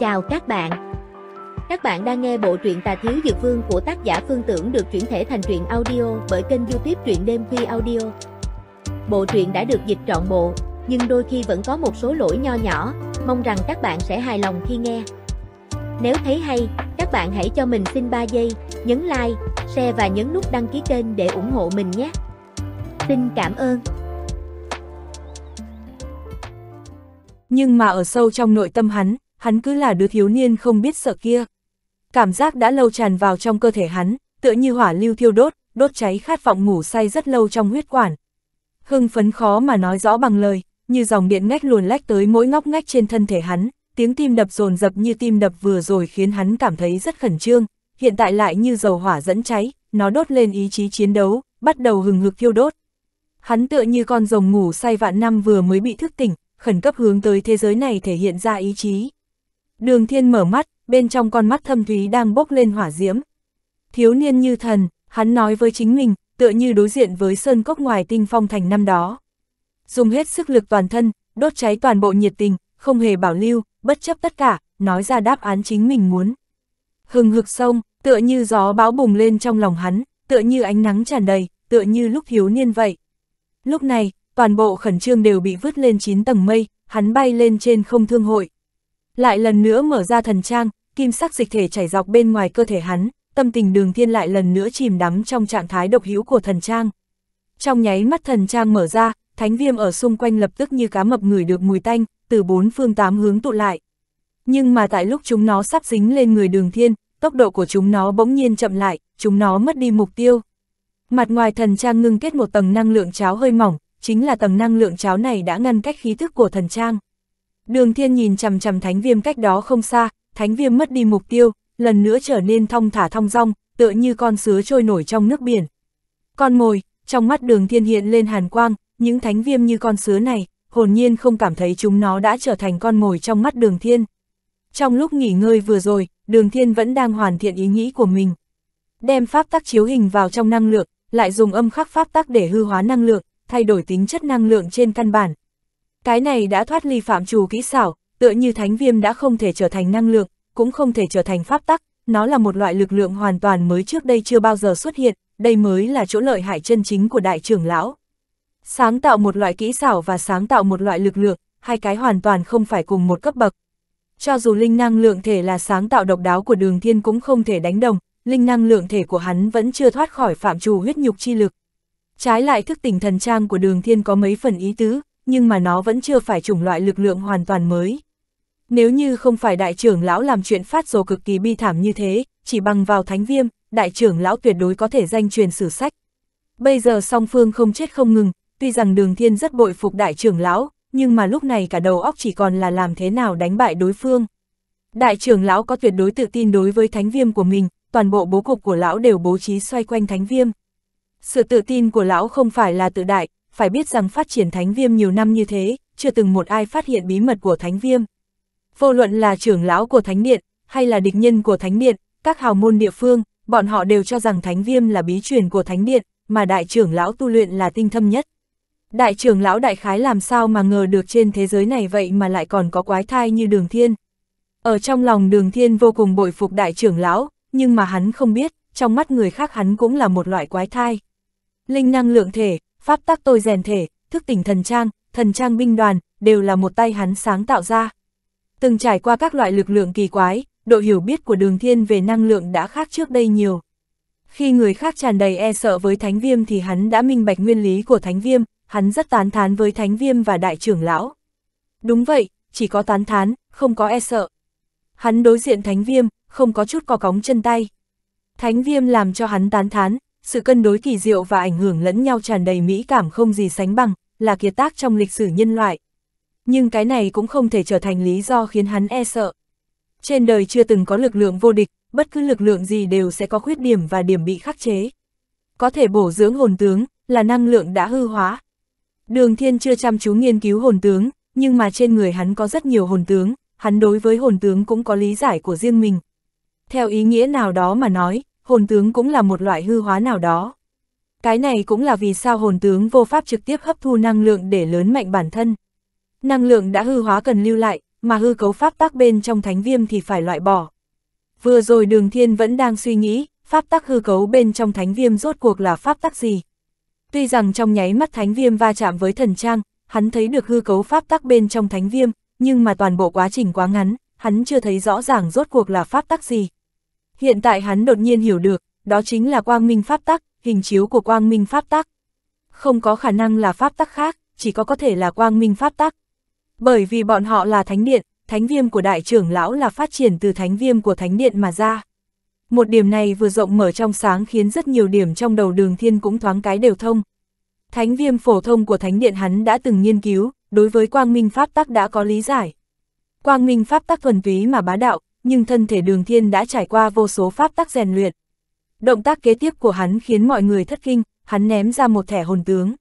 Chào các bạn! Các bạn đang nghe bộ truyện Tà Thiếu Dược Vương của tác giả Phương Tưởng được chuyển thể thành truyện audio bởi kênh youtube truyện đêm khuya audio. Bộ truyện đã được dịch trọn bộ, nhưng đôi khi vẫn có một số lỗi nho nhỏ, mong rằng các bạn sẽ hài lòng khi nghe. Nếu thấy hay, các bạn hãy cho mình xin 3 giây, nhấn like, share và nhấn nút đăng ký kênh để ủng hộ mình nhé. Xin cảm ơn. Nhưng mà ở sâu trong nội tâm hắn, hắn cứ là đứa thiếu niên không biết sợ kia. Cảm giác đã lâu tràn vào trong cơ thể hắn, tựa như hỏa lưu thiêu đốt, đốt cháy khát vọng ngủ say rất lâu trong huyết quản. Hưng phấn khó mà nói rõ bằng lời, như dòng điện ngách luồn lách tới mỗi ngóc ngách trên thân thể hắn, tiếng tim đập dồn dập như tim đập vừa rồi khiến hắn cảm thấy rất khẩn trương, hiện tại lại như dầu hỏa dẫn cháy, nó đốt lên ý chí chiến đấu, bắt đầu hừng hực thiêu đốt. Hắn tựa như con rồng ngủ say vạn năm vừa mới bị thức tỉnh, khẩn cấp hướng tới thế giới này thể hiện ra ý chí. Đường thiên mở mắt, bên trong con mắt thâm thúy đang bốc lên hỏa diễm. Thiếu niên như thần, hắn nói với chính mình, tựa như đối diện với sơn cốc ngoài tinh phong thành năm đó. Dùng hết sức lực toàn thân, đốt cháy toàn bộ nhiệt tình, không hề bảo lưu, bất chấp tất cả, nói ra đáp án chính mình muốn. Hừng hực sông, tựa như gió bão bùng lên trong lòng hắn, tựa như ánh nắng tràn đầy, tựa như lúc thiếu niên vậy. Lúc này, toàn bộ khẩn trương đều bị vứt lên chín tầng mây, hắn bay lên trên không thương hội. Lại lần nữa mở ra thần trang, kim sắc dịch thể chảy dọc bên ngoài cơ thể hắn, tâm tình đường thiên lại lần nữa chìm đắm trong trạng thái độc hữu của thần trang. Trong nháy mắt thần trang mở ra, thánh viêm ở xung quanh lập tức như cá mập ngửi được mùi tanh, từ bốn phương tám hướng tụ lại. Nhưng mà tại lúc chúng nó sắp dính lên người đường thiên, tốc độ của chúng nó bỗng nhiên chậm lại, chúng nó mất đi mục tiêu. Mặt ngoài thần trang ngưng kết một tầng năng lượng cháo hơi mỏng, chính là tầng năng lượng cháo này đã ngăn cách khí thức của thần trang. Đường thiên nhìn chằm chằm thánh viêm cách đó không xa, thánh viêm mất đi mục tiêu, lần nữa trở nên thong thả thong rong, tựa như con sứa trôi nổi trong nước biển. Con mồi, trong mắt đường thiên hiện lên hàn quang, những thánh viêm như con sứa này, hồn nhiên không cảm thấy chúng nó đã trở thành con mồi trong mắt đường thiên. Trong lúc nghỉ ngơi vừa rồi, đường thiên vẫn đang hoàn thiện ý nghĩ của mình. Đem pháp tắc chiếu hình vào trong năng lượng, lại dùng âm khắc pháp tắc để hư hóa năng lượng, thay đổi tính chất năng lượng trên căn bản, cái này đã thoát ly phạm trù kỹ xảo, tựa như thánh viêm đã không thể trở thành năng lượng, cũng không thể trở thành pháp tắc, nó là một loại lực lượng hoàn toàn mới trước đây chưa bao giờ xuất hiện, đây mới là chỗ lợi hại chân chính của đại trưởng lão. Sáng tạo một loại kỹ xảo và sáng tạo một loại lực lượng, hai cái hoàn toàn không phải cùng một cấp bậc. Cho dù linh năng lượng thể là sáng tạo độc đáo của đường thiên cũng không thể đánh đồng, linh năng lượng thể của hắn vẫn chưa thoát khỏi phạm trù huyết nhục chi lực. Trái lại thức tỉnh thần trang của đường thiên có mấy phần ý tứ, nhưng mà nó vẫn chưa phải chủng loại lực lượng hoàn toàn mới. Nếu như không phải đại trưởng lão làm chuyện phát dồ cực kỳ bi thảm như thế, chỉ bằng vào thánh viêm, đại trưởng lão tuyệt đối có thể danh truyền sử sách. Bây giờ song phương không chết không ngừng, tuy rằng đường thiên rất bội phục đại trưởng lão, nhưng mà lúc này cả đầu óc chỉ còn là làm thế nào đánh bại đối phương. Đại trưởng lão có tuyệt đối tự tin đối với thánh viêm của mình, toàn bộ bố cục của lão đều bố trí xoay quanh thánh viêm. Sự tự tin của lão không phải là tự đại, phải biết rằng phát triển thánh viêm nhiều năm như thế, chưa từng một ai phát hiện bí mật của thánh viêm. Vô luận là trưởng lão của thánh điện, hay là địch nhân của thánh điện, các hào môn địa phương, bọn họ đều cho rằng thánh viêm là bí truyền của thánh điện, mà đại trưởng lão tu luyện là tinh thâm nhất. Đại trưởng lão đại khái làm sao mà ngờ được trên thế giới này vậy mà lại còn có quái thai như đường thiên. Ở trong lòng đường thiên vô cùng bội phục đại trưởng lão, nhưng mà hắn không biết, trong mắt người khác hắn cũng là một loại quái thai. Linh năng lượng thể, pháp tác tôi rèn thể, thức tỉnh thần trang, thần trang binh đoàn, đều là một tay hắn sáng tạo ra. Từng trải qua các loại lực lượng kỳ quái, độ hiểu biết của đường thiên về năng lượng đã khác trước đây nhiều. Khi người khác tràn đầy e sợ với thánh viêm thì hắn đã minh bạch nguyên lý của thánh viêm, hắn rất tán thán với thánh viêm và đại trưởng lão. Đúng vậy, chỉ có tán thán, không có e sợ. Hắn đối diện thánh viêm, không có chút co cóng chân tay. Thánh viêm làm cho hắn tán thán, sự cân đối kỳ diệu và ảnh hưởng lẫn nhau tràn đầy mỹ cảm không gì sánh bằng, là kiệt tác trong lịch sử nhân loại. Nhưng cái này cũng không thể trở thành lý do khiến hắn e sợ. Trên đời chưa từng có lực lượng vô địch, bất cứ lực lượng gì đều sẽ có khuyết điểm và điểm bị khắc chế. Có thể bổ dưỡng hồn tướng, là năng lượng đã hư hóa. Đường thiên chưa chăm chú nghiên cứu hồn tướng, nhưng mà trên người hắn có rất nhiều hồn tướng, hắn đối với hồn tướng cũng có lý giải của riêng mình. Theo ý nghĩa nào đó mà nói, hồn tướng cũng là một loại hư hóa nào đó. Cái này cũng là vì sao hồn tướng vô pháp trực tiếp hấp thu năng lượng để lớn mạnh bản thân. Năng lượng đã hư hóa cần lưu lại, mà hư cấu pháp tắc bên trong thánh viêm thì phải loại bỏ. Vừa rồi đường thiên vẫn đang suy nghĩ, pháp tắc hư cấu bên trong thánh viêm rốt cuộc là pháp tắc gì. Tuy rằng trong nháy mắt thánh viêm va chạm với thần trang, hắn thấy được hư cấu pháp tắc bên trong thánh viêm, nhưng mà toàn bộ quá trình quá ngắn, hắn chưa thấy rõ ràng rốt cuộc là pháp tắc gì. Hiện tại hắn đột nhiên hiểu được, đó chính là quang minh pháp tắc, hình chiếu của quang minh pháp tắc. Không có khả năng là pháp tắc khác, chỉ có có thể là quang minh pháp tắc. Bởi vì bọn họ là thánh điện, thánh viêm của đại trưởng lão là phát triển từ thánh viêm của thánh điện mà ra. Một điểm này vừa rộng mở trong sáng khiến rất nhiều điểm trong đầu đường thiên cũng thoáng cái đều thông. Thánh viêm phổ thông của thánh điện hắn đã từng nghiên cứu, đối với quang minh pháp tắc đã có lý giải. Quang minh pháp tắc thuần túy mà bá đạo, nhưng thân thể đường thiên đã trải qua vô số pháp tắc rèn luyện. Động tác kế tiếp của hắn khiến mọi người thất kinh, hắn ném ra một thẻ hồn tướng.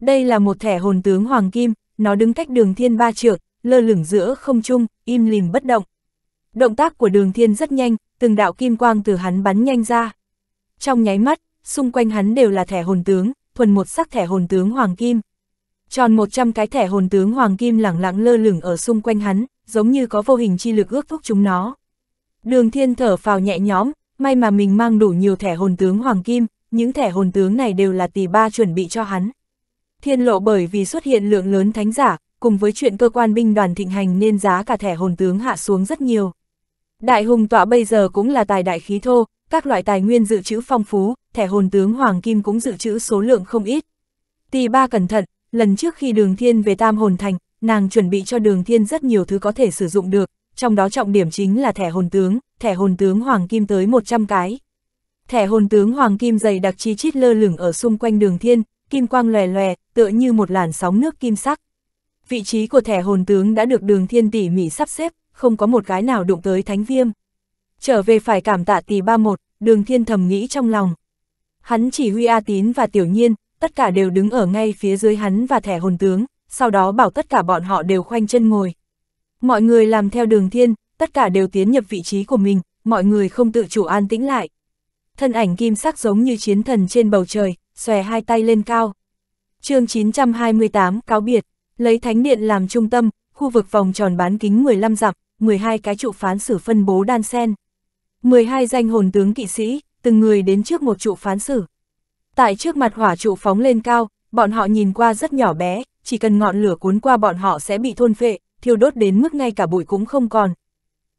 Đây là một thẻ hồn tướng hoàng kim, nó đứng cách đường thiên ba trượng, lơ lửng giữa không trung, im lìm bất động. Động tác của đường thiên rất nhanh, từng đạo kim quang từ hắn bắn nhanh ra. Trong nháy mắt, xung quanh hắn đều là thẻ hồn tướng, thuần một sắc thẻ hồn tướng hoàng kim. Tròn 100 cái thẻ hồn tướng hoàng kim lẳng lặng lơ lửng ở xung quanh hắn, giống như có vô hình chi lực ước thúc chúng nó. Đường thiên thở phào nhẹ nhõm, may mà mình mang đủ nhiều thẻ hồn tướng hoàng kim, những thẻ hồn tướng này đều là tỷ ba chuẩn bị cho hắn. Thiên lộ bởi vì xuất hiện lượng lớn thánh giả, cùng với chuyện cơ quan binh đoàn thịnh hành nên giá cả thẻ hồn tướng hạ xuống rất nhiều. Đại hùng tọa bây giờ cũng là tài đại khí thô, các loại tài nguyên dự trữ phong phú, thẻ hồn tướng hoàng kim cũng dự trữ số lượng không ít. Tỷ ba cẩn thận, lần trước khi đường thiên về tam hồn thành, nàng chuẩn bị cho đường thiên rất nhiều thứ có thể sử dụng được, trong đó trọng điểm chính là thẻ hồn tướng, thẻ hồn tướng hoàng kim tới 100 cái. Thẻ hồn tướng hoàng kim dày đặc chi chít lơ lửng ở xung quanh đường thiên, kim quang lòe lòe, tựa như một làn sóng nước kim sắc. Vị trí của thẻ hồn tướng đã được đường thiên tỉ mỉ sắp xếp, không có một cái nào đụng tới thánh viêm. Trở về phải cảm tạ tỷ ba một, đường thiên thầm nghĩ trong lòng. Hắn chỉ huy A Tín và Tiểu Nhiên, tất cả đều đứng ở ngay phía dưới hắn và thẻ hồn tướng, sau đó bảo tất cả bọn họ đều khoanh chân ngồi. Mọi người làm theo đường thiên, tất cả đều tiến nhập vị trí của mình, mọi người không tự chủ an tĩnh lại. Thân ảnh kim sắc giống như chiến thần trên bầu trời, xòe hai tay lên cao. chương 928 cáo biệt, lấy thánh điện làm trung tâm, khu vực vòng tròn bán kính 15 dặm, 12 cái trụ phán xử phân bố đan sen. 12 danh hồn tướng kỵ sĩ, từng người đến trước một trụ phán xử. Tại trước mặt hỏa trụ phóng lên cao, bọn họ nhìn qua rất nhỏ bé, chỉ cần ngọn lửa cuốn qua bọn họ sẽ bị thôn phệ, thiêu đốt đến mức ngay cả bụi cũng không còn.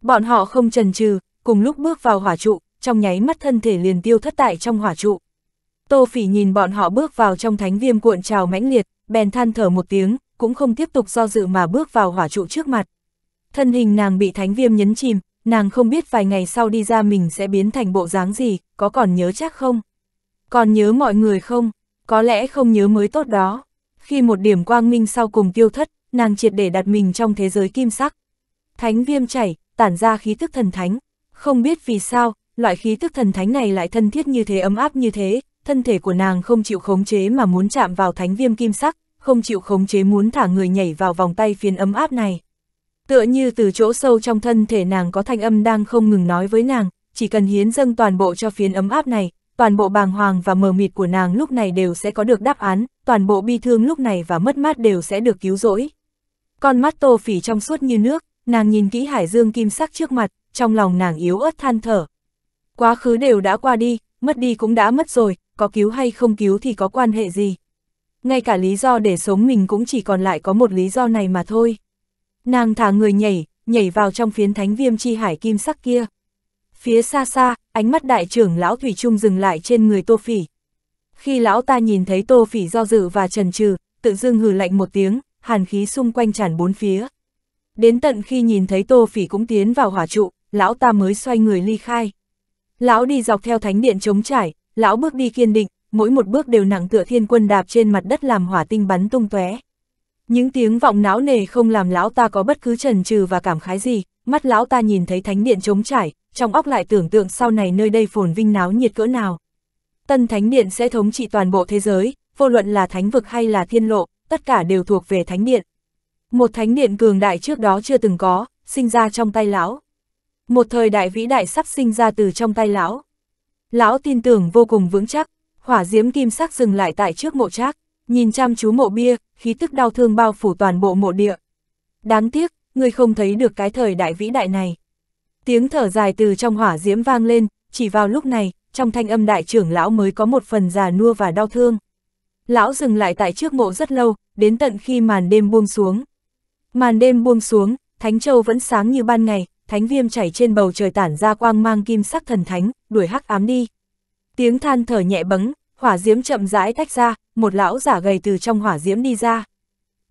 Bọn họ không chần chừ, cùng lúc bước vào hỏa trụ, trong nháy mắt thân thể liền tiêu thất tại trong hỏa trụ. Tô Phỉ nhìn bọn họ bước vào trong thánh viêm cuộn trào mãnh liệt, bèn than thở một tiếng, cũng không tiếp tục do dự mà bước vào hỏa trụ trước mặt. Thân hình nàng bị thánh viêm nhấn chìm, nàng không biết vài ngày sau đi ra mình sẽ biến thành bộ dáng gì, có còn nhớ chắc không? Còn nhớ mọi người không? Có lẽ không nhớ mới tốt đó khi một điểm quang minh sau cùng tiêu thất, nàng triệt để đặt mình trong thế giới kim sắc. Thánh viêm chảy, tản ra khí tức thần thánh. Không biết vì sao, loại khí tức thần thánh này lại thân thiết như thế ấm áp như thế, thân thể của nàng không chịu khống chế mà muốn chạm vào thánh viêm kim sắc, không chịu khống chế muốn thả người nhảy vào vòng tay phiền ấm áp này. Tựa như từ chỗ sâu trong thân thể nàng có thanh âm đang không ngừng nói với nàng, chỉ cần hiến dâng toàn bộ cho phiến ấm áp này, toàn bộ bàng hoàng và mờ mịt của nàng lúc này đều sẽ có được đáp án, toàn bộ bi thương lúc này và mất mát đều sẽ được cứu rỗi. Con mắt tô phỉ trong suốt như nước, nàng nhìn kỹ hải dương kim sắc trước mặt, trong lòng nàng yếu ớt than thở. Quá khứ đều đã qua đi, mất đi cũng đã mất rồi, có cứu hay không cứu thì có quan hệ gì. Ngay cả lý do để sống mình cũng chỉ còn lại có một lý do này mà thôi. Nàng thả người nhảy, nhảy vào trong phiến thánh viêm chi hải kim sắc kia. Phía xa xa, ánh mắt đại trưởng lão Thủy Trung dừng lại trên người Tô Phỉ, khi lão ta nhìn thấy Tô Phỉ do dự và trần trừ, tự dưng hừ lạnh một tiếng, hàn khí xung quanh tràn bốn phía. Đến tận khi nhìn thấy Tô Phỉ cũng tiến vào hỏa trụ, lão ta mới xoay người ly khai. Lão đi dọc theo thánh điện chống trải, lão bước đi kiên định, mỗi một bước đều nặng tựa thiên quân đạp trên mặt đất làm hỏa tinh bắn tung tóe. Những tiếng vọng náo nề không làm lão ta có bất cứ trần trừ và cảm khái gì, mắt lão ta nhìn thấy thánh điện chống trải, trong óc lại tưởng tượng sau này nơi đây phồn vinh náo nhiệt cỡ nào. Tân Thánh Điện sẽ thống trị toàn bộ thế giới, vô luận là thánh vực hay là thiên lộ, tất cả đều thuộc về Thánh Điện. Một Thánh Điện cường đại trước đó chưa từng có, sinh ra trong tay lão. Một thời đại vĩ đại sắp sinh ra từ trong tay lão. Lão tin tưởng vô cùng vững chắc, hỏa diễm kim sắc dừng lại tại trước mộ trác, nhìn chăm chú mộ bia, khí tức đau thương bao phủ toàn bộ mộ địa. Đáng tiếc, người không thấy được cái thời đại vĩ đại này. Tiếng thở dài từ trong hỏa diễm vang lên, chỉ vào lúc này, trong thanh âm đại trưởng lão mới có một phần già nua và đau thương. Lão dừng lại tại trước mộ rất lâu, đến tận khi màn đêm buông xuống. Màn đêm buông xuống, Thánh Châu vẫn sáng như ban ngày, Thánh Viêm chảy trên bầu trời tản ra quang mang kim sắc thần thánh, đuổi hắc ám đi. Tiếng than thở nhẹ bấng, hỏa diễm chậm rãi tách ra, một lão giả gầy từ trong hỏa diễm đi ra.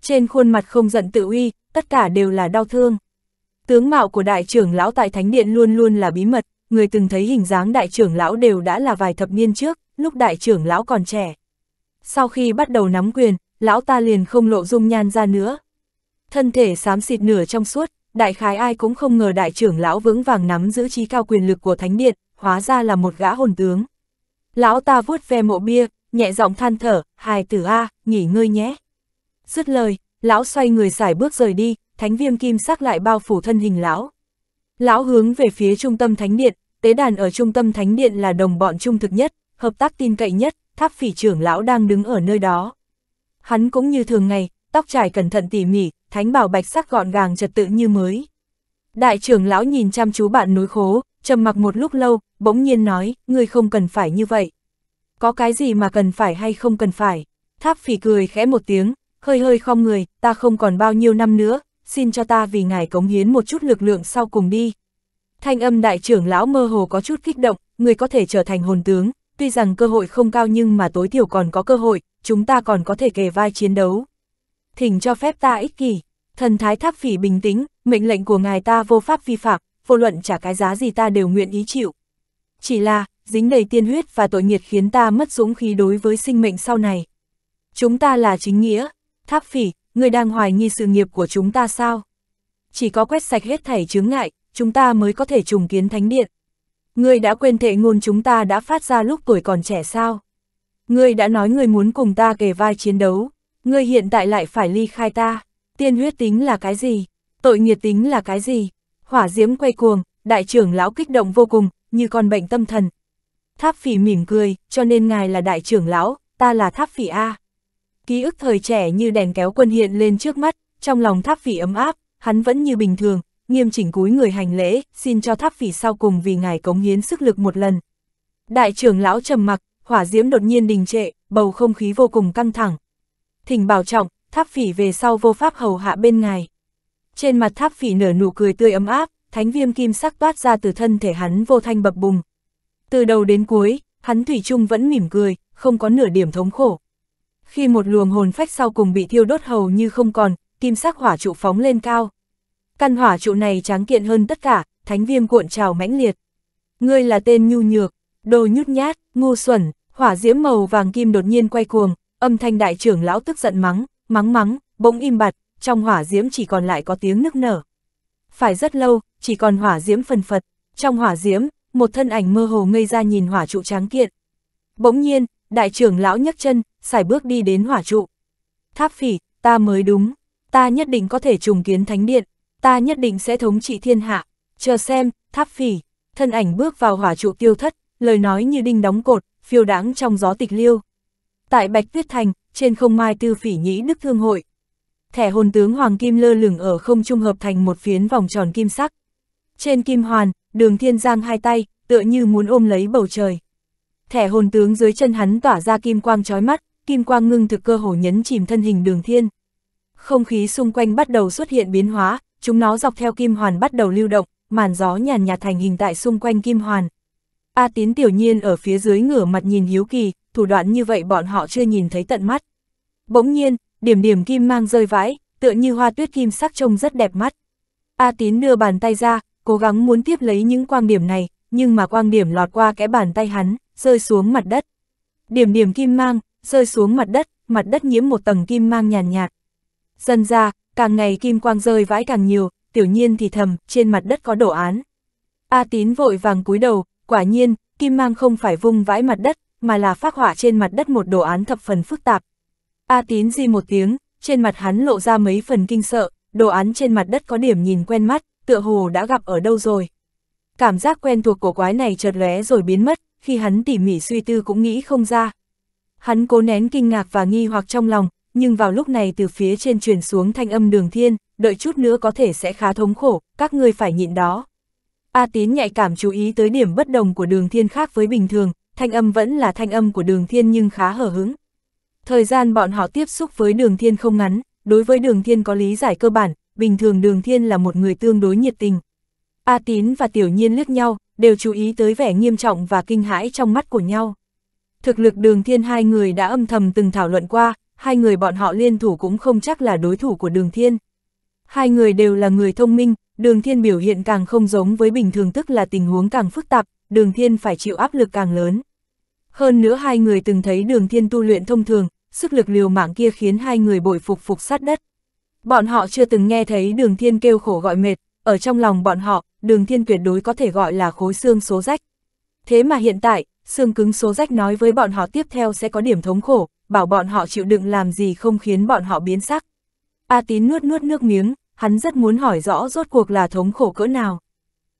Trên khuôn mặt không giận tự uy, tất cả đều là đau thương. Tướng mạo của đại trưởng lão tại thánh điện luôn luôn là bí mật, người từng thấy hình dáng đại trưởng lão đều đã là vài thập niên trước, lúc đại trưởng lão còn trẻ. Sau khi bắt đầu nắm quyền, lão ta liền không lộ dung nhan ra nữa. Thân thể xám xịt nửa trong suốt, đại khái ai cũng không ngờ đại trưởng lão vững vàng nắm giữ trí cao quyền lực của thánh điện, hóa ra là một gã hồn tướng. Lão ta vuốt ve mộ bia, nhẹ giọng than thở, hài tử A, nghỉ ngơi nhé. Dứt lời, lão xoay người xài bước rời đi, thánh viêm kim sắc lại bao phủ thân hình lão. Lão hướng về phía trung tâm thánh điện, tế đàn ở trung tâm thánh điện là đồng bọn trung thực nhất, hợp tác tin cậy nhất, tháp phỉ trưởng lão đang đứng ở nơi đó. Hắn cũng như thường ngày, tóc trải cẩn thận tỉ mỉ, thánh bảo bạch sắc gọn gàng trật tự như mới. Đại trưởng lão nhìn chăm chú bạn núi khố, trầm mặc một lúc lâu, bỗng nhiên nói, ngươi không cần phải như vậy. Có cái gì mà cần phải hay không cần phải? Tháp phỉ cười khẽ một tiếng, hơi hơi khom người, ta không còn bao nhiêu năm nữa, xin cho ta vì ngài cống hiến một chút lực lượng sau cùng đi. Thanh âm đại trưởng lão mơ hồ có chút kích động, người có thể trở thành hồn tướng, tuy rằng cơ hội không cao nhưng mà tối thiểu còn có cơ hội, chúng ta còn có thể kề vai chiến đấu. Thỉnh cho phép ta ích kỷ, thần thái tháp phỉ bình tĩnh, mệnh lệnh của ngài ta vô pháp vi phạm, vô luận trả cái giá gì ta đều nguyện ý chịu. Chỉ là, dính đầy tiên huyết và tội nghiệt khiến ta mất dũng khí đối với sinh mệnh sau này. Chúng ta là chính nghĩa, tháp phỉ, người đang hoài nghi sự nghiệp của chúng ta sao? Chỉ có quét sạch hết thảy chướng ngại, chúng ta mới có thể trùng kiến thánh điện. Ngươi đã quên thệ ngôn chúng ta đã phát ra lúc tuổi còn trẻ sao? Ngươi đã nói ngươi muốn cùng ta kề vai chiến đấu, ngươi hiện tại lại phải ly khai ta. Tiên huyết tính là cái gì? Tội nghiệt tính là cái gì? Hỏa diễm quay cuồng, đại trưởng lão kích động vô cùng, như con bệnh tâm thần. Tháp phỉ mỉm cười, cho nên ngài là đại trưởng lão, ta là tháp phỉ A. Ký ức thời trẻ như đèn kéo quân hiện lên trước mắt, trong lòng tháp phỉ ấm áp, hắn vẫn như bình thường, nghiêm chỉnh cúi người hành lễ, xin cho tháp phỉ sau cùng vì ngài cống hiến sức lực một lần. Đại trưởng lão trầm mặc, hỏa diễm đột nhiên đình trệ, bầu không khí vô cùng căng thẳng. Thỉnh bảo trọng, tháp phỉ về sau vô pháp hầu hạ bên ngài. Trên mặt tháp phỉ nở nụ cười tươi ấm áp, thánh viêm kim sắc toát ra từ thân thể hắn vô thanh bập bùng. Từ đầu đến cuối, hắn thủy chung vẫn mỉm cười, không có nửa điểm thống khổ. Khi một luồng hồn phách sau cùng bị thiêu đốt hầu như không còn, kim sắc hỏa trụ phóng lên cao. Căn hỏa trụ này tráng kiện hơn tất cả, thánh viêm cuộn trào mãnh liệt. Ngươi là tên nhu nhược, đồ nhút nhát, ngu xuẩn, hỏa diễm màu vàng kim đột nhiên quay cuồng, âm thanh đại trưởng lão tức giận mắng, mắng mắng, bỗng im bặt, trong hỏa diễm chỉ còn lại có tiếng nức nở. Phải rất lâu, chỉ còn hỏa diễm phần phật, trong hỏa diễm, một thân ảnh mơ hồ ngây ra nhìn hỏa trụ tráng kiện. Bỗng nhiên, đại trưởng lão nhấc chân, xài bước đi đến hỏa trụ. Tháp phỉ, ta mới đúng, ta nhất định có thể trùng kiến thánh điện, ta nhất định sẽ thống trị thiên hạ, chờ xem, tháp phỉ, thân ảnh bước vào hỏa trụ tiêu thất, lời nói như đinh đóng cột, phiêu đáng trong gió tịch liêu. Tại Bạch Tuyết Thành, trên không mai tư phỉ nhĩ đức thương hội. Thẻ hồn tướng Hoàng Kim lơ lửng ở không trung hợp thành một phiến vòng tròn kim sắc. Trên kim hoàn, đường thiên giang hai tay, tựa như muốn ôm lấy bầu trời. Thẻ hồn tướng dưới chân hắn tỏa ra kim quang chói mắt, kim quang ngưng thực cơ hồ nhấn chìm thân hình đường thiên. Không khí xung quanh bắt đầu xuất hiện biến hóa, chúng nó dọc theo kim hoàn bắt đầu lưu động, màn gió nhàn nhạt thành hình tại xung quanh kim hoàn. A tín tiểu nhiên ở phía dưới ngửa mặt nhìn hiếu kỳ, thủ đoạn như vậy bọn họ chưa nhìn thấy tận mắt. Bỗng nhiên, điểm điểm kim mang rơi vãi, tựa như hoa tuyết kim sắc trông rất đẹp mắt. A tín đưa bàn tay ra, cố gắng muốn tiếp lấy những quang điểm này, nhưng mà quang điểm lọt qua cái bàn tay hắn, rơi xuống mặt đất. Điểm điểm kim mang, rơi xuống mặt đất, mặt đất nhiễm một tầng kim mang nhàn nhạt, Dần ra, càng ngày kim quang rơi vãi càng nhiều, tiểu nhiên thì thầm, trên mặt đất có đồ án. A tín vội vàng cúi đầu, quả nhiên, kim mang không phải vung vãi mặt đất, mà là phát họa trên mặt đất một đồ án thập phần phức tạp. A tín di một tiếng, trên mặt hắn lộ ra mấy phần kinh sợ, đồ án trên mặt đất có điểm nhìn quen mắt, tựa hồ đã gặp ở đâu rồi. Cảm giác quen thuộc của quái này chợt lóe rồi biến mất, khi hắn tỉ mỉ suy tư cũng nghĩ không ra, Hắn cố nén kinh ngạc và nghi hoặc trong lòng, nhưng vào lúc này từ phía trên truyền xuống thanh âm đường thiên, đợi chút nữa có thể sẽ khá thống khổ, các ngươi phải nhịn đó. A tín nhạy cảm chú ý tới điểm bất đồng của đường thiên khác với bình thường, thanh âm vẫn là thanh âm của đường thiên nhưng khá hở hứng. Thời gian bọn họ tiếp xúc với đường thiên không ngắn, đối với đường thiên có lý giải cơ bản, bình thường đường thiên là một người tương đối nhiệt tình. A tín và tiểu nhiên liếc nhau, đều chú ý tới vẻ nghiêm trọng và kinh hãi trong mắt của nhau. Thực lực đường thiên hai người đã âm thầm từng thảo luận qua, hai người bọn họ liên thủ cũng không chắc là đối thủ của đường thiên. Hai người đều là người thông minh, đường thiên biểu hiện càng không giống với bình thường tức là tình huống càng phức tạp, đường thiên phải chịu áp lực càng lớn. Hơn nữa hai người từng thấy đường thiên tu luyện thông thường, sức lực liều mạng kia khiến hai người bội phục phục sát đất. Bọn họ chưa từng nghe thấy đường thiên kêu khổ gọi mệt, ở trong lòng bọn họ, đường thiên tuyệt đối có thể gọi là khối xương số rách. Thế mà hiện tại, xương cứng số rách nói với bọn họ tiếp theo sẽ có điểm thống khổ, bảo bọn họ chịu đựng làm gì không khiến bọn họ biến sắc. A tín nuốt nuốt nước miếng, hắn rất muốn hỏi rõ rốt cuộc là thống khổ cỡ nào.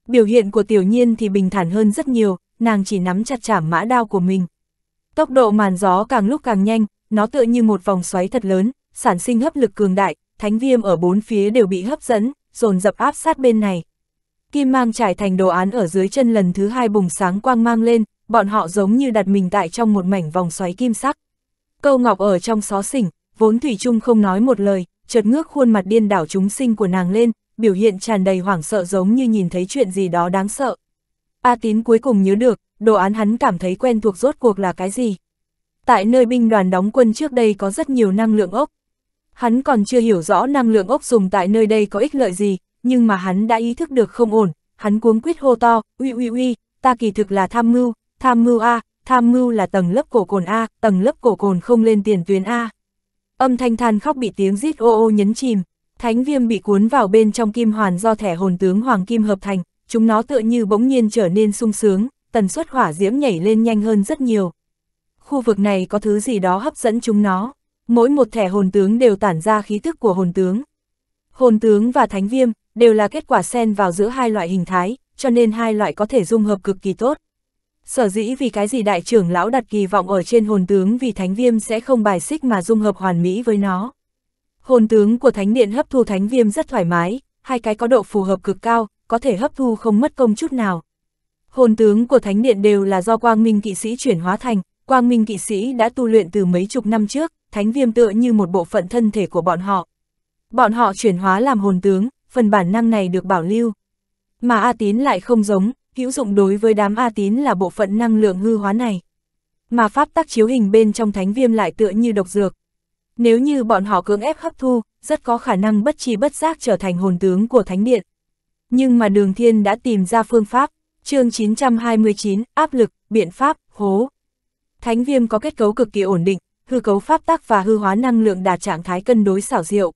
Biểu hiện của tiểu nhiên thì bình thản hơn rất nhiều, nàng chỉ nắm chặt chảm mã đao của mình. Tốc độ màn gió càng lúc càng nhanh, nó tựa như một vòng xoáy thật lớn, sản sinh hấp lực cường đại, thánh viêm ở bốn phía đều bị hấp dẫn, dồn dập áp sát bên này. Kim mang trải thành đồ án ở dưới chân lần thứ hai bùng sáng quang mang lên, bọn họ giống như đặt mình tại trong một mảnh vòng xoáy kim sắc. Câu ngọc ở trong xó xỉnh, vốn Thủy chung không nói một lời, chợt ngước khuôn mặt điên đảo chúng sinh của nàng lên, biểu hiện tràn đầy hoảng sợ giống như nhìn thấy chuyện gì đó đáng sợ. A tín cuối cùng nhớ được, đồ án hắn cảm thấy quen thuộc rốt cuộc là cái gì. Tại nơi binh đoàn đóng quân trước đây có rất nhiều năng lượng ốc. Hắn còn chưa hiểu rõ năng lượng ốc dùng tại nơi đây có ích lợi gì, nhưng mà hắn đã ý thức được không ổn, hắn cuống quyết hô to, uy uy uy, ta kỳ thực là tham mưu, tham mưu A, tham mưu là tầng lớp cổ cồn A, tầng lớp cổ cồn không lên tiền tuyến A. Âm thanh than khóc bị tiếng rít ô ô nhấn chìm, thánh viêm bị cuốn vào bên trong kim hoàn do thẻ hồn tướng Hoàng Kim hợp thành, chúng nó tựa như bỗng nhiên trở nên sung sướng, tần suất hỏa diễm nhảy lên nhanh hơn rất nhiều. Khu vực này có thứ gì đó hấp dẫn chúng nó, mỗi một thẻ hồn tướng đều tản ra khí thức của hồn tướng. Hồn tướng và thánh viêm đều là kết quả xen vào giữa hai loại hình thái, cho nên hai loại có thể dung hợp cực kỳ tốt. Sở dĩ vì cái gì đại trưởng lão đặt kỳ vọng ở trên hồn tướng vì thánh viêm sẽ không bài xích mà dung hợp hoàn mỹ với nó. Hồn tướng của thánh điện hấp thu thánh viêm rất thoải mái, hai cái có độ phù hợp cực cao, có thể hấp thu không mất công chút nào. Hồn tướng của thánh điện đều là do quang minh kỵ sĩ chuyển hóa thành, quang minh kỵ sĩ đã tu luyện từ mấy chục năm trước, thánh viêm tựa như một bộ phận thân thể của bọn họ. Bọn họ chuyển hóa làm hồn tướng, phần bản năng này được bảo lưu. Mà A Tín lại không giống, hữu dụng đối với đám A tín là bộ phận năng lượng hư hóa này. Mà pháp tắc chiếu hình bên trong thánh viêm lại tựa như độc dược. Nếu như bọn họ cưỡng ép hấp thu, rất có khả năng bất chi bất giác trở thành hồn tướng của thánh điện. Nhưng mà đường thiên đã tìm ra phương pháp, chương 929, áp lực, biện pháp, hố. Thánh viêm có kết cấu cực kỳ ổn định, hư cấu pháp tắc và hư hóa năng lượng đạt trạng thái cân đối xảo diệu.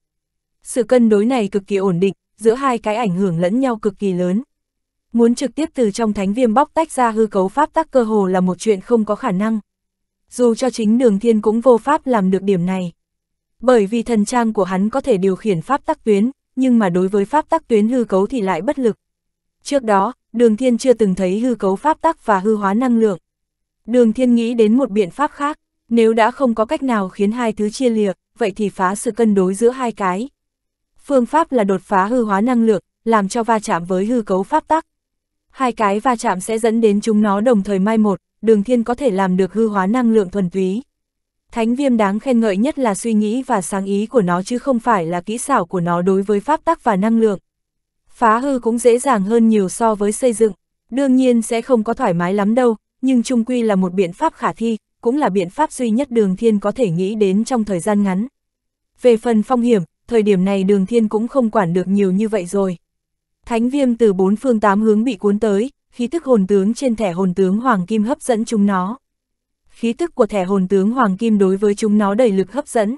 Sự cân đối này cực kỳ ổn định, giữa hai cái ảnh hưởng lẫn nhau cực kỳ lớn muốn trực tiếp từ trong thánh viêm bóc tách ra hư cấu pháp tắc cơ hồ là một chuyện không có khả năng. Dù cho chính đường thiên cũng vô pháp làm được điểm này. Bởi vì thần trang của hắn có thể điều khiển pháp tắc tuyến, nhưng mà đối với pháp tắc tuyến hư cấu thì lại bất lực. Trước đó, đường thiên chưa từng thấy hư cấu pháp tắc và hư hóa năng lượng. Đường thiên nghĩ đến một biện pháp khác, nếu đã không có cách nào khiến hai thứ chia lìa, vậy thì phá sự cân đối giữa hai cái. Phương pháp là đột phá hư hóa năng lượng, làm cho va chạm với hư cấu pháp tắc. Hai cái va chạm sẽ dẫn đến chúng nó đồng thời mai một, đường thiên có thể làm được hư hóa năng lượng thuần túy. Thánh viêm đáng khen ngợi nhất là suy nghĩ và sáng ý của nó chứ không phải là kỹ xảo của nó đối với pháp tắc và năng lượng. Phá hư cũng dễ dàng hơn nhiều so với xây dựng, đương nhiên sẽ không có thoải mái lắm đâu, nhưng trung quy là một biện pháp khả thi, cũng là biện pháp duy nhất đường thiên có thể nghĩ đến trong thời gian ngắn. Về phần phong hiểm, thời điểm này đường thiên cũng không quản được nhiều như vậy rồi. Thánh viêm từ bốn phương tám hướng bị cuốn tới, khí tức hồn tướng trên thẻ hồn tướng hoàng kim hấp dẫn chúng nó. Khí tức của thẻ hồn tướng hoàng kim đối với chúng nó đầy lực hấp dẫn.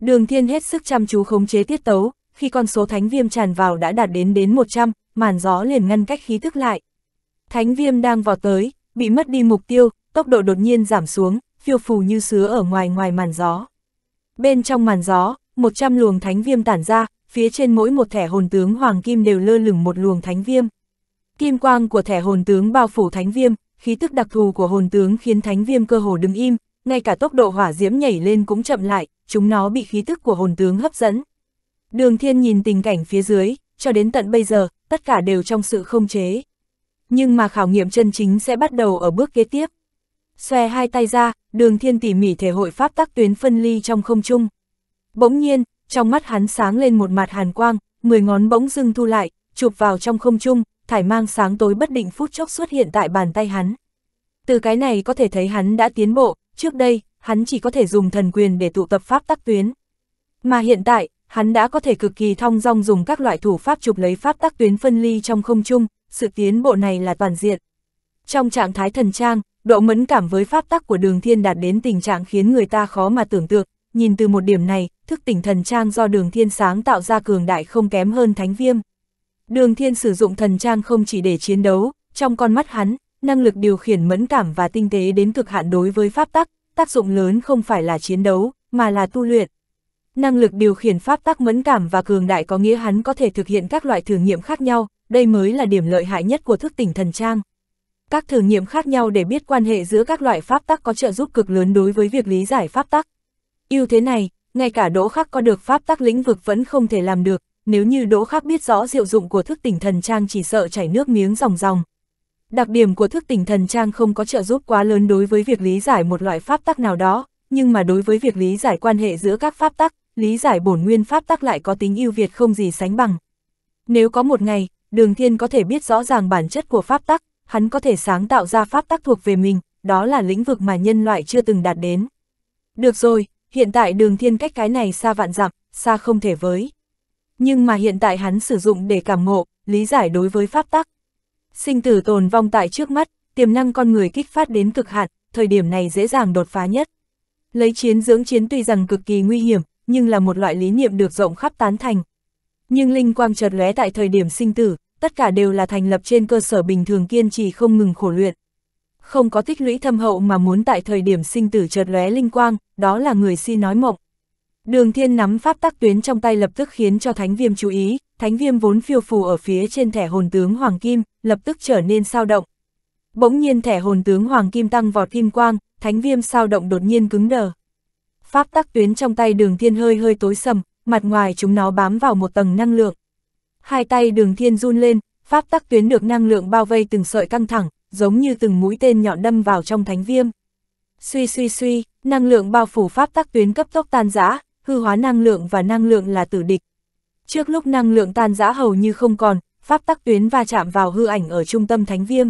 Đường thiên hết sức chăm chú khống chế tiết tấu, khi con số thánh viêm tràn vào đã đạt đến đến 100, màn gió liền ngăn cách khí tức lại. Thánh viêm đang vọt tới, bị mất đi mục tiêu, tốc độ đột nhiên giảm xuống, phiêu phù như sứa ở ngoài ngoài màn gió. Bên trong màn gió, 100 luồng thánh viêm tản ra, phía trên mỗi một thẻ hồn tướng hoàng kim đều lơ lửng một luồng thánh viêm. Kim quang của thẻ hồn tướng bao phủ thánh viêm, khí tức đặc thù của hồn tướng khiến thánh viêm cơ hồ đứng im, ngay cả tốc độ hỏa diễm nhảy lên cũng chậm lại, chúng nó bị khí tức của hồn tướng hấp dẫn. Đường thiên nhìn tình cảnh phía dưới, cho đến tận bây giờ, tất cả đều trong sự không chế. Nhưng mà khảo nghiệm chân chính sẽ bắt đầu ở bước kế tiếp. Xòe hai tay ra, đường thiên tỉ mỉ thể hội pháp tắc tuyến phân ly trong không trung. Bỗng nhiên, trong mắt hắn sáng lên một mặt hàn quang, mười ngón bỗng dưng thu lại, chụp vào trong không trung, thải mang sáng tối bất định phút chốc xuất hiện tại bàn tay hắn. Từ cái này có thể thấy hắn đã tiến bộ, trước đây, hắn chỉ có thể dùng thần quyền để tụ tập pháp tắc tuyến. Mà hiện tại, hắn đã có thể cực kỳ thong dong dùng các loại thủ pháp chụp lấy pháp tắc tuyến phân ly trong không trung, sự tiến bộ này là toàn diện. Trong trạng thái thần trang, độ mẫn cảm với pháp tắc của đường thiên đạt đến tình trạng khiến người ta khó mà tưởng tượng, nhìn từ một điểm này, thức tỉnh thần trang do đường thiên sáng tạo ra cường đại không kém hơn thánh viêm. Đường thiên sử dụng thần trang không chỉ để chiến đấu, trong con mắt hắn, năng lực điều khiển mẫn cảm và tinh tế đến cực hạn đối với pháp tắc, tác dụng lớn không phải là chiến đấu, mà là tu luyện. Năng lực điều khiển pháp tắc mẫn cảm và cường đại có nghĩa hắn có thể thực hiện các loại thử nghiệm khác nhau, đây mới là điểm lợi hại nhất của thức tỉnh thần trang. Các thử nghiệm khác nhau để biết quan hệ giữa các loại pháp tắc có trợ giúp cực lớn đối với việc lý giải pháp tắc. Ưu thế này, ngay cả đỗ khắc có được pháp tắc lĩnh vực vẫn không thể làm được, nếu như đỗ khắc biết rõ diệu dụng của thức tỉnh thần trang chỉ sợ chảy nước miếng ròng ròng. Đặc điểm của thức tỉnh thần trang không có trợ giúp quá lớn đối với việc lý giải một loại pháp tắc nào đó, nhưng mà đối với việc lý giải quan hệ giữa các pháp tắc, lý giải bổn nguyên pháp tắc lại có tính ưu việt không gì sánh bằng. Nếu có một ngày, Đường Thiên có thể biết rõ ràng bản chất của pháp tắc, hắn có thể sáng tạo ra pháp tắc thuộc về mình, đó là lĩnh vực mà nhân loại chưa từng đạt đến. Được rồi, hiện tại đường thiên cách cái này xa vạn dặm, xa không thể với. Nhưng mà hiện tại hắn sử dụng để cảm ngộ, lý giải đối với pháp tắc. Sinh tử tồn vong tại trước mắt, tiềm năng con người kích phát đến cực hạn, thời điểm này dễ dàng đột phá nhất. Lấy chiến dưỡng chiến tuy rằng cực kỳ nguy hiểm, nhưng là một loại lý niệm được rộng khắp tán thành. Nhưng linh quang chợt lóe tại thời điểm sinh tử, tất cả đều là thành lập trên cơ sở bình thường kiên trì không ngừng khổ luyện không có tích lũy thâm hậu mà muốn tại thời điểm sinh tử chợt lóe linh quang, đó là người si nói mộng. Đường thiên nắm pháp tắc tuyến trong tay lập tức khiến cho thánh viêm chú ý, thánh viêm vốn phiêu phù ở phía trên thẻ hồn tướng Hoàng Kim, lập tức trở nên sao động. Bỗng nhiên thẻ hồn tướng Hoàng Kim tăng vọt kim quang, thánh viêm sao động đột nhiên cứng đờ. Pháp tắc tuyến trong tay đường thiên hơi hơi tối sầm, mặt ngoài chúng nó bám vào một tầng năng lượng. Hai tay đường thiên run lên, pháp tắc tuyến được năng lượng bao vây từng sợi căng thẳng, giống như từng mũi tên nhọn đâm vào trong thánh viêm. Suy suy suy, năng lượng bao phủ pháp tắc tuyến cấp tốc tan rã, hư hóa năng lượng và năng lượng là tử địch. Trước lúc năng lượng tan rã hầu như không còn, pháp tắc tuyến va chạm vào hư ảnh ở trung tâm thánh viêm.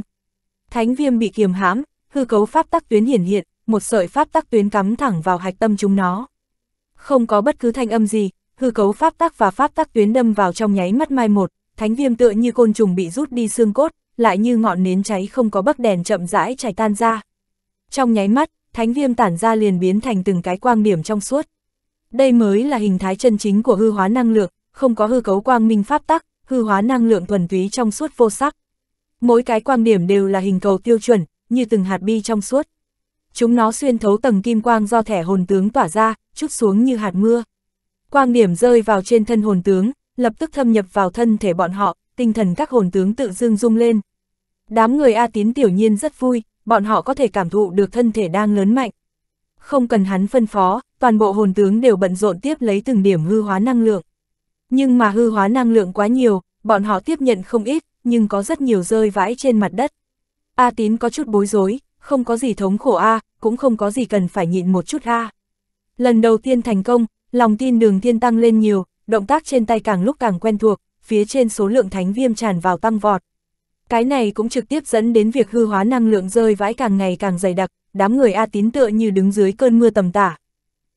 Thánh viêm bị kiềm hãm, hư cấu pháp tắc tuyến hiển hiện, một sợi pháp tắc tuyến cắm thẳng vào hạch tâm chúng nó. Không có bất cứ thanh âm gì, hư cấu pháp tắc và pháp tắc tuyến đâm vào trong nháy mắt mai một, thánh viêm tựa như côn trùng bị rút đi xương cốt, lại như ngọn nến cháy không có bắc đèn chậm rãi chảy tan ra. Trong nháy mắt, thánh viêm tản ra liền biến thành từng cái quang điểm trong suốt. Đây mới là hình thái chân chính của hư hóa năng lượng, không có hư cấu quang minh pháp tắc, hư hóa năng lượng thuần túy trong suốt vô sắc. Mỗi cái quang điểm đều là hình cầu tiêu chuẩn, như từng hạt bi trong suốt. Chúng nó xuyên thấu tầng kim quang do thẻ hồn tướng tỏa ra, chút xuống như hạt mưa. Quang điểm rơi vào trên thân hồn tướng, lập tức thâm nhập vào thân thể bọn họ, tinh thần các hồn tướng tự dưng rung lên. Đám người A Tín tiểu nhiên rất vui, bọn họ có thể cảm thụ được thân thể đang lớn mạnh. Không cần hắn phân phó, toàn bộ hồn tướng đều bận rộn tiếp lấy từng điểm hư hóa năng lượng. Nhưng mà hư hóa năng lượng quá nhiều, bọn họ tiếp nhận không ít, nhưng có rất nhiều rơi vãi trên mặt đất. A Tín có chút bối rối, không có gì thống khổ A, cũng không có gì cần phải nhịn một chút A. Lần đầu tiên thành công, lòng tin đường thiên tăng lên nhiều, động tác trên tay càng lúc càng quen thuộc, phía trên số lượng thánh viêm tràn vào tăng vọt. Cái này cũng trực tiếp dẫn đến việc hư hóa năng lượng rơi vãi càng ngày càng dày đặc, đám người A Tín tựa như đứng dưới cơn mưa tầm tả.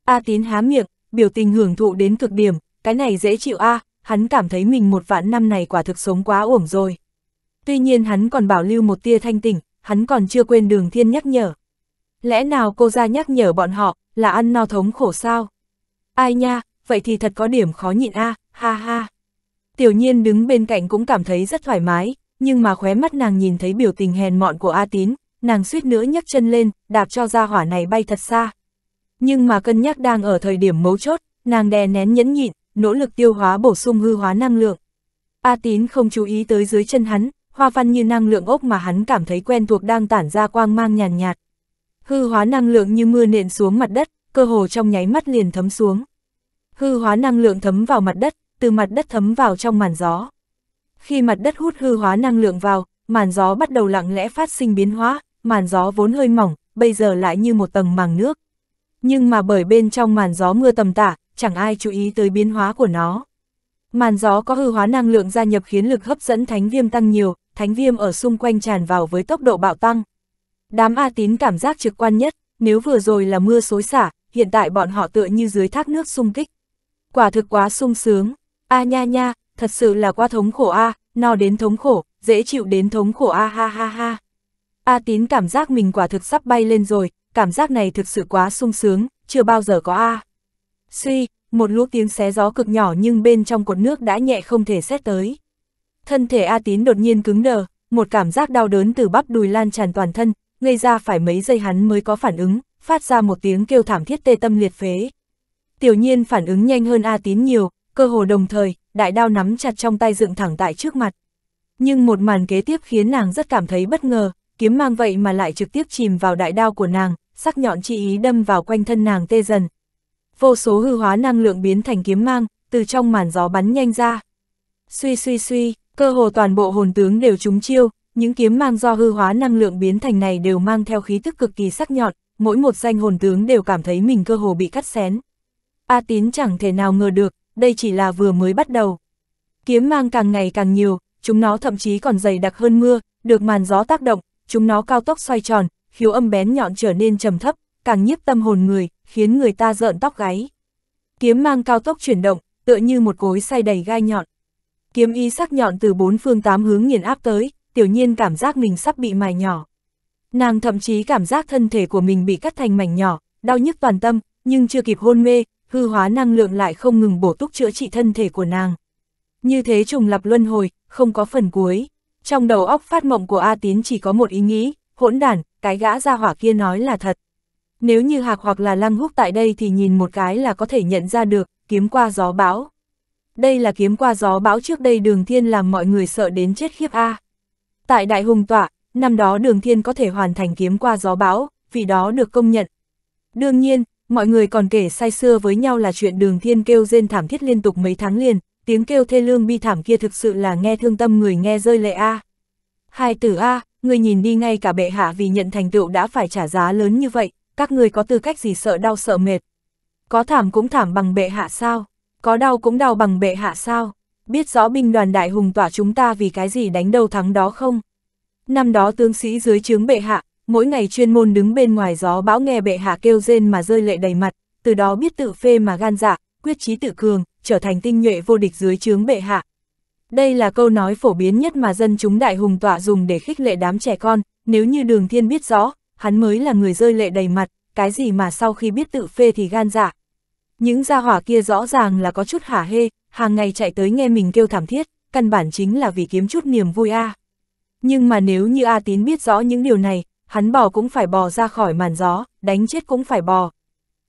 A Tín há miệng, biểu tình hưởng thụ đến cực điểm, cái này dễ chịu A, hắn cảm thấy mình một vạn năm này quả thực sống quá uổng rồi. Tuy nhiên hắn còn bảo lưu một tia thanh tỉnh, hắn còn chưa quên đường thiên nhắc nhở. Lẽ nào cô ra nhắc nhở bọn họ, là ăn no thống khổ sao? Ai nha, vậy thì thật có điểm khó nhịn A, ha ha. Tiểu nhiên đứng bên cạnh cũng cảm thấy rất thoải mái, nhưng mà khóe mắt nàng nhìn thấy biểu tình hèn mọn của A Tín, nàng suýt nữa nhấc chân lên, đạp cho ra hỏa này bay thật xa. Nhưng mà cân nhắc đang ở thời điểm mấu chốt, nàng đè nén nhẫn nhịn, nỗ lực tiêu hóa bổ sung hư hóa năng lượng. A Tín không chú ý tới dưới chân hắn, hoa văn như năng lượng ốc mà hắn cảm thấy quen thuộc đang tản ra quang mang nhàn nhạt, nhạt. Hư hóa năng lượng như mưa nện xuống mặt đất, cơ hồ trong nháy mắt liền thấm xuống. Hư hóa năng lượng thấm vào mặt đất, từ mặt đất thấm vào trong màn gió. Khi mặt đất hút hư hóa năng lượng vào, màn gió bắt đầu lặng lẽ phát sinh biến hóa, màn gió vốn hơi mỏng, bây giờ lại như một tầng màng nước. Nhưng mà bởi bên trong màn gió mưa tầm tả, chẳng ai chú ý tới biến hóa của nó. Màn gió có hư hóa năng lượng gia nhập khiến lực hấp dẫn thánh viêm tăng nhiều, thánh viêm ở xung quanh tràn vào với tốc độ bạo tăng. Đám A tín cảm giác trực quan nhất, nếu vừa rồi là mưa xối xả, hiện tại bọn họ tựa như dưới thác nước sung kích. Quả thực quá sung sướng. A à nha nha, thật sự là quá thống khổ a, à, no đến thống khổ, dễ chịu đến thống khổ a à, ha ha ha. A tín cảm giác mình quả thực sắp bay lên rồi, cảm giác này thực sự quá sung sướng, chưa bao giờ có a. Suy, một lũ tiếng xé gió cực nhỏ nhưng bên trong cột nước đã nhẹ không thể xét tới. Thân thể A tín đột nhiên cứng đờ, một cảm giác đau đớn từ bắp đùi lan tràn toàn thân, ngây ra phải mấy giây hắn mới có phản ứng, phát ra một tiếng kêu thảm thiết tê tâm liệt phế. Tiểu nhiên phản ứng nhanh hơn A tín nhiều, cơ hồ đồng thời, đại đao nắm chặt trong tay dựng thẳng tại trước mặt. Nhưng một màn kế tiếp khiến nàng rất cảm thấy bất ngờ, kiếm mang vậy mà lại trực tiếp chìm vào đại đao của nàng, sắc nhọn chi ý đâm vào quanh thân nàng tê dần. Vô số hư hóa năng lượng biến thành kiếm mang, từ trong màn gió bắn nhanh ra. Suy suy suy, cơ hồ toàn bộ hồn tướng đều trúng chiêu, những kiếm mang do hư hóa năng lượng biến thành này đều mang theo khí tức cực kỳ sắc nhọn, mỗi một danh hồn tướng đều cảm thấy mình cơ hồ bị cắt xén. A tín chẳng thể nào ngờ được, đây chỉ là vừa mới bắt đầu. Kiếm mang càng ngày càng nhiều, chúng nó thậm chí còn dày đặc hơn mưa, được màn gió tác động, chúng nó cao tốc xoay tròn, khiếu âm bén nhọn trở nên trầm thấp, càng nhiếp tâm hồn người, khiến người ta rợn tóc gáy. Kiếm mang cao tốc chuyển động, tựa như một cối xay đầy gai nhọn. Kiếm y sắc nhọn từ bốn phương tám hướng nghiền áp tới, tiểu nhiên cảm giác mình sắp bị mài nhỏ. Nàng thậm chí cảm giác thân thể của mình bị cắt thành mảnh nhỏ, đau nhức toàn tâm, nhưng chưa kịp hôn mê, hư hóa năng lượng lại không ngừng bổ túc chữa trị thân thể của nàng. Như thế trùng lập luân hồi, không có phần cuối. Trong đầu óc phát mộng của A Tín chỉ có một ý nghĩ, hỗn đản, cái gã ra hỏa kia nói là thật. Nếu như Hạc hoặc là Lăng Húc tại đây thì nhìn một cái là có thể nhận ra được, kiếm qua gió bão. Đây là kiếm qua gió bão trước đây Đường Thiên làm mọi người sợ đến chết khiếp A. Tại Đại Hùng Tọa, năm đó Đường Thiên có thể hoàn thành kiếm qua gió bão, vì đó được công nhận. Đương nhiên, mọi người còn kể say xưa với nhau là chuyện đường thiên kêu rên thảm thiết liên tục mấy tháng liền, tiếng kêu thê lương bi thảm kia thực sự là nghe thương tâm người nghe rơi lệ a. Hai tử a, người nhìn đi ngay cả bệ hạ vì nhận thành tựu đã phải trả giá lớn như vậy, các người có tư cách gì sợ đau sợ mệt. Có thảm cũng thảm bằng bệ hạ sao, có đau cũng đau bằng bệ hạ sao, biết rõ binh đoàn đại hùng tỏa chúng ta vì cái gì đánh đầu thắng đó không. Năm đó tướng sĩ dưới chướng bệ hạ, mỗi ngày chuyên môn đứng bên ngoài gió bão nghe bệ hạ kêu rên mà rơi lệ đầy mặt, từ đó biết tự phê mà gan dạ, quyết chí tự cường, trở thành tinh nhuệ vô địch dưới chướng bệ hạ. Đây là câu nói phổ biến nhất mà dân chúng đại hùng tọa dùng để khích lệ đám trẻ con, nếu như đường thiên biết rõ, hắn mới là người rơi lệ đầy mặt, cái gì mà sau khi biết tự phê thì gan dạ. Những gia hỏa kia rõ ràng là có chút hả hê, hàng ngày chạy tới nghe mình kêu thảm thiết, căn bản chính là vì kiếm chút niềm vui a. À. Nhưng mà nếu như A Tín biết rõ những điều này, hắn bò cũng phải bò ra khỏi màn gió, đánh chết cũng phải bò.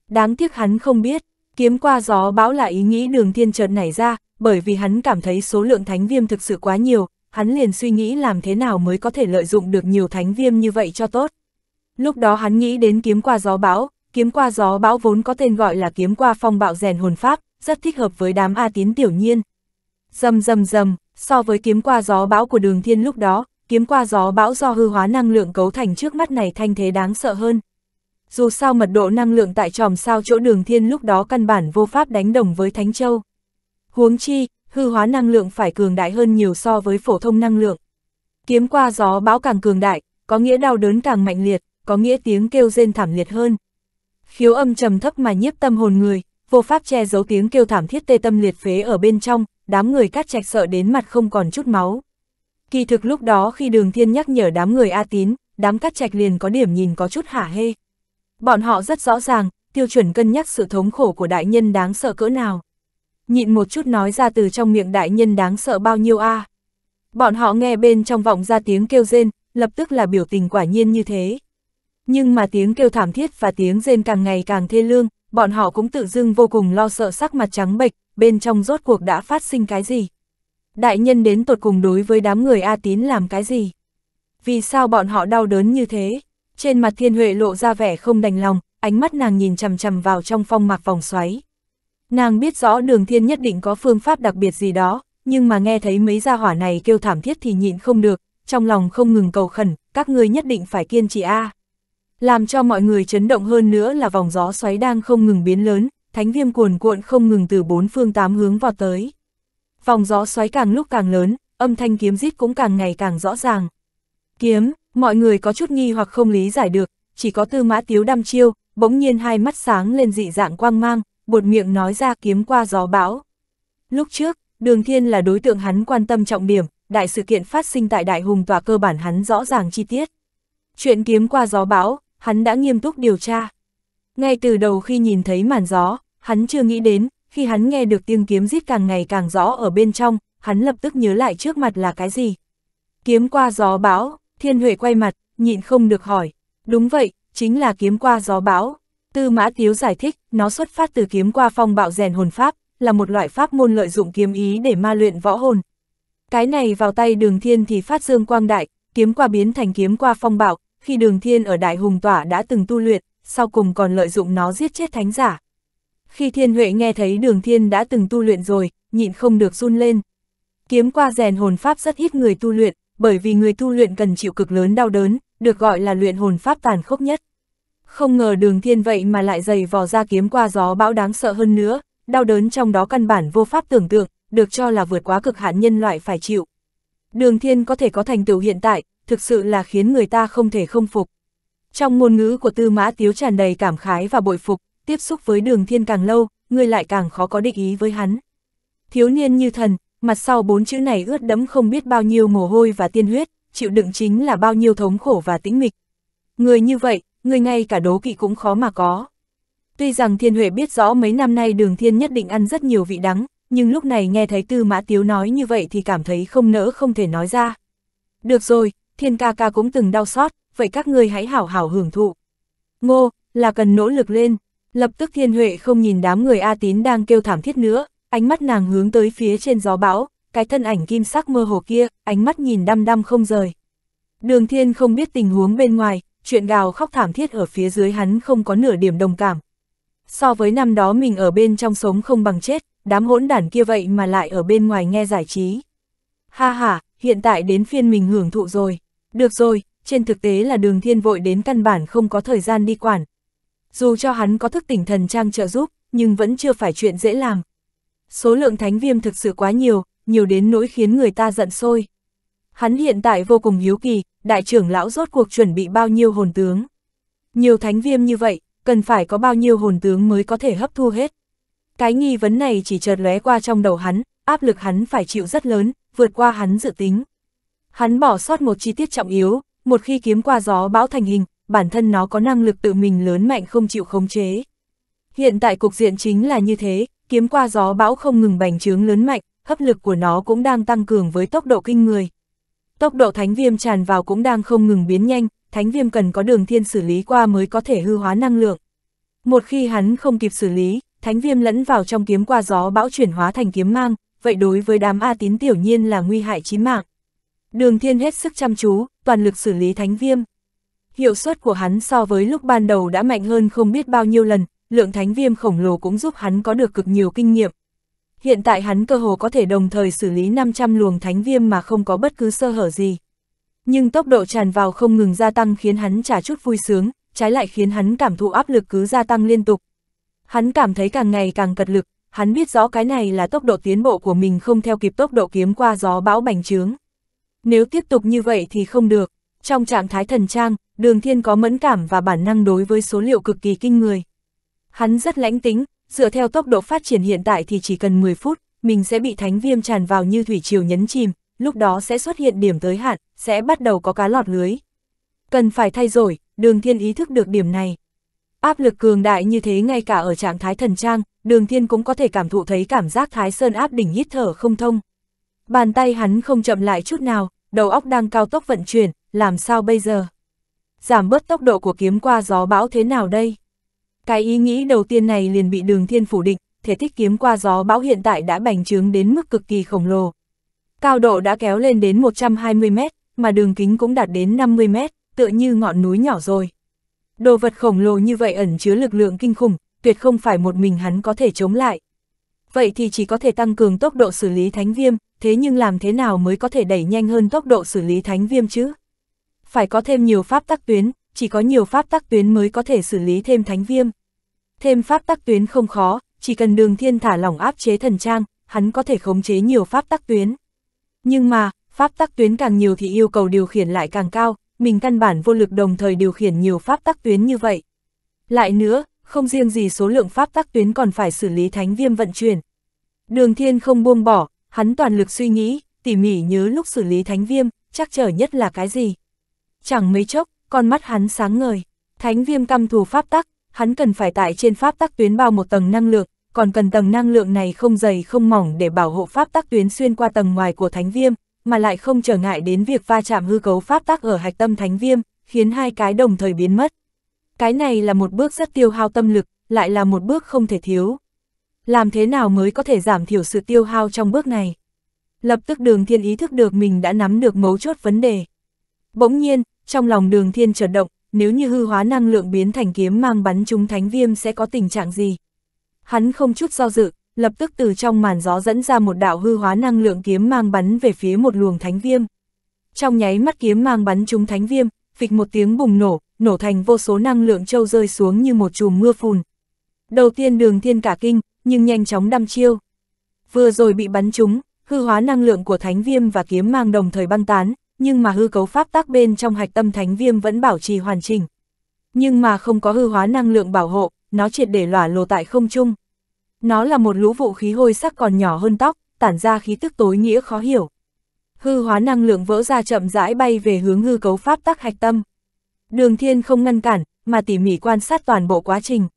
Đáng tiếc hắn không biết, kiếm qua gió bão là ý nghĩ đường thiên chợt nảy ra, bởi vì hắn cảm thấy số lượng thánh viêm thực sự quá nhiều, hắn liền suy nghĩ làm thế nào mới có thể lợi dụng được nhiều thánh viêm như vậy cho tốt. Lúc đó hắn nghĩ đến kiếm qua gió bão, kiếm qua gió bão vốn có tên gọi là kiếm qua phong bạo rèn hồn pháp, rất thích hợp với đám A tín tiểu nhiên. Dầm dầm dầm, so với kiếm qua gió bão của đường thiên lúc đó, kiếm qua gió bão do hư hóa năng lượng cấu thành trước mắt này thanh thế đáng sợ hơn. Dù sao mật độ năng lượng tại tròm sao chỗ đường thiên lúc đó căn bản vô pháp đánh đồng với Thánh Châu. Huống chi, hư hóa năng lượng phải cường đại hơn nhiều so với phổ thông năng lượng. Kiếm qua gió bão càng cường đại, có nghĩa đau đớn càng mạnh liệt, có nghĩa tiếng kêu rên thảm liệt hơn. Khiếu âm trầm thấp mà nhiếp tâm hồn người, vô pháp che giấu tiếng kêu thảm thiết tê tâm liệt phế ở bên trong, đám người cát trạch sợ đến mặt không còn chút máu. Kỳ thực lúc đó khi đường thiên nhắc nhở đám người A Tín, đám cắt trạch liền có điểm nhìn có chút hả hê. Bọn họ rất rõ ràng, tiêu chuẩn cân nhắc sự thống khổ của đại nhân đáng sợ cỡ nào. Nhịn một chút nói ra từ trong miệng đại nhân đáng sợ bao nhiêu a à. Bọn họ nghe bên trong vọng ra tiếng kêu rên, lập tức là biểu tình quả nhiên như thế. Nhưng mà tiếng kêu thảm thiết và tiếng rên càng ngày càng thê lương, bọn họ cũng tự dưng vô cùng lo sợ sắc mặt trắng bệch, bên trong rốt cuộc đã phát sinh cái gì. Đại nhân đến tột cùng đối với đám người A Tín làm cái gì? Vì sao bọn họ đau đớn như thế? Trên mặt Thiên Huệ lộ ra vẻ không đành lòng, ánh mắt nàng nhìn chầm chầm vào trong phong mạc vòng xoáy. Nàng biết rõ đường thiên nhất định có phương pháp đặc biệt gì đó, nhưng mà nghe thấy mấy gia hỏa này kêu thảm thiết thì nhịn không được, trong lòng không ngừng cầu khẩn, các ngươi nhất định phải kiên trì A. Làm cho mọi người chấn động hơn nữa là vòng gió xoáy đang không ngừng biến lớn, thánh viêm cuồn cuộn không ngừng từ bốn phương tám hướng vào tới. Vòng gió xoáy càng lúc càng lớn, âm thanh kiếm rít cũng càng ngày càng rõ ràng. Kiếm, mọi người có chút nghi hoặc không lý giải được, chỉ có tư mã tiếu đăm chiêu, bỗng nhiên hai mắt sáng lên dị dạng quang mang, buột miệng nói ra kiếm qua gió bão. Lúc trước, đường thiên là đối tượng hắn quan tâm trọng điểm, đại sự kiện phát sinh tại đại hùng tòa cơ bản hắn rõ ràng chi tiết. Chuyện kiếm qua gió bão, hắn đã nghiêm túc điều tra. Ngay từ đầu khi nhìn thấy màn gió, hắn chưa nghĩ đến, khi hắn nghe được tiếng kiếm rít càng ngày càng rõ ở bên trong, hắn lập tức nhớ lại trước mặt là cái gì. Kiếm qua gió bão, thiên huệ quay mặt, nhịn không được hỏi. Đúng vậy, chính là kiếm qua gió bão. Tư mã tiếu giải thích, nó xuất phát từ kiếm qua phong bạo rèn hồn pháp, là một loại pháp môn lợi dụng kiếm ý để ma luyện võ hồn. Cái này vào tay đường thiên thì phát dương quang đại, kiếm qua biến thành kiếm qua phong bạo, khi đường thiên ở đại hùng tỏa đã từng tu luyện, sau cùng còn lợi dụng nó giết chết thánh giả. Khi thiên huệ nghe thấy đường thiên đã từng tu luyện rồi, nhịn không được run lên. Kiếm qua rèn hồn pháp rất ít người tu luyện, bởi vì người tu luyện cần chịu cực lớn đau đớn, được gọi là luyện hồn pháp tàn khốc nhất. Không ngờ đường thiên vậy mà lại dày vò ra kiếm qua gió bão đáng sợ hơn nữa, đau đớn trong đó căn bản vô pháp tưởng tượng, được cho là vượt quá cực hạn nhân loại phải chịu. Đường thiên có thể có thành tựu hiện tại, thực sự là khiến người ta không thể không phục. Trong ngôn ngữ của tư mã tiếu tràn đầy cảm khái và bội phục, tiếp xúc với đường thiên càng lâu, người lại càng khó có định ý với hắn. Thiếu niên như thần, mặt sau bốn chữ này ướt đẫm không biết bao nhiêu mồ hôi và tiên huyết, chịu đựng chính là bao nhiêu thống khổ và tĩnh mịch. Người như vậy, người ngay cả đố kỵ cũng khó mà có. Tuy rằng Thiên Huệ biết rõ mấy năm nay đường thiên nhất định ăn rất nhiều vị đắng, nhưng lúc này nghe thấy Tư Mã Tiếu nói như vậy thì cảm thấy không nỡ không thể nói ra. Được rồi, Thiên ca ca cũng từng đau xót, vậy các ngươi hãy hảo hảo hưởng thụ. Ngô, là cần nỗ lực lên. Lập tức thiên huệ không nhìn đám người A tín đang kêu thảm thiết nữa, ánh mắt nàng hướng tới phía trên gió bão, cái thân ảnh kim sắc mơ hồ kia, ánh mắt nhìn đăm đăm không rời. Đường thiên không biết tình huống bên ngoài, chuyện gào khóc thảm thiết ở phía dưới hắn không có nửa điểm đồng cảm. So với năm đó mình ở bên trong sống không bằng chết, đám hỗn đản kia vậy mà lại ở bên ngoài nghe giải trí. Ha ha, hiện tại đến phiên mình hưởng thụ rồi. Được rồi, trên thực tế là đường thiên vội đến căn bản không có thời gian đi quản, dù cho hắn có thức tỉnh thần trang trợ giúp, nhưng vẫn chưa phải chuyện dễ làm. Số lượng thánh viêm thực sự quá nhiều, nhiều đến nỗi khiến người ta giận sôi. Hắn hiện tại vô cùng hiếu kỳ, đại trưởng lão rốt cuộc chuẩn bị bao nhiêu hồn tướng. Nhiều thánh viêm như vậy, cần phải có bao nhiêu hồn tướng mới có thể hấp thu hết. Cái nghi vấn này chỉ chợt lóe qua trong đầu hắn, áp lực hắn phải chịu rất lớn, vượt qua hắn dự tính. Hắn bỏ sót một chi tiết trọng yếu, một khi kiếm qua gió bão thành hình, bản thân nó có năng lực tự mình lớn mạnh không chịu khống chế. Hiện tại cục diện chính là như thế, kiếm qua gió bão không ngừng bành trướng lớn mạnh, hấp lực của nó cũng đang tăng cường với tốc độ kinh người. Tốc độ thánh viêm tràn vào cũng đang không ngừng biến nhanh, thánh viêm cần có đường thiên xử lý qua mới có thể hư hóa năng lượng. Một khi hắn không kịp xử lý, thánh viêm lẫn vào trong kiếm qua gió bão chuyển hóa thành kiếm mang, vậy đối với đám A tín tiểu nhiên là nguy hại chí mạng. Đường thiên hết sức chăm chú, toàn lực xử lý thánh viêm hiệu suất của hắn so với lúc ban đầu đã mạnh hơn không biết bao nhiêu lần, lượng thánh viêm khổng lồ cũng giúp hắn có được cực nhiều kinh nghiệm. Hiện tại hắn cơ hồ có thể đồng thời xử lý 500 luồng thánh viêm mà không có bất cứ sơ hở gì. Nhưng tốc độ tràn vào không ngừng gia tăng khiến hắn trả chút vui sướng, trái lại khiến hắn cảm thụ áp lực cứ gia tăng liên tục. Hắn cảm thấy càng ngày càng cật lực, hắn biết rõ cái này là tốc độ tiến bộ của mình không theo kịp tốc độ kiếm qua gió bão bành trướng. Nếu tiếp tục như vậy thì không được, trong trạng thái thần trang, Đường Thiên có mẫn cảm và bản năng đối với số liệu cực kỳ kinh người. Hắn rất lãnh tính, dựa theo tốc độ phát triển hiện tại thì chỉ cần 10 phút, mình sẽ bị thánh viêm tràn vào như thủy triều nhấn chìm, lúc đó sẽ xuất hiện điểm tới hạn, sẽ bắt đầu có cá lọt lưới. Cần phải thay rồi. đường thiên ý thức được điểm này. Áp lực cường đại như thế ngay cả ở trạng thái thần trang, đường thiên cũng có thể cảm thụ thấy cảm giác thái sơn áp đỉnh hít thở không thông. Bàn tay hắn không chậm lại chút nào, đầu óc đang cao tốc vận chuyển, làm sao bây giờ? giảm bớt tốc độ của kiếm qua gió bão thế nào đây? Cái ý nghĩ đầu tiên này liền bị đường thiên phủ định, thể tích kiếm qua gió bão hiện tại đã bành trướng đến mức cực kỳ khổng lồ. Cao độ đã kéo lên đến 120 mét, mà đường kính cũng đạt đến 50 mét, tựa như ngọn núi nhỏ rồi. Đồ vật khổng lồ như vậy ẩn chứa lực lượng kinh khủng, tuyệt không phải một mình hắn có thể chống lại. Vậy thì chỉ có thể tăng cường tốc độ xử lý thánh viêm, thế nhưng làm thế nào mới có thể đẩy nhanh hơn tốc độ xử lý thánh viêm chứ? phải có thêm nhiều pháp tắc tuyến, chỉ có nhiều pháp tắc tuyến mới có thể xử lý thêm thánh viêm. Thêm pháp tắc tuyến không khó, chỉ cần đường thiên thả lỏng áp chế thần trang, hắn có thể khống chế nhiều pháp tắc tuyến. Nhưng mà, pháp tắc tuyến càng nhiều thì yêu cầu điều khiển lại càng cao, mình căn bản vô lực đồng thời điều khiển nhiều pháp tắc tuyến như vậy. Lại nữa, không riêng gì số lượng pháp tắc tuyến còn phải xử lý thánh viêm vận chuyển. Đường thiên không buông bỏ, hắn toàn lực suy nghĩ, tỉ mỉ nhớ lúc xử lý thánh viêm, chắc trở nhất là cái gì chẳng mấy chốc, con mắt hắn sáng ngời. Thánh viêm căm thù pháp tắc, hắn cần phải tại trên pháp tắc tuyến bao một tầng năng lượng, còn cần tầng năng lượng này không dày không mỏng để bảo hộ pháp tắc tuyến xuyên qua tầng ngoài của thánh viêm, mà lại không trở ngại đến việc va chạm hư cấu pháp tắc ở hạch tâm thánh viêm, khiến hai cái đồng thời biến mất. Cái này là một bước rất tiêu hao tâm lực, lại là một bước không thể thiếu. Làm thế nào mới có thể giảm thiểu sự tiêu hao trong bước này? Lập tức đường thiên ý thức được mình đã nắm được mấu chốt vấn đề. Bỗng nhiên, trong lòng đường thiên chợt động, nếu như hư hóa năng lượng biến thành kiếm mang bắn trúng thánh viêm sẽ có tình trạng gì? Hắn không chút do dự, lập tức từ trong màn gió dẫn ra một đạo hư hóa năng lượng kiếm mang bắn về phía một luồng thánh viêm. Trong nháy mắt kiếm mang bắn trúng thánh viêm, phịch một tiếng bùng nổ, nổ thành vô số năng lượng châu rơi xuống như một chùm mưa phùn. Đầu tiên đường thiên cả kinh, nhưng nhanh chóng đăm chiêu. Vừa rồi bị bắn trúng, hư hóa năng lượng của thánh viêm và kiếm mang đồng thời băng tán, nhưng mà hư cấu pháp tác bên trong hạch tâm thánh viêm vẫn bảo trì hoàn chỉnh. Nhưng mà không có hư hóa năng lượng bảo hộ, nó triệt để lỏa lồ tại không trung. Nó là một lũ vũ khí hôi sắc còn nhỏ hơn tóc, tản ra khí tức tối nghĩa khó hiểu. Hư hóa năng lượng vỡ ra chậm rãi bay về hướng hư cấu pháp tác hạch tâm. Đường thiên không ngăn cản, mà tỉ mỉ quan sát toàn bộ quá trình.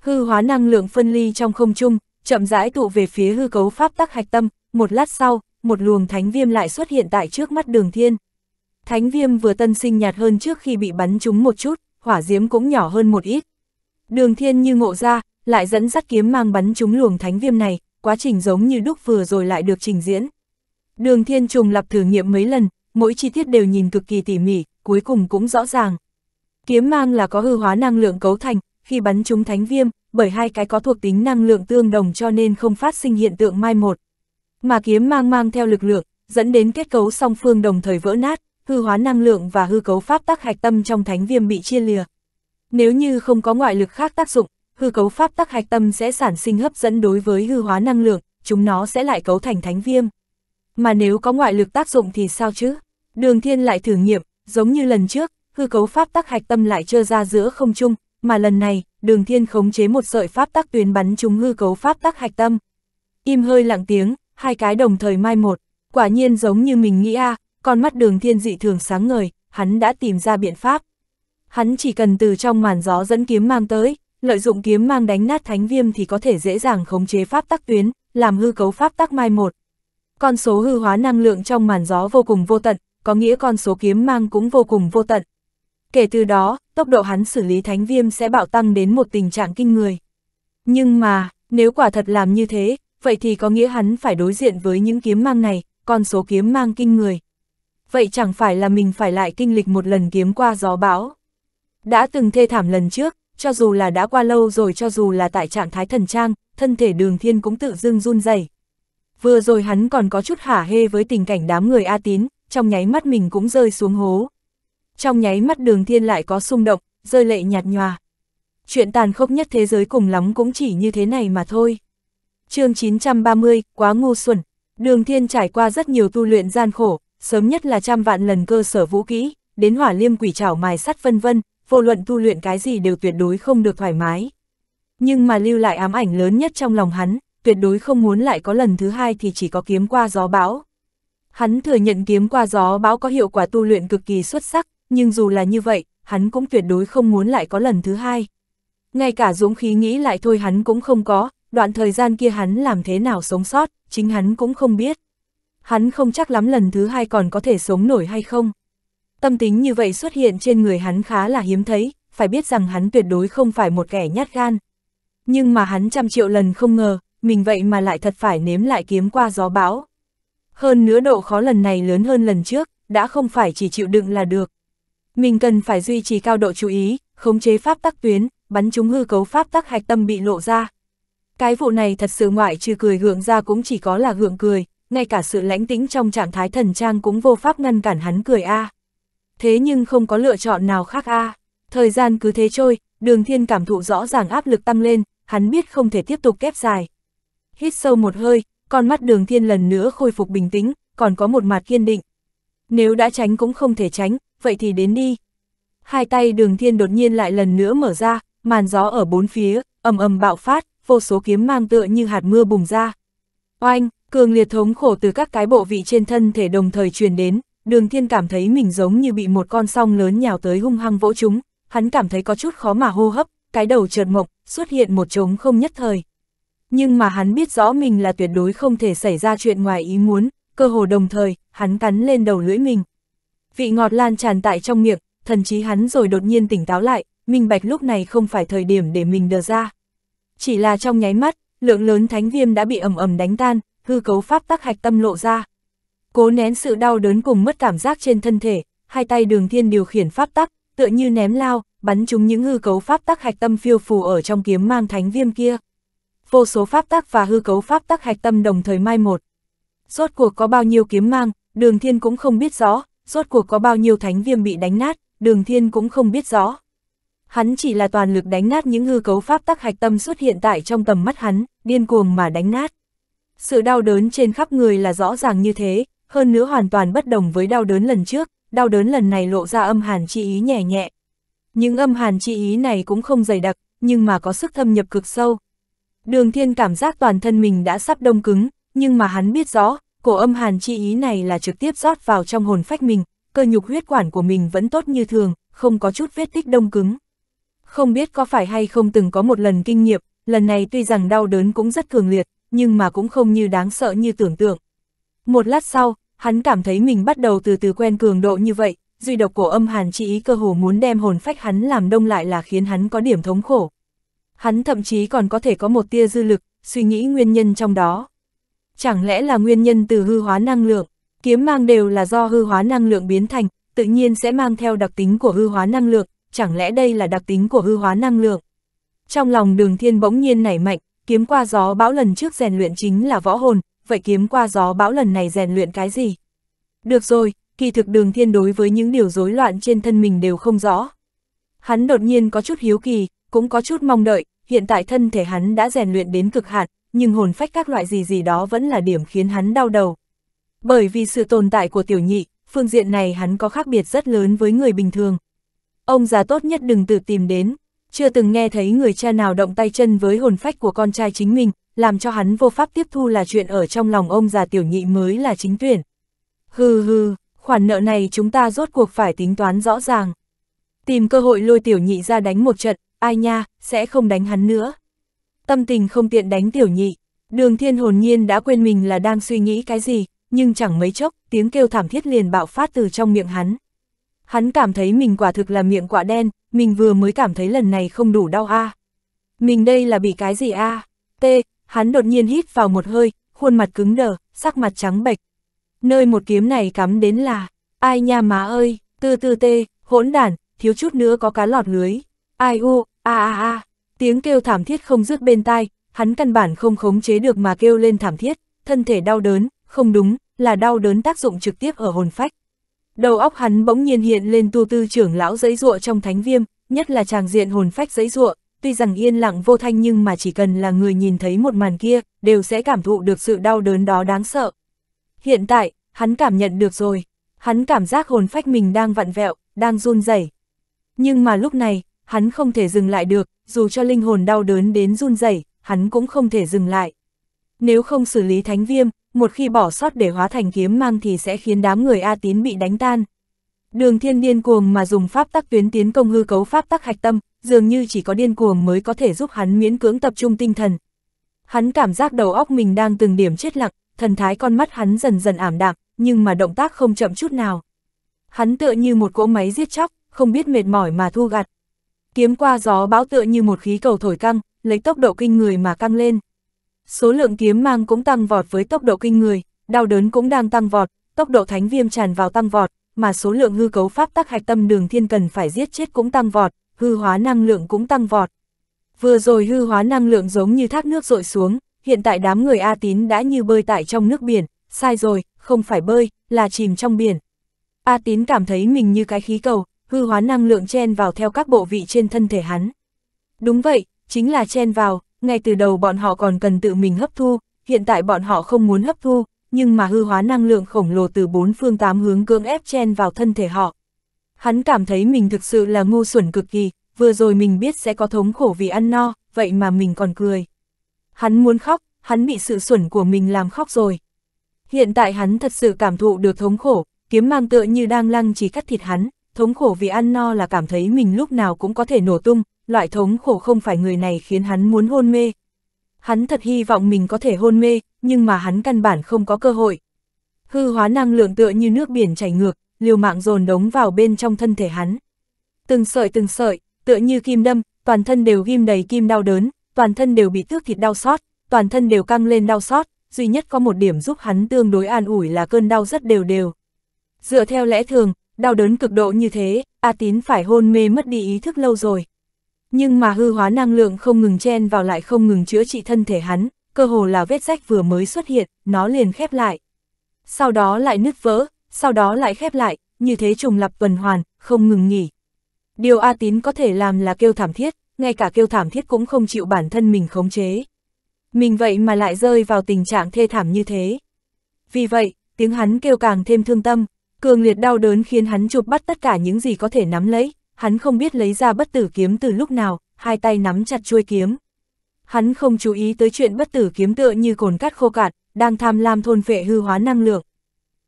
Hư hóa năng lượng phân ly trong không trung, chậm rãi tụ về phía hư cấu pháp tắc hạch tâm, một lát sau, một luồng thánh viêm lại xuất hiện tại trước mắt đường thiên. Thánh viêm vừa tân sinh nhạt hơn trước khi bị bắn trúng một chút, hỏa diễm cũng nhỏ hơn một ít. Đường thiên như ngộ ra, lại dẫn sắt kiếm mang bắn trúng luồng thánh viêm này, quá trình giống như đúc vừa rồi lại được trình diễn. Đường thiên trùng lập thử nghiệm mấy lần, mỗi chi tiết đều nhìn cực kỳ tỉ mỉ, cuối cùng cũng rõ ràng. Kiếm mang là có hư hóa năng lượng cấu thành, khi bắn trúng thánh viêm, bởi hai cái có thuộc tính năng lượng tương đồng cho nên không phát sinh hiện tượng mai một. Mà kiếm mang mang theo lực lượng, dẫn đến kết cấu song phương đồng thời vỡ nát, hư hóa năng lượng và hư cấu pháp tắc hạch tâm trong thánh viêm bị chia lìa. Nếu như không có ngoại lực khác tác dụng, hư cấu pháp tắc hạch tâm sẽ sản sinh hấp dẫn đối với hư hóa năng lượng, chúng nó sẽ lại cấu thành thánh viêm. Mà nếu có ngoại lực tác dụng thì sao chứ? Đường thiên lại thử nghiệm, giống như lần trước, hư cấu pháp tắc hạch tâm lại trơ ra giữa không trung, mà lần này, đường thiên khống chế một sợi pháp tắc tuyến bắn trúng hư cấu pháp tắc hạch tâm. Im hơi lặng tiếng, hai cái đồng thời mai một, quả nhiên giống như mình nghĩ a, con mắt đường thiên dị thường sáng ngời, hắn đã tìm ra biện pháp. Hắn chỉ cần từ trong màn gió dẫn kiếm mang tới, lợi dụng kiếm mang đánh nát thánh viêm thì có thể dễ dàng khống chế pháp tắc tuyến, làm hư cấu pháp tắc mai một. Con số hư hóa năng lượng trong màn gió vô cùng vô tận, có nghĩa con số kiếm mang cũng vô cùng vô tận. Kể từ đó, tốc độ hắn xử lý thánh viêm sẽ bạo tăng đến một tình trạng kinh người. Nhưng mà, nếu quả thật làm như thế, vậy thì có nghĩa hắn phải đối diện với những kiếm mang này, con số kiếm mang kinh người. Vậy chẳng phải là mình phải lại kinh lịch một lần kiếm qua gió bão. Đã từng thê thảm lần trước, cho dù là đã qua lâu rồi cho dù là tại trạng thái thần trang, thân thể đường thiên cũng tự dưng run rẩy. Vừa rồi hắn còn có chút hả hê với tình cảnh đám người A Tín, trong nháy mắt mình cũng rơi xuống hố. Trong nháy mắt đường thiên lại có xung động, rơi lệ nhạt nhòa. Chuyện tàn khốc nhất thế giới cùng lắm cũng chỉ như thế này mà thôi chương 930, quá ngu xuẩn, đường thiên trải qua rất nhiều tu luyện gian khổ, sớm nhất là trăm vạn lần cơ sở vũ kỹ, đến hỏa liêm quỷ trảo mài sắt vân vân, vô luận tu luyện cái gì đều tuyệt đối không được thoải mái. Nhưng mà lưu lại ám ảnh lớn nhất trong lòng hắn, tuyệt đối không muốn lại có lần thứ hai thì chỉ có kiếm qua gió bão. Hắn thừa nhận kiếm qua gió bão có hiệu quả tu luyện cực kỳ xuất sắc, nhưng dù là như vậy, hắn cũng tuyệt đối không muốn lại có lần thứ hai. Ngay cả dũng khí nghĩ lại thôi hắn cũng không có, đoạn thời gian kia hắn làm thế nào sống sót, chính hắn cũng không biết. Hắn không chắc lắm lần thứ hai còn có thể sống nổi hay không. Tâm tính như vậy xuất hiện trên người hắn khá là hiếm thấy, phải biết rằng hắn tuyệt đối không phải một kẻ nhát gan. Nhưng mà hắn trăm triệu lần không ngờ, mình vậy mà lại thật phải nếm lại kiếm qua gió bão. Hơn nữa độ khó lần này lớn hơn lần trước, đã không phải chỉ chịu đựng là được. Mình cần phải duy trì cao độ chú ý, khống chế pháp tắc tuyến, bắn chúng hư cấu pháp tắc hạch tâm bị lộ ra, cái vụ này thật sự ngoại trừ cười hưởng ra cũng chỉ có là hưởng cười, ngay cả sự lãnh tĩnh trong trạng thái thần trang cũng vô pháp ngăn cản hắn cười a. Thế nhưng không có lựa chọn nào khác a. Thời gian cứ thế trôi, đường thiên cảm thụ rõ ràng áp lực tăng lên, hắn biết không thể tiếp tục kép dài. Hít sâu một hơi, con mắt đường thiên lần nữa khôi phục bình tĩnh, còn có một mặt kiên định. Nếu đã tránh cũng không thể tránh, vậy thì đến đi. Hai tay đường thiên đột nhiên lại lần nữa mở ra, màn gió ở bốn phía, ầm ầm bạo phát, vô số kiếm mang tựa như hạt mưa bùng ra. Oanh, cường liệt thống khổ từ các cái bộ vị trên thân thể đồng thời truyền đến, đường thiên cảm thấy mình giống như bị một con song lớn nhào tới hung hăng vỗ chúng, hắn cảm thấy có chút khó mà hô hấp, cái đầu chợt mộc, xuất hiện một trống không nhất thời. Nhưng mà hắn biết rõ mình là tuyệt đối không thể xảy ra chuyện ngoài ý muốn, cơ hồ đồng thời, hắn cắn lên đầu lưỡi mình. Vị ngọt lan tràn tại trong miệng, thần chí hắn rồi đột nhiên tỉnh táo lại, minh bạch lúc này không phải thời điểm để mình đờ ra. Chỉ là trong nháy mắt, lượng lớn thánh viêm đã bị ẩm ẩm đánh tan, hư cấu pháp tắc hạch tâm lộ ra. Cố nén sự đau đớn cùng mất cảm giác trên thân thể, hai tay đường thiên điều khiển pháp tắc, tựa như ném lao, bắn chúng những hư cấu pháp tắc hạch tâm phiêu phù ở trong kiếm mang thánh viêm kia. Vô số pháp tắc và hư cấu pháp tắc hạch tâm đồng thời mai một. Rốt cuộc có bao nhiêu kiếm mang, đường thiên cũng không biết rõ, rốt cuộc có bao nhiêu thánh viêm bị đánh nát, đường thiên cũng không biết rõ. Hắn chỉ là toàn lực đánh nát những hư cấu pháp tắc hạch tâm xuất hiện tại trong tầm mắt hắn, điên cuồng mà đánh nát. Sự đau đớn trên khắp người là rõ ràng như thế, hơn nữa hoàn toàn bất đồng với đau đớn lần trước, đau đớn lần này lộ ra âm hàn chi ý nhẹ nhẹ. Những âm hàn chi ý này cũng không dày đặc, nhưng mà có sức thâm nhập cực sâu. Đường thiên cảm giác toàn thân mình đã sắp đông cứng, nhưng mà hắn biết rõ, cổ âm hàn chi ý này là trực tiếp rót vào trong hồn phách mình, cơ nhục huyết quản của mình vẫn tốt như thường, không có chút vết tích đông cứng. Không biết có phải hay không từng có một lần kinh nghiệm, lần này tuy rằng đau đớn cũng rất cường liệt, nhưng mà cũng không như đáng sợ như tưởng tượng. Một lát sau, hắn cảm thấy mình bắt đầu từ từ quen cường độ như vậy, duy độc cổ âm hàn chỉ ý cơ hồ muốn đem hồn phách hắn làm đông lại là khiến hắn có điểm thống khổ. Hắn thậm chí còn có thể có một tia dư lực, suy nghĩ nguyên nhân trong đó. Chẳng lẽ là nguyên nhân từ hư hóa năng lượng, kiếm mang đều là do hư hóa năng lượng biến thành, tự nhiên sẽ mang theo đặc tính của hư hóa năng lượng, chẳng lẽ đây là đặc tính của hư hóa năng lượng? Trong lòng đường thiên bỗng nhiên nảy mạnh, kiếm qua gió bão lần trước rèn luyện chính là võ hồn, vậy kiếm qua gió bão lần này rèn luyện cái gì? Được rồi, kỳ thực đường thiên đối với những điều rối loạn trên thân mình đều không rõ. Hắn đột nhiên có chút hiếu kỳ, cũng có chút mong đợi, hiện tại thân thể hắn đã rèn luyện đến cực hạn, nhưng hồn phách các loại gì gì đó vẫn là điểm khiến hắn đau đầu. Bởi vì sự tồn tại của tiểu nhị, phương diện này hắn có khác biệt rất lớn với người bình thường ông già tốt nhất đừng tự tìm đến. Chưa từng nghe thấy người cha nào động tay chân với hồn phách của con trai chính mình, làm cho hắn vô pháp tiếp thu là chuyện ở trong lòng ông già tiểu nhị mới là chính tuyển. Hừ hừ, khoản nợ này chúng ta rốt cuộc phải tính toán rõ ràng. Tìm cơ hội lôi tiểu nhị ra đánh một trận, ai nha, sẽ không đánh hắn nữa. Tâm tình không tiện đánh tiểu nhị, đường thiên hồn nhiên đã quên mình là đang suy nghĩ cái gì, nhưng chẳng mấy chốc, tiếng kêu thảm thiết liền bạo phát từ trong miệng hắn. Hắn cảm thấy mình quả thực là miệng quả đen, mình vừa mới cảm thấy lần này không đủ đau a. À. Mình đây là bị cái gì a? À? T, hắn đột nhiên hít vào một hơi, khuôn mặt cứng đờ, sắc mặt trắng bệch. Nơi một kiếm này cắm đến là, ai nha má ơi, tư tư tê, hỗn đản, thiếu chút nữa có cá lọt lưới. Ai u, a a a, tiếng kêu thảm thiết không dứt bên tai, hắn căn bản không khống chế được mà kêu lên thảm thiết, thân thể đau đớn, không đúng, là đau đớn tác dụng trực tiếp ở hồn phách. Đầu óc hắn bỗng nhiên hiện lên tu tư trưởng lão giấy ruộng trong thánh viêm, nhất là chàng diện hồn phách giấy ruộng, tuy rằng yên lặng vô thanh nhưng mà chỉ cần là người nhìn thấy một màn kia, đều sẽ cảm thụ được sự đau đớn đó đáng sợ. Hiện tại, hắn cảm nhận được rồi, hắn cảm giác hồn phách mình đang vặn vẹo, đang run rẩy. Nhưng mà lúc này, hắn không thể dừng lại được, dù cho linh hồn đau đớn đến run rẩy, hắn cũng không thể dừng lại. Nếu không xử lý thánh viêm, một khi bỏ sót để hóa thành kiếm mang thì sẽ khiến đám người A Tín bị đánh tan. Đường thiên điên cuồng mà dùng pháp tắc tuyến tiến công hư cấu pháp tắc hạch tâm, dường như chỉ có điên cuồng mới có thể giúp hắn miễn cưỡng tập trung tinh thần. Hắn cảm giác đầu óc mình đang từng điểm chết lặng, thần thái con mắt hắn dần dần ảm đạm, nhưng mà động tác không chậm chút nào. Hắn tựa như một cỗ máy giết chóc, không biết mệt mỏi mà thu gặt. Kiếm qua gió bão tựa như một khí cầu thổi căng, lấy tốc độ kinh người mà căng lên. Số lượng kiếm mang cũng tăng vọt với tốc độ kinh người, đau đớn cũng đang tăng vọt, tốc độ thánh viêm tràn vào tăng vọt, mà số lượng hư cấu pháp tắc hạch tâm đường thiên cần phải giết chết cũng tăng vọt, hư hóa năng lượng cũng tăng vọt. Vừa rồi hư hóa năng lượng giống như thác nước rội xuống, hiện tại đám người A Tín đã như bơi tại trong nước biển, sai rồi, không phải bơi, là chìm trong biển. A Tín cảm thấy mình như cái khí cầu, hư hóa năng lượng chen vào theo các bộ vị trên thân thể hắn. Đúng vậy, chính là chen vào, ngay từ đầu bọn họ còn cần tự mình hấp thu, hiện tại bọn họ không muốn hấp thu, nhưng mà hư hóa năng lượng khổng lồ từ bốn phương tám hướng cưỡng ép chen vào thân thể họ. Hắn cảm thấy mình thực sự là ngu xuẩn cực kỳ, vừa rồi mình biết sẽ có thống khổ vì ăn no, vậy mà mình còn cười. Hắn muốn khóc, hắn bị sự xuẩn của mình làm khóc rồi. Hiện tại hắn thật sự cảm thụ được thống khổ, kiếm mang tựa như đang lăng chỉ cắt thịt hắn, thống khổ vì ăn no là cảm thấy mình lúc nào cũng có thể nổ tung, loại thống khổ không phải người này khiến hắn muốn hôn mê. Hắn thật hy vọng mình có thể hôn mê, nhưng mà hắn căn bản không có cơ hội. Hư hóa năng lượng tựa như nước biển chảy ngược, liều mạng dồn đống vào bên trong thân thể hắn. Từng sợi từng sợi, tựa như kim đâm, toàn thân đều ghim đầy kim đau đớn, toàn thân đều bị tước thịt đau xót, toàn thân đều căng lên đau xót, duy nhất có một điểm giúp hắn tương đối an ủi là cơn đau rất đều đều. Dựa theo lẽ thường, đau đớn cực độ như thế, A Tín phải hôn mê mất đi ý thức lâu rồi. Nhưng mà hư hóa năng lượng không ngừng chen vào lại không ngừng chữa trị thân thể hắn, cơ hồ là vết rách vừa mới xuất hiện, nó liền khép lại. Sau đó lại nứt vỡ, sau đó lại khép lại, như thế trùng lập tuần hoàn, không ngừng nghỉ. Điều A Tín có thể làm là kêu thảm thiết, ngay cả kêu thảm thiết cũng không chịu bản thân mình khống chế. Mình vậy mà lại rơi vào tình trạng thê thảm như thế. Vì vậy, tiếng hắn kêu càng thêm thương tâm, cường liệt đau đớn khiến hắn chụp bắt tất cả những gì có thể nắm lấy, hắn không biết lấy ra bất tử kiếm từ lúc nào, hai tay nắm chặt chuôi kiếm. Hắn không chú ý tới chuyện bất tử kiếm tựa như cồn cát khô cạn, đang tham lam thôn phệ hư hóa năng lượng.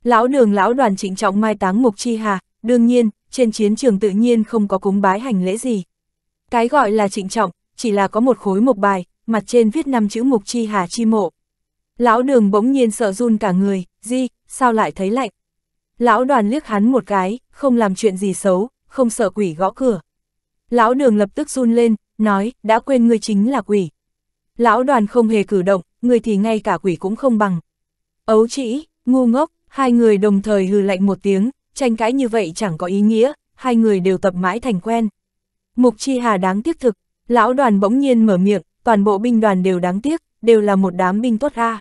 Lão đường lão đoàn trịnh trọng mai táng mục chi hà, đương nhiên, trên chiến trường tự nhiên không có cúng bái hành lễ gì. Cái gọi là trịnh trọng, chỉ là có một khối mục bài, mặt trên viết năm chữ mục chi hà chi mộ. Lão đường bỗng nhiên sợ run cả người, gì, sao lại thấy lạnh. Lão đoàn liếc hắn một cái, không làm chuyện gì xấu, không sợ quỷ gõ cửa. Lão đường lập tức run lên, nói, đã quên ngươi chính là quỷ. Lão đoàn không hề cử động, ngươi thì ngay cả quỷ cũng không bằng. Ấu chỉ, ngu ngốc, hai người đồng thời hừ lạnh một tiếng, tranh cãi như vậy chẳng có ý nghĩa, hai người đều tập mãi thành quen. Mục Chi Hà đáng tiếc thực, lão đoàn bỗng nhiên mở miệng, toàn bộ binh đoàn đều đáng tiếc, đều là một đám binh tốt ra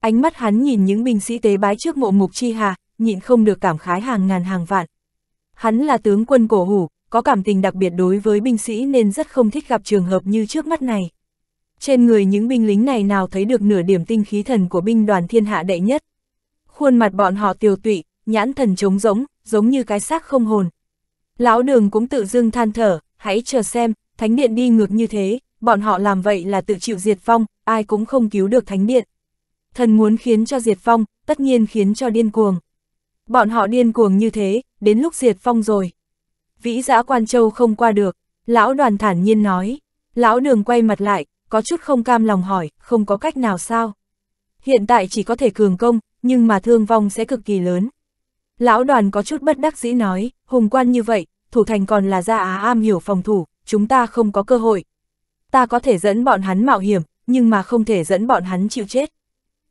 Ánh mắt hắn nhìn những binh sĩ tế bái trước mộ Mục Chi Hà, nhịn không được cảm khái hàng ngàn hàng vạn. Hắn là tướng quân cổ hủ, có cảm tình đặc biệt đối với binh sĩ nên rất không thích gặp trường hợp như trước mắt này. Trên người những binh lính này nào thấy được nửa điểm tinh khí thần của binh đoàn thiên hạ đệ nhất. Khuôn mặt bọn họ tiêu tụy, nhãn thần trống rỗng, giống như cái xác không hồn. Lão đường cũng tự dưng than thở, hãy chờ xem, thánh điện đi ngược như thế, bọn họ làm vậy là tự chịu diệt phong ai cũng không cứu được thánh điện. Thần muốn khiến cho diệt phong tất nhiên khiến cho điên cuồng. Bọn họ điên cuồng như thế, đến lúc diệt phong rồi. Vĩ giã quan châu không qua được, lão đoàn thản nhiên nói, lão đường quay mặt lại, có chút không cam lòng hỏi, không có cách nào sao. Hiện tại chỉ có thể cường công, nhưng mà thương vong sẽ cực kỳ lớn. Lão đoàn có chút bất đắc dĩ nói, hùng quan như vậy, thủ thành còn là ra á am hiểu phòng thủ, chúng ta không có cơ hội. Ta có thể dẫn bọn hắn mạo hiểm, nhưng mà không thể dẫn bọn hắn chịu chết.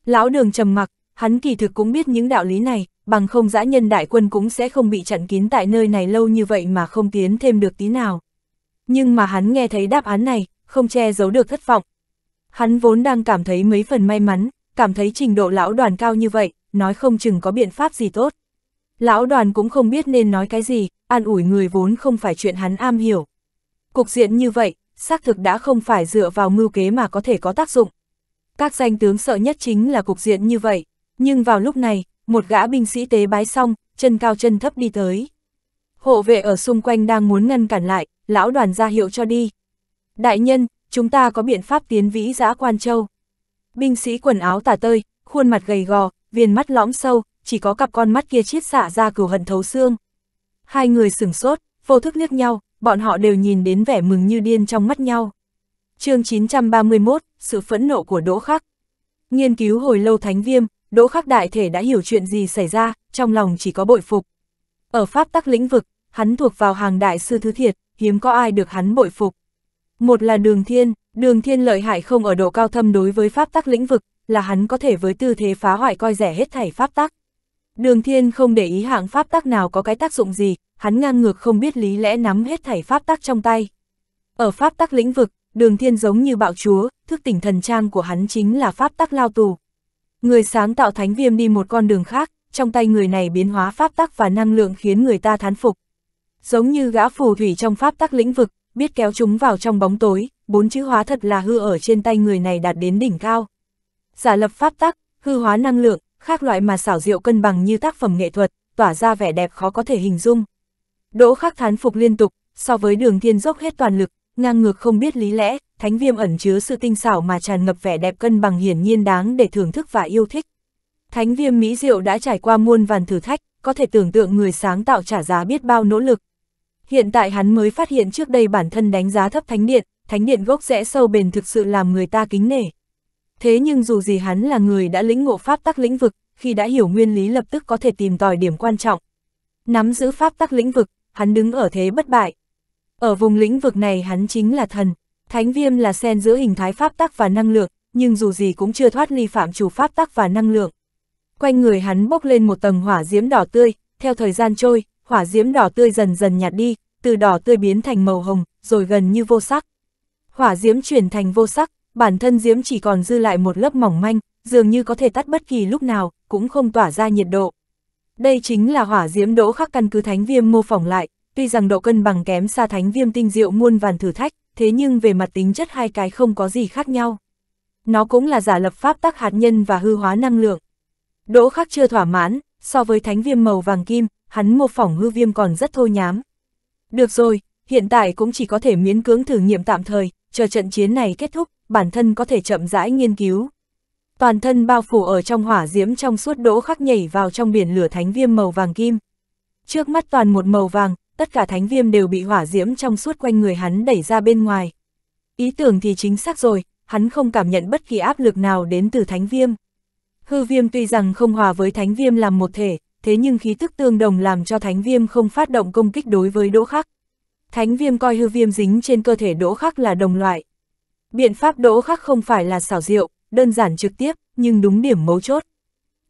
Lão đường trầm mặc, Hắn kỳ thực cũng biết những đạo lý này, bằng không dã nhân đại quân cũng sẽ không bị chặn kín tại nơi này lâu như vậy mà không tiến thêm được tí nào. Nhưng mà hắn nghe thấy đáp án này, không che giấu được thất vọng. Hắn vốn đang cảm thấy mấy phần may mắn, cảm thấy trình độ lão đoàn cao như vậy, nói không chừng có biện pháp gì tốt. Lão đoàn cũng không biết nên nói cái gì, an ủi người vốn không phải chuyện hắn am hiểu. Cục diện như vậy, xác thực đã không phải dựa vào mưu kế mà có thể có tác dụng. Các danh tướng sợ nhất chính là cục diện như vậy. Nhưng vào lúc này, một gã binh sĩ tế bái xong, chân cao chân thấp đi tới. Hộ vệ ở xung quanh đang muốn ngăn cản lại, lão đoàn ra hiệu cho đi. Đại nhân, chúng ta có biện pháp tiến vĩ giã quan châu. Binh sĩ quần áo tả tơi, khuôn mặt gầy gò, viền mắt lõm sâu, chỉ có cặp con mắt kia chiết xạ ra cửu hận thấu xương. Hai người sửng sốt, vô thức liếc nhau, bọn họ đều nhìn đến vẻ mừng như điên trong mắt nhau. chương 931, sự phẫn nộ của Đỗ Khắc. Nghiên cứu hồi lâu Thánh Viêm, Đỗ Khắc Đại Thể đã hiểu chuyện gì xảy ra, trong lòng chỉ có bội phục. Ở pháp tắc lĩnh vực, hắn thuộc vào hàng đại sư thứ thiệt, hiếm có ai được hắn bội phục. Một là đường thiên, đường thiên lợi hại không ở độ cao thâm đối với pháp tắc lĩnh vực, là hắn có thể với tư thế phá hoại coi rẻ hết thảy pháp tắc. Đường thiên không để ý hạng pháp tắc nào có cái tác dụng gì, hắn ngang ngược không biết lý lẽ nắm hết thảy pháp tắc trong tay. Ở pháp tắc lĩnh vực, đường thiên giống như bạo chúa, thức tỉnh thần trang của hắn chính là pháp tắc lao tù. Người sáng tạo thánh viêm đi một con đường khác, trong tay người này biến hóa pháp tắc và năng lượng khiến người ta thán phục. Giống như gã phù thủy trong pháp tắc lĩnh vực, biết kéo chúng vào trong bóng tối, bốn chữ hóa thật là hư ở trên tay người này đạt đến đỉnh cao. Giả lập pháp tắc, hư hóa năng lượng, khác loại mà xảo diệu cân bằng như tác phẩm nghệ thuật, tỏa ra vẻ đẹp khó có thể hình dung. Đỗ khắc thán phục liên tục, so với đường thiên dốc hết toàn lực, ngang ngược không biết lý lẽ, thánh viêm ẩn chứa sự tinh xảo mà tràn ngập vẻ đẹp cân bằng hiển nhiên đáng để thưởng thức và yêu thích. Thánh viêm mỹ diệu đã trải qua muôn vàn thử thách, có thể tưởng tượng người sáng tạo trả giá biết bao nỗ lực. Hiện tại hắn mới phát hiện trước đây bản thân đánh giá thấp thánh điện, thánh điện gốc rễ sâu bền thực sự làm người ta kính nể. Thế nhưng dù gì hắn là người đã lĩnh ngộ pháp tắc lĩnh vực, khi đã hiểu nguyên lý lập tức có thể tìm tòi điểm quan trọng. Nắm giữ pháp tắc lĩnh vực, hắn đứng ở thế bất bại. Ở vùng lĩnh vực này hắn chính là thần. Thánh viêm là sen giữa hình thái pháp tắc và năng lượng, nhưng dù gì cũng chưa thoát ly phạm chủ pháp tắc và năng lượng. Quanh người hắn bốc lên một tầng hỏa diễm đỏ tươi, theo thời gian trôi, hỏa diễm đỏ tươi dần dần nhạt đi, từ đỏ tươi biến thành màu hồng, rồi gần như vô sắc. Hỏa diễm chuyển thành vô sắc, bản thân diễm chỉ còn dư lại một lớp mỏng manh, dường như có thể tắt bất kỳ lúc nào, cũng không tỏa ra nhiệt độ. Đây chính là hỏa diễm đỗ khắc căn cứ thánh viêm mô phỏng lại, tuy rằng độ cân bằng kém xa thánh viêm tinh diệu muôn vàn thử thách, thế nhưng về mặt tính chất hai cái không có gì khác nhau. Nó cũng là giả lập pháp tắc hạt nhân và hư hóa năng lượng. Đỗ khắc chưa thỏa mãn, so với thánh viêm màu vàng kim, hắn mô phỏng hư viêm còn rất thô nhám. Được rồi, hiện tại cũng chỉ có thể miễn cưỡng thử nghiệm tạm thời, chờ trận chiến này kết thúc, bản thân có thể chậm rãi nghiên cứu. Toàn thân bao phủ ở trong hỏa diễm trong suốt đỗ khắc nhảy vào trong biển lửa thánh viêm màu vàng kim. Trước mắt toàn một màu vàng, tất cả thánh viêm đều bị hỏa diễm trong suốt quanh người hắn đẩy ra bên ngoài. Ý tưởng thì chính xác rồi, hắn không cảm nhận bất kỳ áp lực nào đến từ thánh viêm. Hư viêm tuy rằng không hòa với thánh viêm làm một thể, thế nhưng khí tức tương đồng làm cho thánh viêm không phát động công kích đối với đỗ khắc. Thánh viêm coi hư viêm dính trên cơ thể đỗ khắc là đồng loại. Biện pháp đỗ khắc không phải là xảo diệu, đơn giản trực tiếp, nhưng đúng điểm mấu chốt.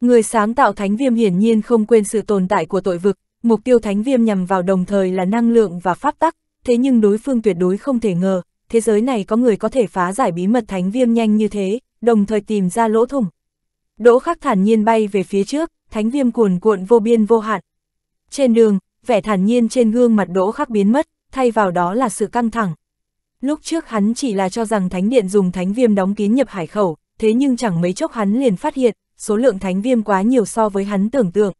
Người sáng tạo thánh viêm hiển nhiên không quên sự tồn tại của tội vực, mục tiêu thánh viêm nhằm vào đồng thời là năng lượng và pháp tắc, thế nhưng đối phương tuyệt đối không thể ngờ, thế giới này có người có thể phá giải bí mật thánh viêm nhanh như thế, đồng thời tìm ra lỗ thủng. Đỗ khắc thản nhiên bay về phía trước, thánh viêm cuồn cuộn vô biên vô hạn. Trên đường, vẻ thản nhiên trên gương mặt đỗ khắc biến mất, thay vào đó là sự căng thẳng. Lúc trước hắn chỉ là cho rằng thánh điện dùng thánh viêm đóng kín nhập hải khẩu, thế nhưng chẳng mấy chốc hắn liền phát hiện, số lượng thánh viêm quá nhiều so với hắn tưởng tượng,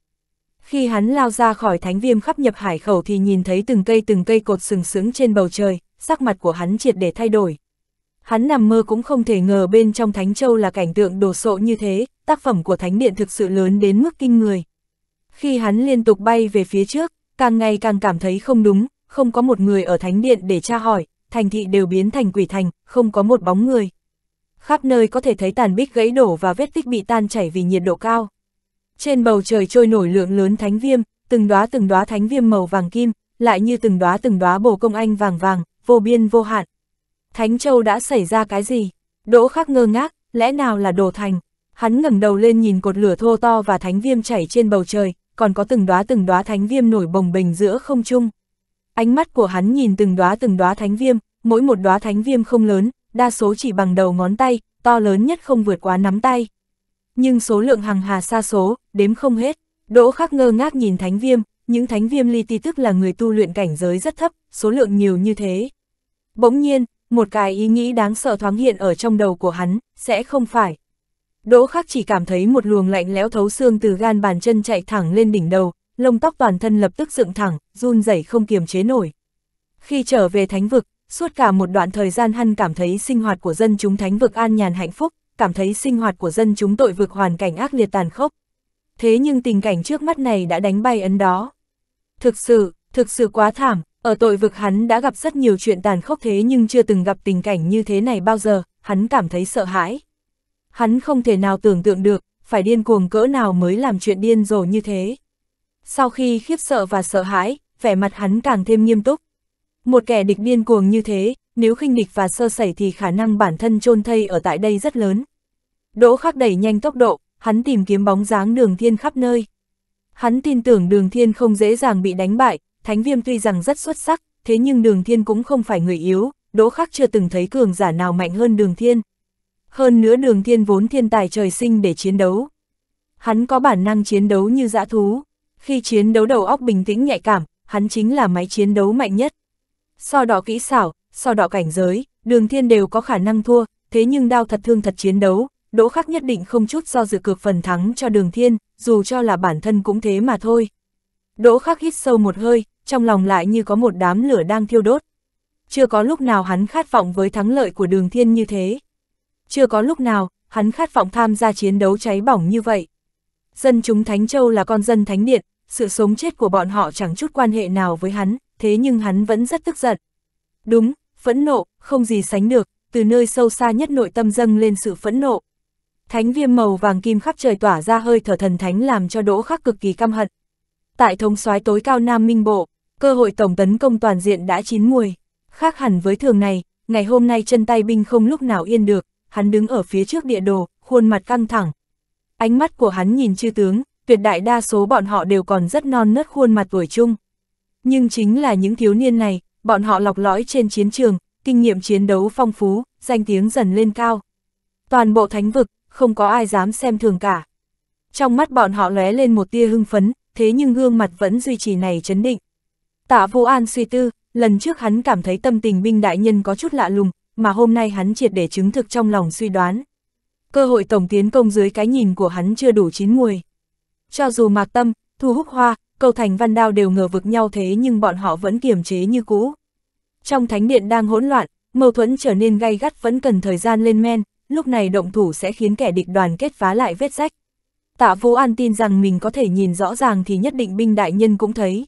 khi hắn lao ra khỏi thánh viêm khắp nhập hải khẩu thì nhìn thấy từng cây từng cây cột sừng sững trên bầu trời, sắc mặt của hắn triệt để thay đổi. Hắn nằm mơ cũng không thể ngờ bên trong Thánh Châu là cảnh tượng đồ sộ như thế, tác phẩm của Thánh Điện thực sự lớn đến mức kinh người. Khi hắn liên tục bay về phía trước, càng ngày càng cảm thấy không đúng, không có một người ở Thánh Điện để tra hỏi, thành thị đều biến thành quỷ thành, không có một bóng người. Khắp nơi có thể thấy tàn bích gãy đổ và vết tích bị tan chảy vì nhiệt độ cao. Trên bầu trời trôi nổi lượng lớn thánh viêm, từng đóa từng đóa thánh viêm màu vàng kim, lại như từng đóa từng đóa bồ công anh vàng vàng, vô biên vô hạn. Thánh Châu đã xảy ra cái gì? Đỗ Khắc ngơ ngác, lẽ nào là đồ thành? Hắn ngẩng đầu lên nhìn cột lửa thô to và thánh viêm chảy trên bầu trời, còn có từng đóa từng đóa thánh viêm nổi bồng bềnh giữa không trung. Ánh mắt của hắn nhìn từng đóa từng đóa thánh viêm, mỗi một đóa thánh viêm không lớn, đa số chỉ bằng đầu ngón tay, to lớn nhất không vượt quá nắm tay nhưng số lượng hàng hà xa số, đếm không hết. Đỗ khắc ngơ ngác nhìn thánh viêm, những thánh viêm ly ti tức là người tu luyện cảnh giới rất thấp, số lượng nhiều như thế. Bỗng nhiên, một cái ý nghĩ đáng sợ thoáng hiện ở trong đầu của hắn, sẽ không phải. Đỗ khắc chỉ cảm thấy một luồng lạnh lẽo thấu xương từ gan bàn chân chạy thẳng lên đỉnh đầu, lông tóc toàn thân lập tức dựng thẳng, run rẩy không kiềm chế nổi. Khi trở về thánh vực, suốt cả một đoạn thời gian hắn cảm thấy sinh hoạt của dân chúng thánh vực an nhàn hạnh phúc, cảm thấy sinh hoạt của dân chúng tội vực hoàn cảnh ác liệt tàn khốc. Thế nhưng tình cảnh trước mắt này đã đánh bay ấn đó. Thực sự, thực sự quá thảm, ở tội vực hắn đã gặp rất nhiều chuyện tàn khốc thế nhưng chưa từng gặp tình cảnh như thế này bao giờ, hắn cảm thấy sợ hãi. Hắn không thể nào tưởng tượng được, phải điên cuồng cỡ nào mới làm chuyện điên rồ như thế. Sau khi khiếp sợ và sợ hãi, vẻ mặt hắn càng thêm nghiêm túc. Một kẻ địch điên cuồng như thế, nếu khinh địch và sơ sẩy thì khả năng bản thân chôn thây ở tại đây rất lớn. Đỗ khắc đẩy nhanh tốc độ, hắn tìm kiếm bóng dáng đường thiên khắp nơi. Hắn tin tưởng đường thiên không dễ dàng bị đánh bại, thánh viêm tuy rằng rất xuất sắc, thế nhưng đường thiên cũng không phải người yếu, đỗ khắc chưa từng thấy cường giả nào mạnh hơn đường thiên. Hơn nữa đường thiên vốn thiên tài trời sinh để chiến đấu. Hắn có bản năng chiến đấu như dã thú, khi chiến đấu đầu óc bình tĩnh nhạy cảm, hắn chính là máy chiến đấu mạnh nhất. So đỏ kỹ xảo, so đỏ cảnh giới, đường thiên đều có khả năng thua, thế nhưng đao thật thương thật chiến đấu, Đỗ Khắc nhất định không chút do dự cược phần thắng cho Đường Thiên, dù cho là bản thân cũng thế mà thôi. Đỗ Khắc hít sâu một hơi, trong lòng lại như có một đám lửa đang thiêu đốt. Chưa có lúc nào hắn khát vọng với thắng lợi của Đường Thiên như thế. Chưa có lúc nào, hắn khát vọng tham gia chiến đấu cháy bỏng như vậy. Dân chúng Thánh Châu là con dân Thánh Điện, sự sống chết của bọn họ chẳng chút quan hệ nào với hắn, thế nhưng hắn vẫn rất tức giận. Đúng, phẫn nộ, không gì sánh được, từ nơi sâu xa nhất nội tâm dâng lên sự phẫn nộ. Thánh viêm màu vàng kim khắp trời tỏa ra hơi thở thần thánh làm cho đỗ khắc cực kỳ căm hận. Tại thống soái tối cao Nam Minh Bộ, cơ hội tổng tấn công toàn diện đã chín muồi. Khác hẳn với thường này, ngày hôm nay chân tay binh không lúc nào yên được, hắn đứng ở phía trước địa đồ, khuôn mặt căng thẳng. Ánh mắt của hắn nhìn chư tướng, tuyệt đại đa số bọn họ đều còn rất non nớt khuôn mặt tuổi trung. Nhưng chính là những thiếu niên này, bọn họ lọc lõi trên chiến trường, kinh nghiệm chiến đấu phong phú, danh tiếng dần lên cao. Toàn bộ thánh vực, không có ai dám xem thường cả. Trong mắt bọn họ lóe lên một tia hưng phấn, thế nhưng gương mặt vẫn duy trì này chấn định. Tạ Vô An suy tư, lần trước hắn cảm thấy tâm tình binh đại nhân có chút lạ lùng, mà hôm nay hắn triệt để chứng thực trong lòng suy đoán. Cơ hội tổng tiến công dưới cái nhìn của hắn chưa đủ chín muồi. Cho dù Mạc Tâm, Thu Húc Hoa, Cầu Thành Văn Đao đều ngờ vực nhau thế nhưng bọn họ vẫn kiềm chế như cũ. Trong thánh điện đang hỗn loạn, mâu thuẫn trở nên gay gắt vẫn cần thời gian lên men, lúc này động thủ sẽ khiến kẻ địch đoàn kết phá lại vết rách. Tạ Vô An tin rằng mình có thể nhìn rõ ràng thì nhất định binh đại nhân cũng thấy.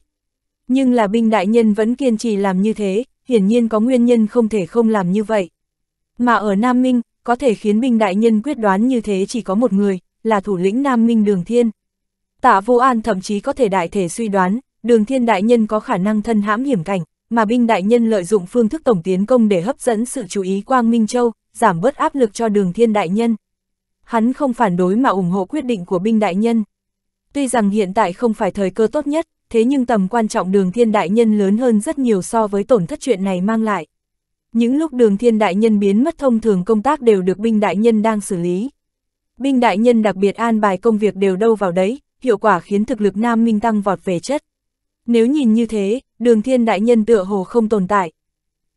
Nhưng là binh đại nhân vẫn kiên trì làm như thế, hiển nhiên có nguyên nhân không thể không làm như vậy. Mà ở Nam Minh, có thể khiến binh đại nhân quyết đoán như thế chỉ có một người, là thủ lĩnh Nam Minh Đường Thiên. Tạ Vô An thậm chí có thể đại thể suy đoán, Đường Thiên đại nhân có khả năng thân hãm hiểm cảnh, mà binh đại nhân lợi dụng phương thức tổng tiến công để hấp dẫn sự chú ý Quang Minh Châu, giảm bớt áp lực cho đường thiên đại nhân. Hắn không phản đối mà ủng hộ quyết định của binh đại nhân. Tuy rằng hiện tại không phải thời cơ tốt nhất, thế nhưng tầm quan trọng đường thiên đại nhân lớn hơn rất nhiều so với tổn thất chuyện này mang lại. Những lúc đường thiên đại nhân biến mất thông thường công tác đều được binh đại nhân đang xử lý. Binh đại nhân đặc biệt an bài công việc đều đâu vào đấy, hiệu quả khiến thực lực Nam Minh tăng vọt về chất. Nếu nhìn như thế, đường thiên đại nhân tựa hồ không tồn tại.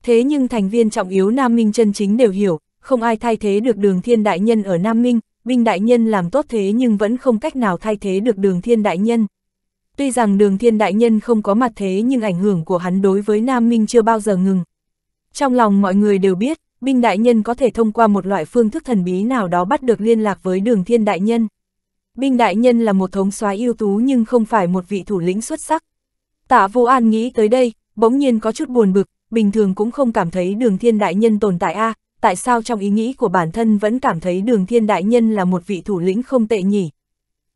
Thế nhưng thành viên trọng yếu Nam Minh chân chính đều hiểu, không ai thay thế được đường thiên đại nhân ở Nam Minh, binh đại nhân làm tốt thế nhưng vẫn không cách nào thay thế được đường thiên đại nhân. Tuy rằng đường thiên đại nhân không có mặt thế nhưng ảnh hưởng của hắn đối với Nam Minh chưa bao giờ ngừng. Trong lòng mọi người đều biết, binh đại nhân có thể thông qua một loại phương thức thần bí nào đó bắt được liên lạc với đường thiên đại nhân. Binh đại nhân là một thống soái ưu tú nhưng không phải một vị thủ lĩnh xuất sắc. Tạ Vô An nghĩ tới đây, bỗng nhiên có chút buồn bực, bình thường cũng không cảm thấy đường thiên đại nhân tồn tại a à, tại sao trong ý nghĩ của bản thân vẫn cảm thấy đường thiên đại nhân là một vị thủ lĩnh không tệ nhỉ.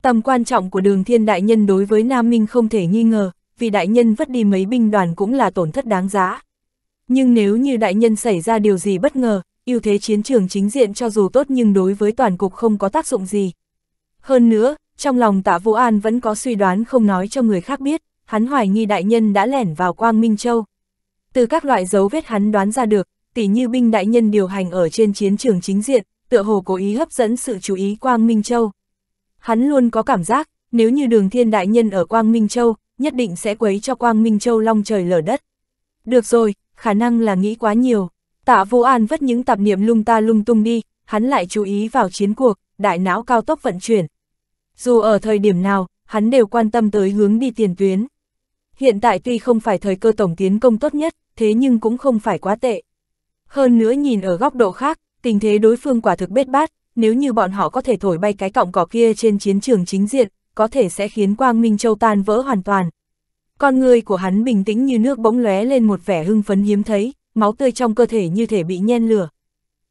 Tầm quan trọng của đường thiên đại nhân đối với Nam Minh không thể nghi ngờ, vì đại nhân vất đi mấy binh đoàn cũng là tổn thất đáng giá. Nhưng nếu như đại nhân xảy ra điều gì bất ngờ, ưu thế chiến trường chính diện cho dù tốt nhưng đối với toàn cục không có tác dụng gì. Hơn nữa, trong lòng tạ Vũ An vẫn có suy đoán không nói cho người khác biết, hắn hoài nghi đại nhân đã lẻn vào Quang Minh Châu. Từ các loại dấu vết hắn đoán ra được, tỉ như binh đại nhân điều hành ở trên chiến trường chính diện, tựa hồ cố ý hấp dẫn sự chú ý Quang Minh Châu. Hắn luôn có cảm giác, nếu như đường thiên đại nhân ở Quang Minh Châu, nhất định sẽ quấy cho Quang Minh Châu long trời lở đất. Được rồi, khả năng là nghĩ quá nhiều. Tạ Vô An vất những tạp niệm lung ta lung tung đi, hắn lại chú ý vào chiến cuộc, đại não cao tốc vận chuyển. Dù ở thời điểm nào, hắn đều quan tâm tới hướng đi tiền tuyến. Hiện tại tuy không phải thời cơ tổng tiến công tốt nhất, thế nhưng cũng không phải quá tệ. Hơn nữa nhìn ở góc độ khác, tình thế đối phương quả thực bết bát, nếu như bọn họ có thể thổi bay cái cọng cỏ kia trên chiến trường chính diện, có thể sẽ khiến Quang Minh Châu tan vỡ hoàn toàn. Con người của hắn bình tĩnh như nước bỗng lóe lên một vẻ hưng phấn hiếm thấy, máu tươi trong cơ thể như thể bị nhen lửa.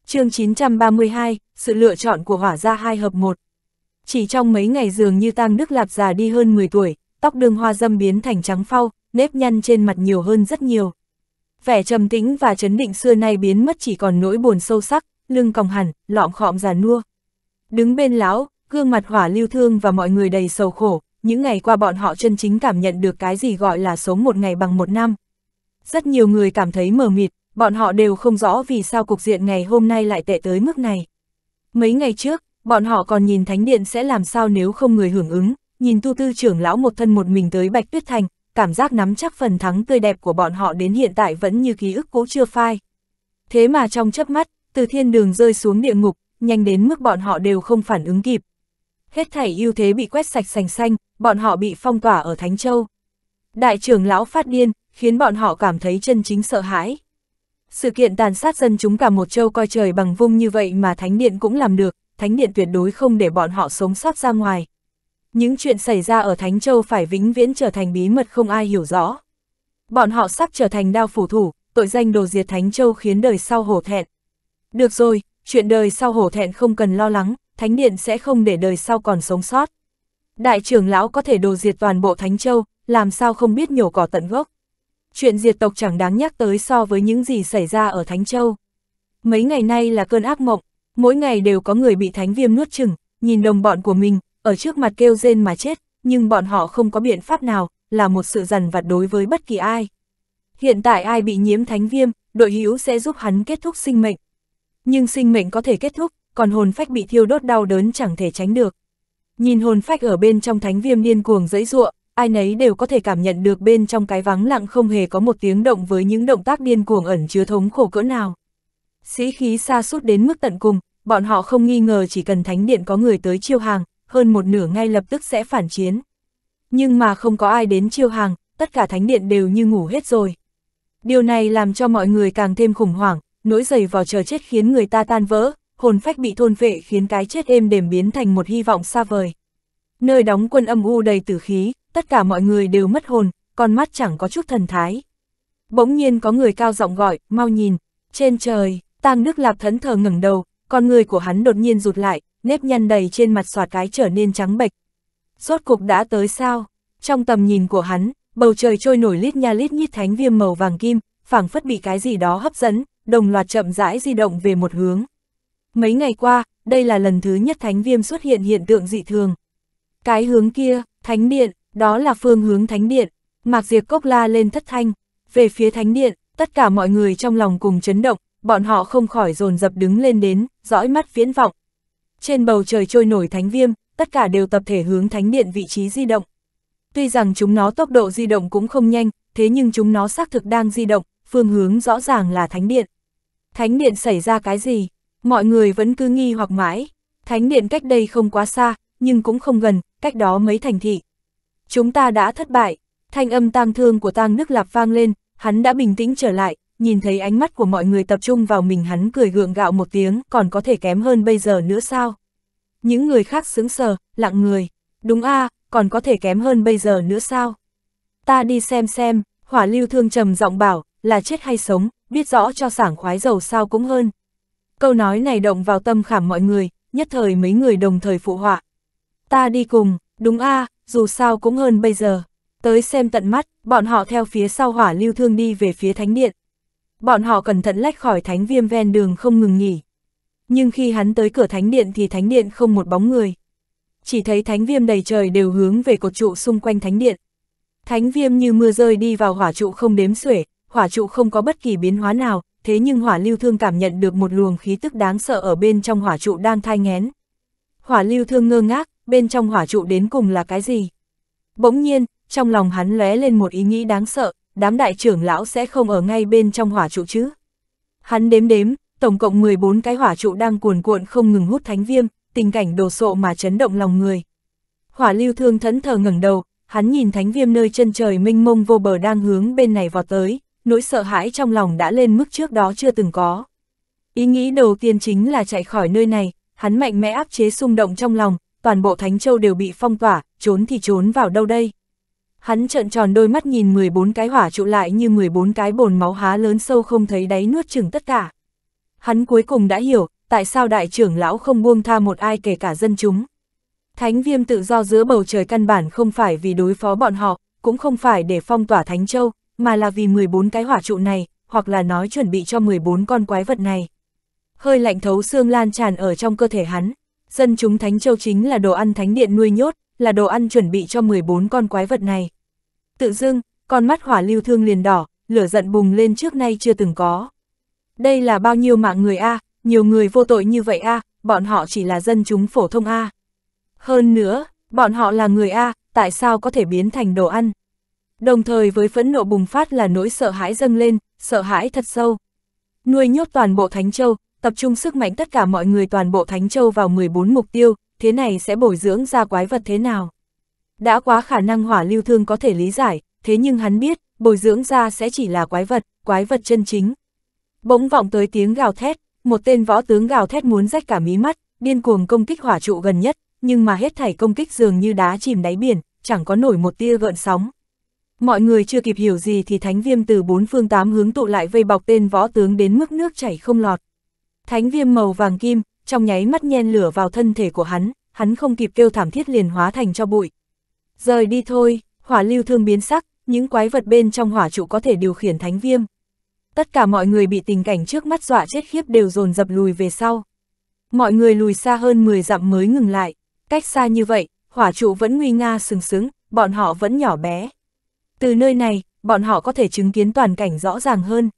chương 932, sự lựa chọn của hỏa gia hai hợp một Chỉ trong mấy ngày dường như tang Đức Lạp già đi hơn 10 tuổi, tóc đường hoa dâm biến thành trắng phau, nếp nhăn trên mặt nhiều hơn rất nhiều vẻ trầm tĩnh và chấn định xưa nay biến mất chỉ còn nỗi buồn sâu sắc, lưng còng hẳn, lọm khọm già nua. Đứng bên lão, gương mặt hỏa lưu thương và mọi người đầy sầu khổ, những ngày qua bọn họ chân chính cảm nhận được cái gì gọi là sống một ngày bằng một năm. Rất nhiều người cảm thấy mờ mịt, bọn họ đều không rõ vì sao cục diện ngày hôm nay lại tệ tới mức này. Mấy ngày trước, bọn họ còn nhìn thánh điện sẽ làm sao nếu không người hưởng ứng, nhìn tu tư trưởng lão một thân một mình tới Bạch Tuyết Thành, cảm giác nắm chắc phần thắng tươi đẹp của bọn họ đến hiện tại vẫn như ký ức cũ chưa phai. Thế mà trong chớp mắt, từ thiên đường rơi xuống địa ngục, nhanh đến mức bọn họ đều không phản ứng kịp. Hết thảy ưu thế bị quét sạch sành xanh, bọn họ bị phong tỏa ở Thánh Châu. Đại trưởng lão phát điên, khiến bọn họ cảm thấy chân chính sợ hãi. Sự kiện tàn sát dân chúng cả một châu coi trời bằng vung như vậy mà Thánh Điện cũng làm được, Thánh Điện tuyệt đối không để bọn họ sống sót ra ngoài những chuyện xảy ra ở Thánh Châu phải vĩnh viễn trở thành bí mật không ai hiểu rõ. Bọn họ sắp trở thành đao phủ thủ, tội danh đồ diệt Thánh Châu khiến đời sau hổ thẹn. Được rồi, chuyện đời sau hổ thẹn không cần lo lắng, Thánh Điện sẽ không để đời sau còn sống sót. Đại trưởng lão có thể đồ diệt toàn bộ Thánh Châu, làm sao không biết nhổ cỏ tận gốc. Chuyện diệt tộc chẳng đáng nhắc tới so với những gì xảy ra ở Thánh Châu. Mấy ngày nay là cơn ác mộng, mỗi ngày đều có người bị thánh viêm nuốt chừng, nhìn đồng bọn của mình, ở trước mặt kêu rên mà chết, nhưng bọn họ không có biện pháp nào, là một sự dằn vặt đối với bất kỳ ai. Hiện tại ai bị nhiễm thánh viêm, đội hữu sẽ giúp hắn kết thúc sinh mệnh. Nhưng sinh mệnh có thể kết thúc, còn hồn phách bị thiêu đốt đau đớn chẳng thể tránh được. Nhìn hồn phách ở bên trong thánh viêm điên cuồng dẫy ruộng, ai nấy đều có thể cảm nhận được bên trong cái vắng lặng không hề có một tiếng động với những động tác điên cuồng ẩn chứa thống khổ cỡ nào. Sĩ khí xa suốt đến mức tận cùng, bọn họ không nghi ngờ chỉ cần thánh điện có người tới chiêu hàng, hơn một nửa ngay lập tức sẽ phản chiến. Nhưng mà không có ai đến chiêu hàng, tất cả thánh điện đều như ngủ hết rồi. Điều này làm cho mọi người càng thêm khủng hoảng, nỗi dày vào chờ chết khiến người ta tan vỡ, hồn phách bị thôn vệ khiến cái chết êm đềm biến thành một hy vọng xa vời. Nơi đóng quân âm u đầy tử khí, tất cả mọi người đều mất hồn, con mắt chẳng có chút thần thái. Bỗng nhiên có người cao giọng gọi, mau nhìn, trên trời, Tang Đức Lạp thẫn thờ ngẩng đầu, con người của hắn đột nhiên rụt lại, nếp nhăn đầy trên mặt soạt cái trở nên trắng bệch. Rốt cục đã tới sao? Trong tầm nhìn của hắn, bầu trời trôi nổi lít nha lít nhít thánh viêm màu vàng kim, phảng phất bị cái gì đó hấp dẫn, đồng loạt chậm rãi di động về một hướng. Mấy ngày qua, đây là lần thứ nhất thánh viêm xuất hiện hiện tượng dị thường. Cái hướng kia, thánh điện, đó là phương hướng thánh điện, Mạc diệt Cốc la lên thất thanh, về phía thánh điện, tất cả mọi người trong lòng cùng chấn động, bọn họ không khỏi dồn dập đứng lên đến, dõi mắt viễn vọng, trên bầu trời trôi nổi thánh viêm, tất cả đều tập thể hướng thánh điện vị trí di động. Tuy rằng chúng nó tốc độ di động cũng không nhanh, thế nhưng chúng nó xác thực đang di động, phương hướng rõ ràng là thánh điện. Thánh điện xảy ra cái gì? Mọi người vẫn cứ nghi hoặc mãi. Thánh điện cách đây không quá xa, nhưng cũng không gần, cách đó mấy thành thị. Chúng ta đã thất bại. Thanh âm tang thương của tang nước Lạp vang lên, hắn đã bình tĩnh trở lại, nhìn thấy ánh mắt của mọi người tập trung vào mình hắn cười gượng gạo một tiếng, còn có thể kém hơn bây giờ nữa sao? Những người khác sững sờ, lặng người, đúng a à, còn có thể kém hơn bây giờ nữa sao? Ta đi xem xem, hỏa lưu thương trầm giọng bảo, là chết hay sống, biết rõ cho sảng khoái dầu sao cũng hơn. Câu nói này động vào tâm khảm mọi người, nhất thời mấy người đồng thời phụ họa. Ta đi cùng, đúng a à, dù sao cũng hơn bây giờ. Tới xem tận mắt, bọn họ theo phía sau hỏa lưu thương đi về phía thánh điện, bọn họ cẩn thận lách khỏi thánh viêm ven đường không ngừng nghỉ. Nhưng khi hắn tới cửa thánh điện thì thánh điện không một bóng người. Chỉ thấy thánh viêm đầy trời đều hướng về cột trụ xung quanh thánh điện. Thánh viêm như mưa rơi đi vào hỏa trụ không đếm xuể, hỏa trụ không có bất kỳ biến hóa nào, thế nhưng hỏa lưu thương cảm nhận được một luồng khí tức đáng sợ ở bên trong hỏa trụ đang thai ngén. Hỏa lưu thương ngơ ngác, bên trong hỏa trụ đến cùng là cái gì? Bỗng nhiên, trong lòng hắn lóe lên một ý nghĩ đáng sợ, đám đại trưởng lão sẽ không ở ngay bên trong hỏa trụ chứ. Hắn đếm đếm, tổng cộng 14 cái hỏa trụ đang cuồn cuộn không ngừng hút thánh viêm, tình cảnh đồ sộ mà chấn động lòng người. Hỏa lưu thương thẫn thờ ngẩng đầu, hắn nhìn thánh viêm nơi chân trời minh mông vô bờ đang hướng bên này vọt tới, nỗi sợ hãi trong lòng đã lên mức trước đó chưa từng có. Ý nghĩ đầu tiên chính là chạy khỏi nơi này, hắn mạnh mẽ áp chế xung động trong lòng, toàn bộ Thánh Châu đều bị phong tỏa, trốn thì trốn vào đâu đây. Hắn trợn tròn đôi mắt nhìn 14 cái hỏa trụ lại như 14 cái bồn máu há lớn sâu không thấy đáy nuốt chừng tất cả. Hắn cuối cùng đã hiểu, tại sao đại trưởng lão không buông tha một ai kể cả dân chúng. Thánh viêm tự do giữa bầu trời căn bản không phải vì đối phó bọn họ, cũng không phải để phong tỏa Thánh Châu, mà là vì 14 cái hỏa trụ này, hoặc là nói chuẩn bị cho 14 con quái vật này. Hơi lạnh thấu xương lan tràn ở trong cơ thể hắn, dân chúng Thánh Châu chính là đồ ăn Thánh Điện nuôi nhốt, là đồ ăn chuẩn bị cho 14 con quái vật này. Tự dưng, con mắt hỏa lưu thương liền đỏ, lửa giận bùng lên trước nay chưa từng có. Đây là bao nhiêu mạng người A, nhiều người vô tội như vậy A, bọn họ chỉ là dân chúng phổ thông A. Hơn nữa, bọn họ là người A, tại sao có thể biến thành đồ ăn? Đồng thời với phẫn nộ bùng phát là nỗi sợ hãi dâng lên, sợ hãi thật sâu. Nuôi nhốt toàn bộ Thánh Châu, tập trung sức mạnh tất cả mọi người toàn bộ Thánh Châu vào 14 mục tiêu, thế này sẽ bồi dưỡng ra quái vật thế nào? Đã quá khả năng hỏa lưu thương có thể lý giải, thế nhưng hắn biết, bồi dưỡng ra sẽ chỉ là quái vật, quái vật chân chính. Bỗng vọng tới tiếng gào thét, một tên võ tướng gào thét muốn rách cả mí mắt, điên cuồng công kích hỏa trụ gần nhất, nhưng mà hết thảy công kích dường như đá chìm đáy biển, chẳng có nổi một tia gợn sóng. Mọi người chưa kịp hiểu gì thì thánh viêm từ bốn phương tám hướng tụ lại vây bọc tên võ tướng đến mức nước chảy không lọt. Thánh viêm màu vàng kim, trong nháy mắt nhen lửa vào thân thể của hắn, hắn không kịp kêu thảm thiết liền hóa thành cho bụi. Rời đi thôi, hỏa lưu thương biến sắc, những quái vật bên trong hỏa trụ có thể điều khiển thánh viêm. Tất cả mọi người bị tình cảnh trước mắt dọa chết khiếp đều dồn dập lùi về sau. Mọi người lùi xa hơn 10 dặm mới ngừng lại, cách xa như vậy, hỏa trụ vẫn nguy nga sừng sững, bọn họ vẫn nhỏ bé. Từ nơi này, bọn họ có thể chứng kiến toàn cảnh rõ ràng hơn.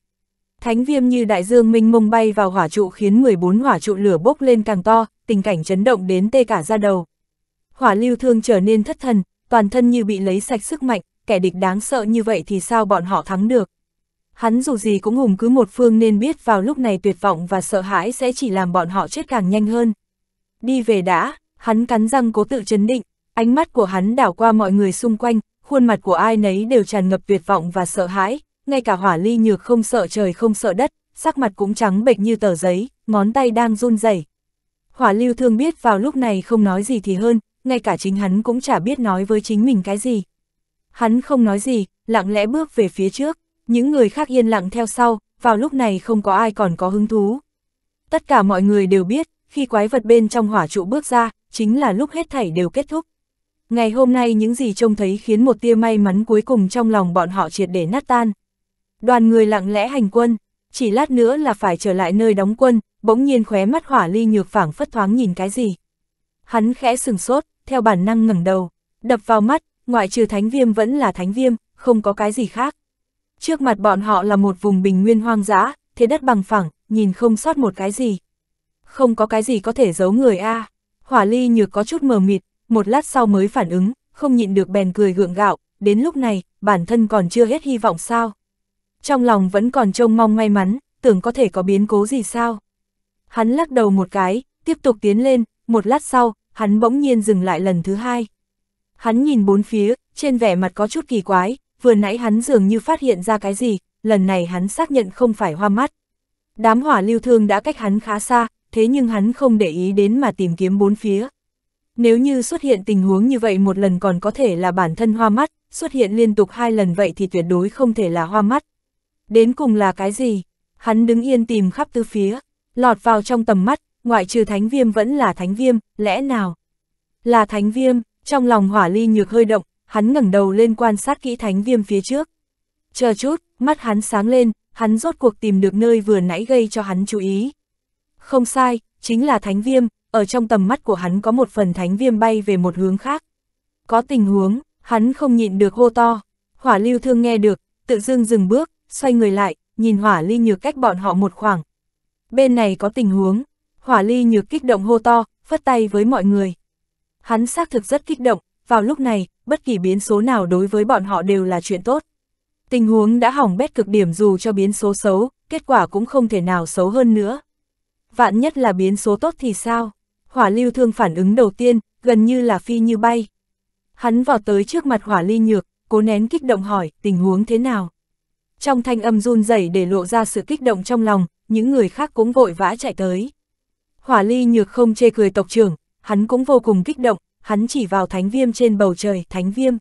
Thánh viêm như đại dương minh mông bay vào hỏa trụ khiến 14 hỏa trụ lửa bốc lên càng to, tình cảnh chấn động đến tê cả da đầu. Hỏa lưu thương trở nên thất thần, toàn thân như bị lấy sạch sức mạnh, kẻ địch đáng sợ như vậy thì sao bọn họ thắng được. Hắn dù gì cũng hùng cứ một phương nên biết vào lúc này tuyệt vọng và sợ hãi sẽ chỉ làm bọn họ chết càng nhanh hơn. Đi về đã, hắn cắn răng cố tự chấn định, ánh mắt của hắn đảo qua mọi người xung quanh, khuôn mặt của ai nấy đều tràn ngập tuyệt vọng và sợ hãi, ngay cả hỏa ly nhược không sợ trời không sợ đất, sắc mặt cũng trắng bệch như tờ giấy, ngón tay đang run rẩy. Hỏa lưu thương biết vào lúc này không nói gì thì hơn, ngay cả chính hắn cũng chả biết nói với chính mình cái gì. Hắn không nói gì, lặng lẽ bước về phía trước, những người khác yên lặng theo sau, vào lúc này không có ai còn có hứng thú. Tất cả mọi người đều biết, khi quái vật bên trong hỏa trụ bước ra, chính là lúc hết thảy đều kết thúc. Ngày hôm nay những gì trông thấy khiến một tia may mắn cuối cùng trong lòng bọn họ triệt để nát tan. Đoàn người lặng lẽ hành quân, chỉ lát nữa là phải trở lại nơi đóng quân, bỗng nhiên khóe mắt hỏa ly nhược phảng phất thoáng nhìn cái gì hắn khẽ sừng sốt, theo bản năng ngẩng đầu, đập vào mắt, ngoại trừ thánh viêm vẫn là thánh viêm, không có cái gì khác. Trước mặt bọn họ là một vùng bình nguyên hoang dã, thế đất bằng phẳng, nhìn không sót một cái gì. Không có cái gì có thể giấu người a. À. Hỏa Ly nhược có chút mờ mịt, một lát sau mới phản ứng, không nhịn được bèn cười gượng gạo, đến lúc này, bản thân còn chưa hết hy vọng sao? Trong lòng vẫn còn trông mong may mắn, tưởng có thể có biến cố gì sao? Hắn lắc đầu một cái, tiếp tục tiến lên, một lát sau, hắn bỗng nhiên dừng lại lần thứ hai. Hắn nhìn bốn phía, trên vẻ mặt có chút kỳ quái, vừa nãy hắn dường như phát hiện ra cái gì, lần này hắn xác nhận không phải hoa mắt. Đám hỏa lưu thương đã cách hắn khá xa, thế nhưng hắn không để ý đến mà tìm kiếm bốn phía. Nếu như xuất hiện tình huống như vậy một lần còn có thể là bản thân hoa mắt, xuất hiện liên tục hai lần vậy thì tuyệt đối không thể là hoa mắt. Đến cùng là cái gì? Hắn đứng yên tìm khắp tứ phía, lọt vào trong tầm mắt, ngoại trừ thánh viêm vẫn là thánh viêm, lẽ nào? Là thánh viêm, trong lòng hỏa ly nhược hơi động, hắn ngẩng đầu lên quan sát kỹ thánh viêm phía trước. Chờ chút, mắt hắn sáng lên, hắn rốt cuộc tìm được nơi vừa nãy gây cho hắn chú ý. Không sai, chính là thánh viêm, ở trong tầm mắt của hắn có một phần thánh viêm bay về một hướng khác. Có tình huống, hắn không nhịn được hô to. Hỏa lưu thương nghe được, tự dưng dừng bước, xoay người lại, nhìn hỏa ly nhược cách bọn họ một khoảng. Bên này có tình huống, hỏa ly nhược kích động hô to, phất tay với mọi người. Hắn xác thực rất kích động, vào lúc này, bất kỳ biến số nào đối với bọn họ đều là chuyện tốt. Tình huống đã hỏng bét cực điểm dù cho biến số xấu, kết quả cũng không thể nào xấu hơn nữa. Vạn nhất là biến số tốt thì sao? Hỏa lưu thương phản ứng đầu tiên, gần như là phi như bay. Hắn vào tới trước mặt hỏa ly nhược, cố nén kích động hỏi tình huống thế nào. Trong thanh âm run rẩy để lộ ra sự kích động trong lòng, những người khác cũng vội vã chạy tới. Hỏa ly nhược không chê cười tộc trưởng, hắn cũng vô cùng kích động, hắn chỉ vào thánh viêm trên bầu trời, thánh viêm.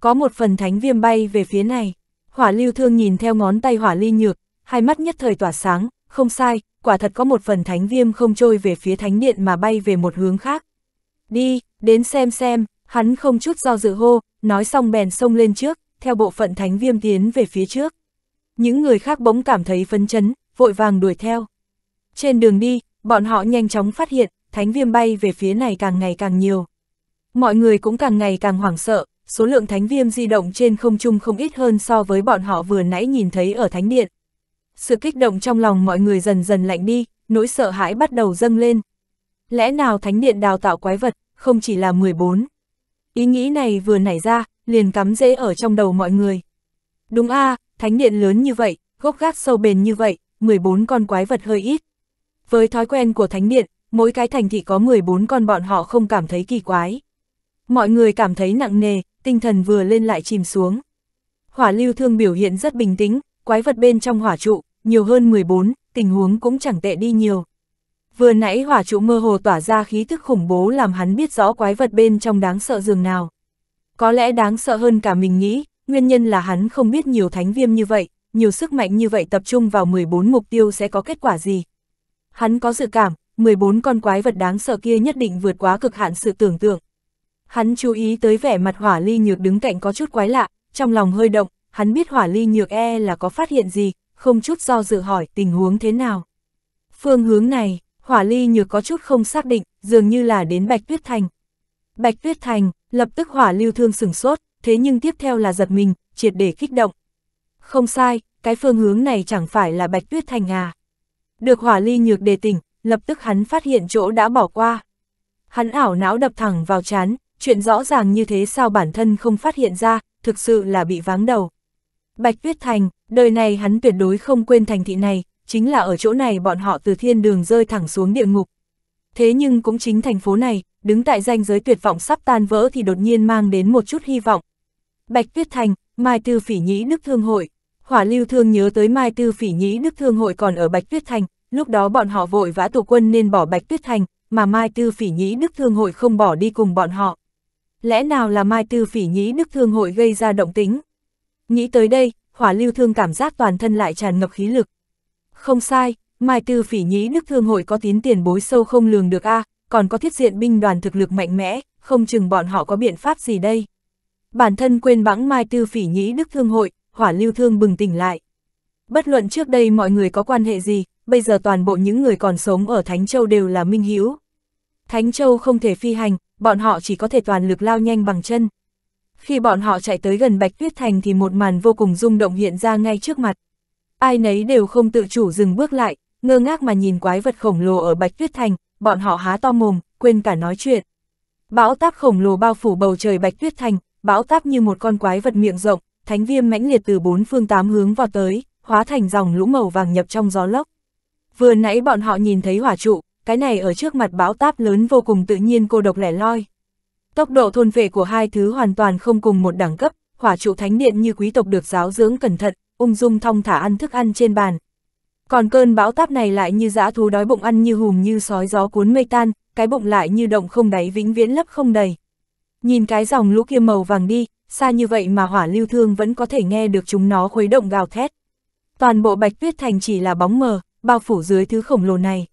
Có một phần thánh viêm bay về phía này, hỏa lưu thương nhìn theo ngón tay hỏa ly nhược, hai mắt nhất thời tỏa sáng, không sai, quả thật có một phần thánh viêm không trôi về phía thánh điện mà bay về một hướng khác. Đi, đến xem xem, hắn không chút do dự hô, nói xong bèn xông lên trước, theo bộ phận thánh viêm tiến về phía trước. Những người khác bỗng cảm thấy phấn chấn, vội vàng đuổi theo. Trên đường đi, bọn họ nhanh chóng phát hiện, thánh viêm bay về phía này càng ngày càng nhiều. Mọi người cũng càng ngày càng hoảng sợ, số lượng thánh viêm di động trên không trung không ít hơn so với bọn họ vừa nãy nhìn thấy ở thánh điện. Sự kích động trong lòng mọi người dần dần lạnh đi, nỗi sợ hãi bắt đầu dâng lên. Lẽ nào thánh điện đào tạo quái vật, không chỉ là 14. Ý nghĩ này vừa nảy ra, liền cắm dễ ở trong đầu mọi người. Đúng a à, thánh điện lớn như vậy, gốc gác sâu bền như vậy, 14 con quái vật hơi ít. Với thói quen của Thánh Điện, mỗi cái thành thị có 14 con bọn họ không cảm thấy kỳ quái. Mọi người cảm thấy nặng nề, tinh thần vừa lên lại chìm xuống. Hỏa lưu thương biểu hiện rất bình tĩnh, quái vật bên trong hỏa trụ, nhiều hơn 14, tình huống cũng chẳng tệ đi nhiều. Vừa nãy hỏa trụ mơ hồ tỏa ra khí thức khủng bố làm hắn biết rõ quái vật bên trong đáng sợ dường nào. Có lẽ đáng sợ hơn cả mình nghĩ, nguyên nhân là hắn không biết nhiều thánh viêm như vậy, nhiều sức mạnh như vậy tập trung vào 14 mục tiêu sẽ có kết quả gì hắn có dự cảm, 14 con quái vật đáng sợ kia nhất định vượt quá cực hạn sự tưởng tượng. Hắn chú ý tới vẻ mặt hỏa ly nhược đứng cạnh có chút quái lạ, trong lòng hơi động, hắn biết hỏa ly nhược e là có phát hiện gì, không chút do dự hỏi tình huống thế nào. Phương hướng này, hỏa ly nhược có chút không xác định, dường như là đến Bạch Tuyết Thành. Bạch Tuyết Thành, lập tức hỏa lưu thương sửng sốt, thế nhưng tiếp theo là giật mình, triệt để kích động. Không sai, cái phương hướng này chẳng phải là Bạch Tuyết Thành à. Được hỏa ly nhược đề tỉnh, lập tức hắn phát hiện chỗ đã bỏ qua. Hắn ảo não đập thẳng vào chán, chuyện rõ ràng như thế sao bản thân không phát hiện ra, thực sự là bị váng đầu. Bạch Tuyết Thành, đời này hắn tuyệt đối không quên thành thị này, chính là ở chỗ này bọn họ từ thiên đường rơi thẳng xuống địa ngục. Thế nhưng cũng chính thành phố này, đứng tại danh giới tuyệt vọng sắp tan vỡ thì đột nhiên mang đến một chút hy vọng. Bạch Tuyết Thành, Mai Tư Phỉ Nhĩ Đức Thương Hội Hỏa lưu thương nhớ tới Mai Tư Phỉ Nhĩ Đức Thương hội còn ở Bạch Tuyết Thành, lúc đó bọn họ vội vã tổ quân nên bỏ Bạch Tuyết Thành, mà Mai Tư Phỉ Nhĩ Đức Thương hội không bỏ đi cùng bọn họ. Lẽ nào là Mai Tư Phỉ Nhĩ Đức Thương hội gây ra động tính? Nghĩ tới đây, hỏa lưu thương cảm giác toàn thân lại tràn ngập khí lực. Không sai, Mai Tư Phỉ Nhĩ Đức Thương hội có tiến tiền bối sâu không lường được a à, còn có thiết diện binh đoàn thực lực mạnh mẽ, không chừng bọn họ có biện pháp gì đây. Bản thân quên bẵng Mai Tư Phỉ Nhĩ Đức Thương hội, hỏa lưu thương bừng tỉnh lại. Bất luận trước đây mọi người có quan hệ gì, bây giờ toàn bộ những người còn sống ở Thánh Châu đều là minh hữu. Thánh Châu không thể phi hành, bọn họ chỉ có thể toàn lực lao nhanh bằng chân. Khi bọn họ chạy tới gần Bạch Tuyết Thành thì một màn vô cùng rung động hiện ra ngay trước mặt. Ai nấy đều không tự chủ dừng bước lại, ngơ ngác mà nhìn quái vật khổng lồ ở Bạch Tuyết Thành, bọn họ há to mồm, quên cả nói chuyện. Bão táp khổng lồ bao phủ bầu trời Bạch Tuyết Thành, bão táp như một con quái vật miệng rộng, thánh viêm mãnh liệt từ bốn phương tám hướng vào tới, hóa thành dòng lũ màu vàng nhập trong gió lốc. Vừa nãy bọn họ nhìn thấy hỏa trụ, cái này ở trước mặt bão táp lớn vô cùng tự nhiên cô độc lẻ loi. Tốc độ thôn vệ của hai thứ hoàn toàn không cùng một đẳng cấp, hỏa trụ thánh điện như quý tộc được giáo dưỡng cẩn thận, ung dung thong thả ăn thức ăn trên bàn. Còn cơn bão táp này lại như dã thú đói bụng ăn như hùm như sói gió cuốn mây tan, cái bụng lại như động không đáy vĩnh viễn lấp không đầy. Nhìn cái dòng lũ kia màu vàng đi, xa như vậy mà hỏa lưu thương vẫn có thể nghe được chúng nó khuấy động gào thét. Toàn bộ bạch tuyết thành chỉ là bóng mờ, bao phủ dưới thứ khổng lồ này.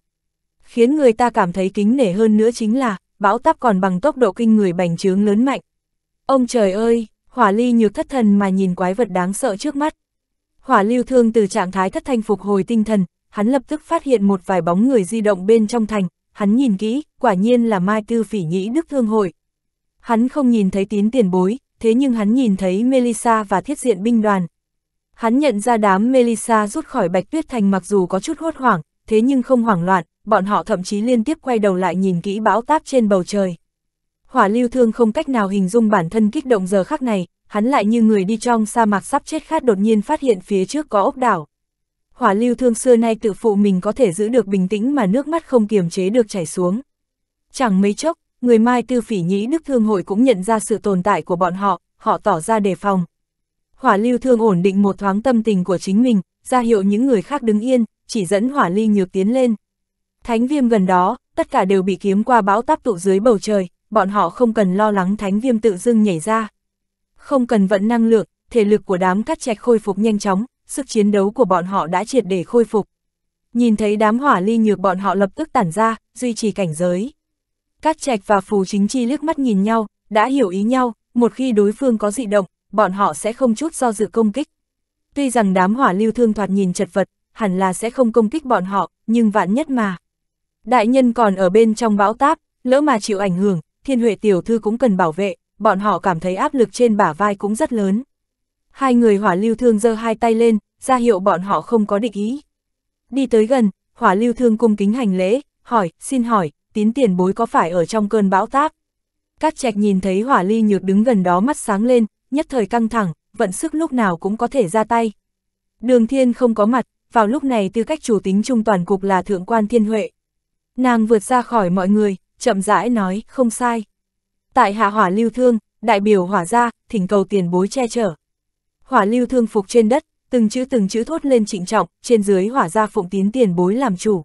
Khiến người ta cảm thấy kính nể hơn nữa chính là, bão táp còn bằng tốc độ kinh người bành trướng lớn mạnh. Ông trời ơi, hỏa ly nhược thất thần mà nhìn quái vật đáng sợ trước mắt. Hỏa lưu thương từ trạng thái thất thanh phục hồi tinh thần, hắn lập tức phát hiện một vài bóng người di động bên trong thành, hắn nhìn kỹ, quả nhiên là Mai Tư Phỉ Nhĩ Đức Thương Hội. Hắn không nhìn thấy tín tiền bối, thế nhưng hắn nhìn thấy Melissa và thiết diện binh đoàn. Hắn nhận ra đám Melissa rút khỏi Bạch Tuyết Thành mặc dù có chút hốt hoảng, thế nhưng không hoảng loạn, bọn họ thậm chí liên tiếp quay đầu lại nhìn kỹ bão táp trên bầu trời. Hỏa lưu thương không cách nào hình dung bản thân kích động giờ khắc này, hắn lại như người đi trong sa mạc sắp chết khát đột nhiên phát hiện phía trước có ốc đảo. Hỏa lưu thương xưa nay tự phụ mình có thể giữ được bình tĩnh mà nước mắt không kiềm chế được chảy xuống. Chẳng mấy chốc, người Mai Tư Phỉ Nhĩ Đức Thương Hội cũng nhận ra sự tồn tại của bọn họ, họ tỏ ra đề phòng. Hỏa lưu thương ổn định một thoáng tâm tình của chính mình, ra hiệu những người khác đứng yên, chỉ dẫn hỏa ly nhược tiến lên. Thánh viêm gần đó, tất cả đều bị kiếm qua bão táp tụ dưới bầu trời, bọn họ không cần lo lắng thánh viêm tự dưng nhảy ra. Không cần vận năng lượng, thể lực của đám cắt chạch khôi phục nhanh chóng, sức chiến đấu của bọn họ đã triệt để khôi phục. Nhìn thấy đám hỏa ly nhược bọn họ lập tức tản ra, duy trì cảnh giới. Cát trạch và phù chính chi liếc mắt nhìn nhau, đã hiểu ý nhau, một khi đối phương có dị động, bọn họ sẽ không chút do dự công kích. Tuy rằng đám hỏa lưu thương thoạt nhìn chật vật, hẳn là sẽ không công kích bọn họ, nhưng vạn nhất mà. Đại nhân còn ở bên trong bão táp, lỡ mà chịu ảnh hưởng, thiên huệ tiểu thư cũng cần bảo vệ, bọn họ cảm thấy áp lực trên bả vai cũng rất lớn. Hai người hỏa lưu thương giơ hai tay lên, ra hiệu bọn họ không có định ý. Đi tới gần, hỏa lưu thương cung kính hành lễ, hỏi, xin hỏi, tín tiền bối có phải ở trong cơn bão táp. Cát trạch nhìn thấy hỏa ly nhược đứng gần đó mắt sáng lên, nhất thời căng thẳng, vận sức lúc nào cũng có thể ra tay. Đường thiên không có mặt, vào lúc này tư cách chủ tính trung toàn cục là thượng quan thiên huệ. Nàng vượt ra khỏi mọi người, chậm rãi nói, không sai. Tại hạ hỏa lưu thương, đại biểu hỏa gia, thỉnh cầu tiền bối che chở. Hỏa lưu thương phục trên đất, từng chữ từng chữ thốt lên trịnh trọng, trên dưới hỏa gia phụng tín tiền bối làm chủ.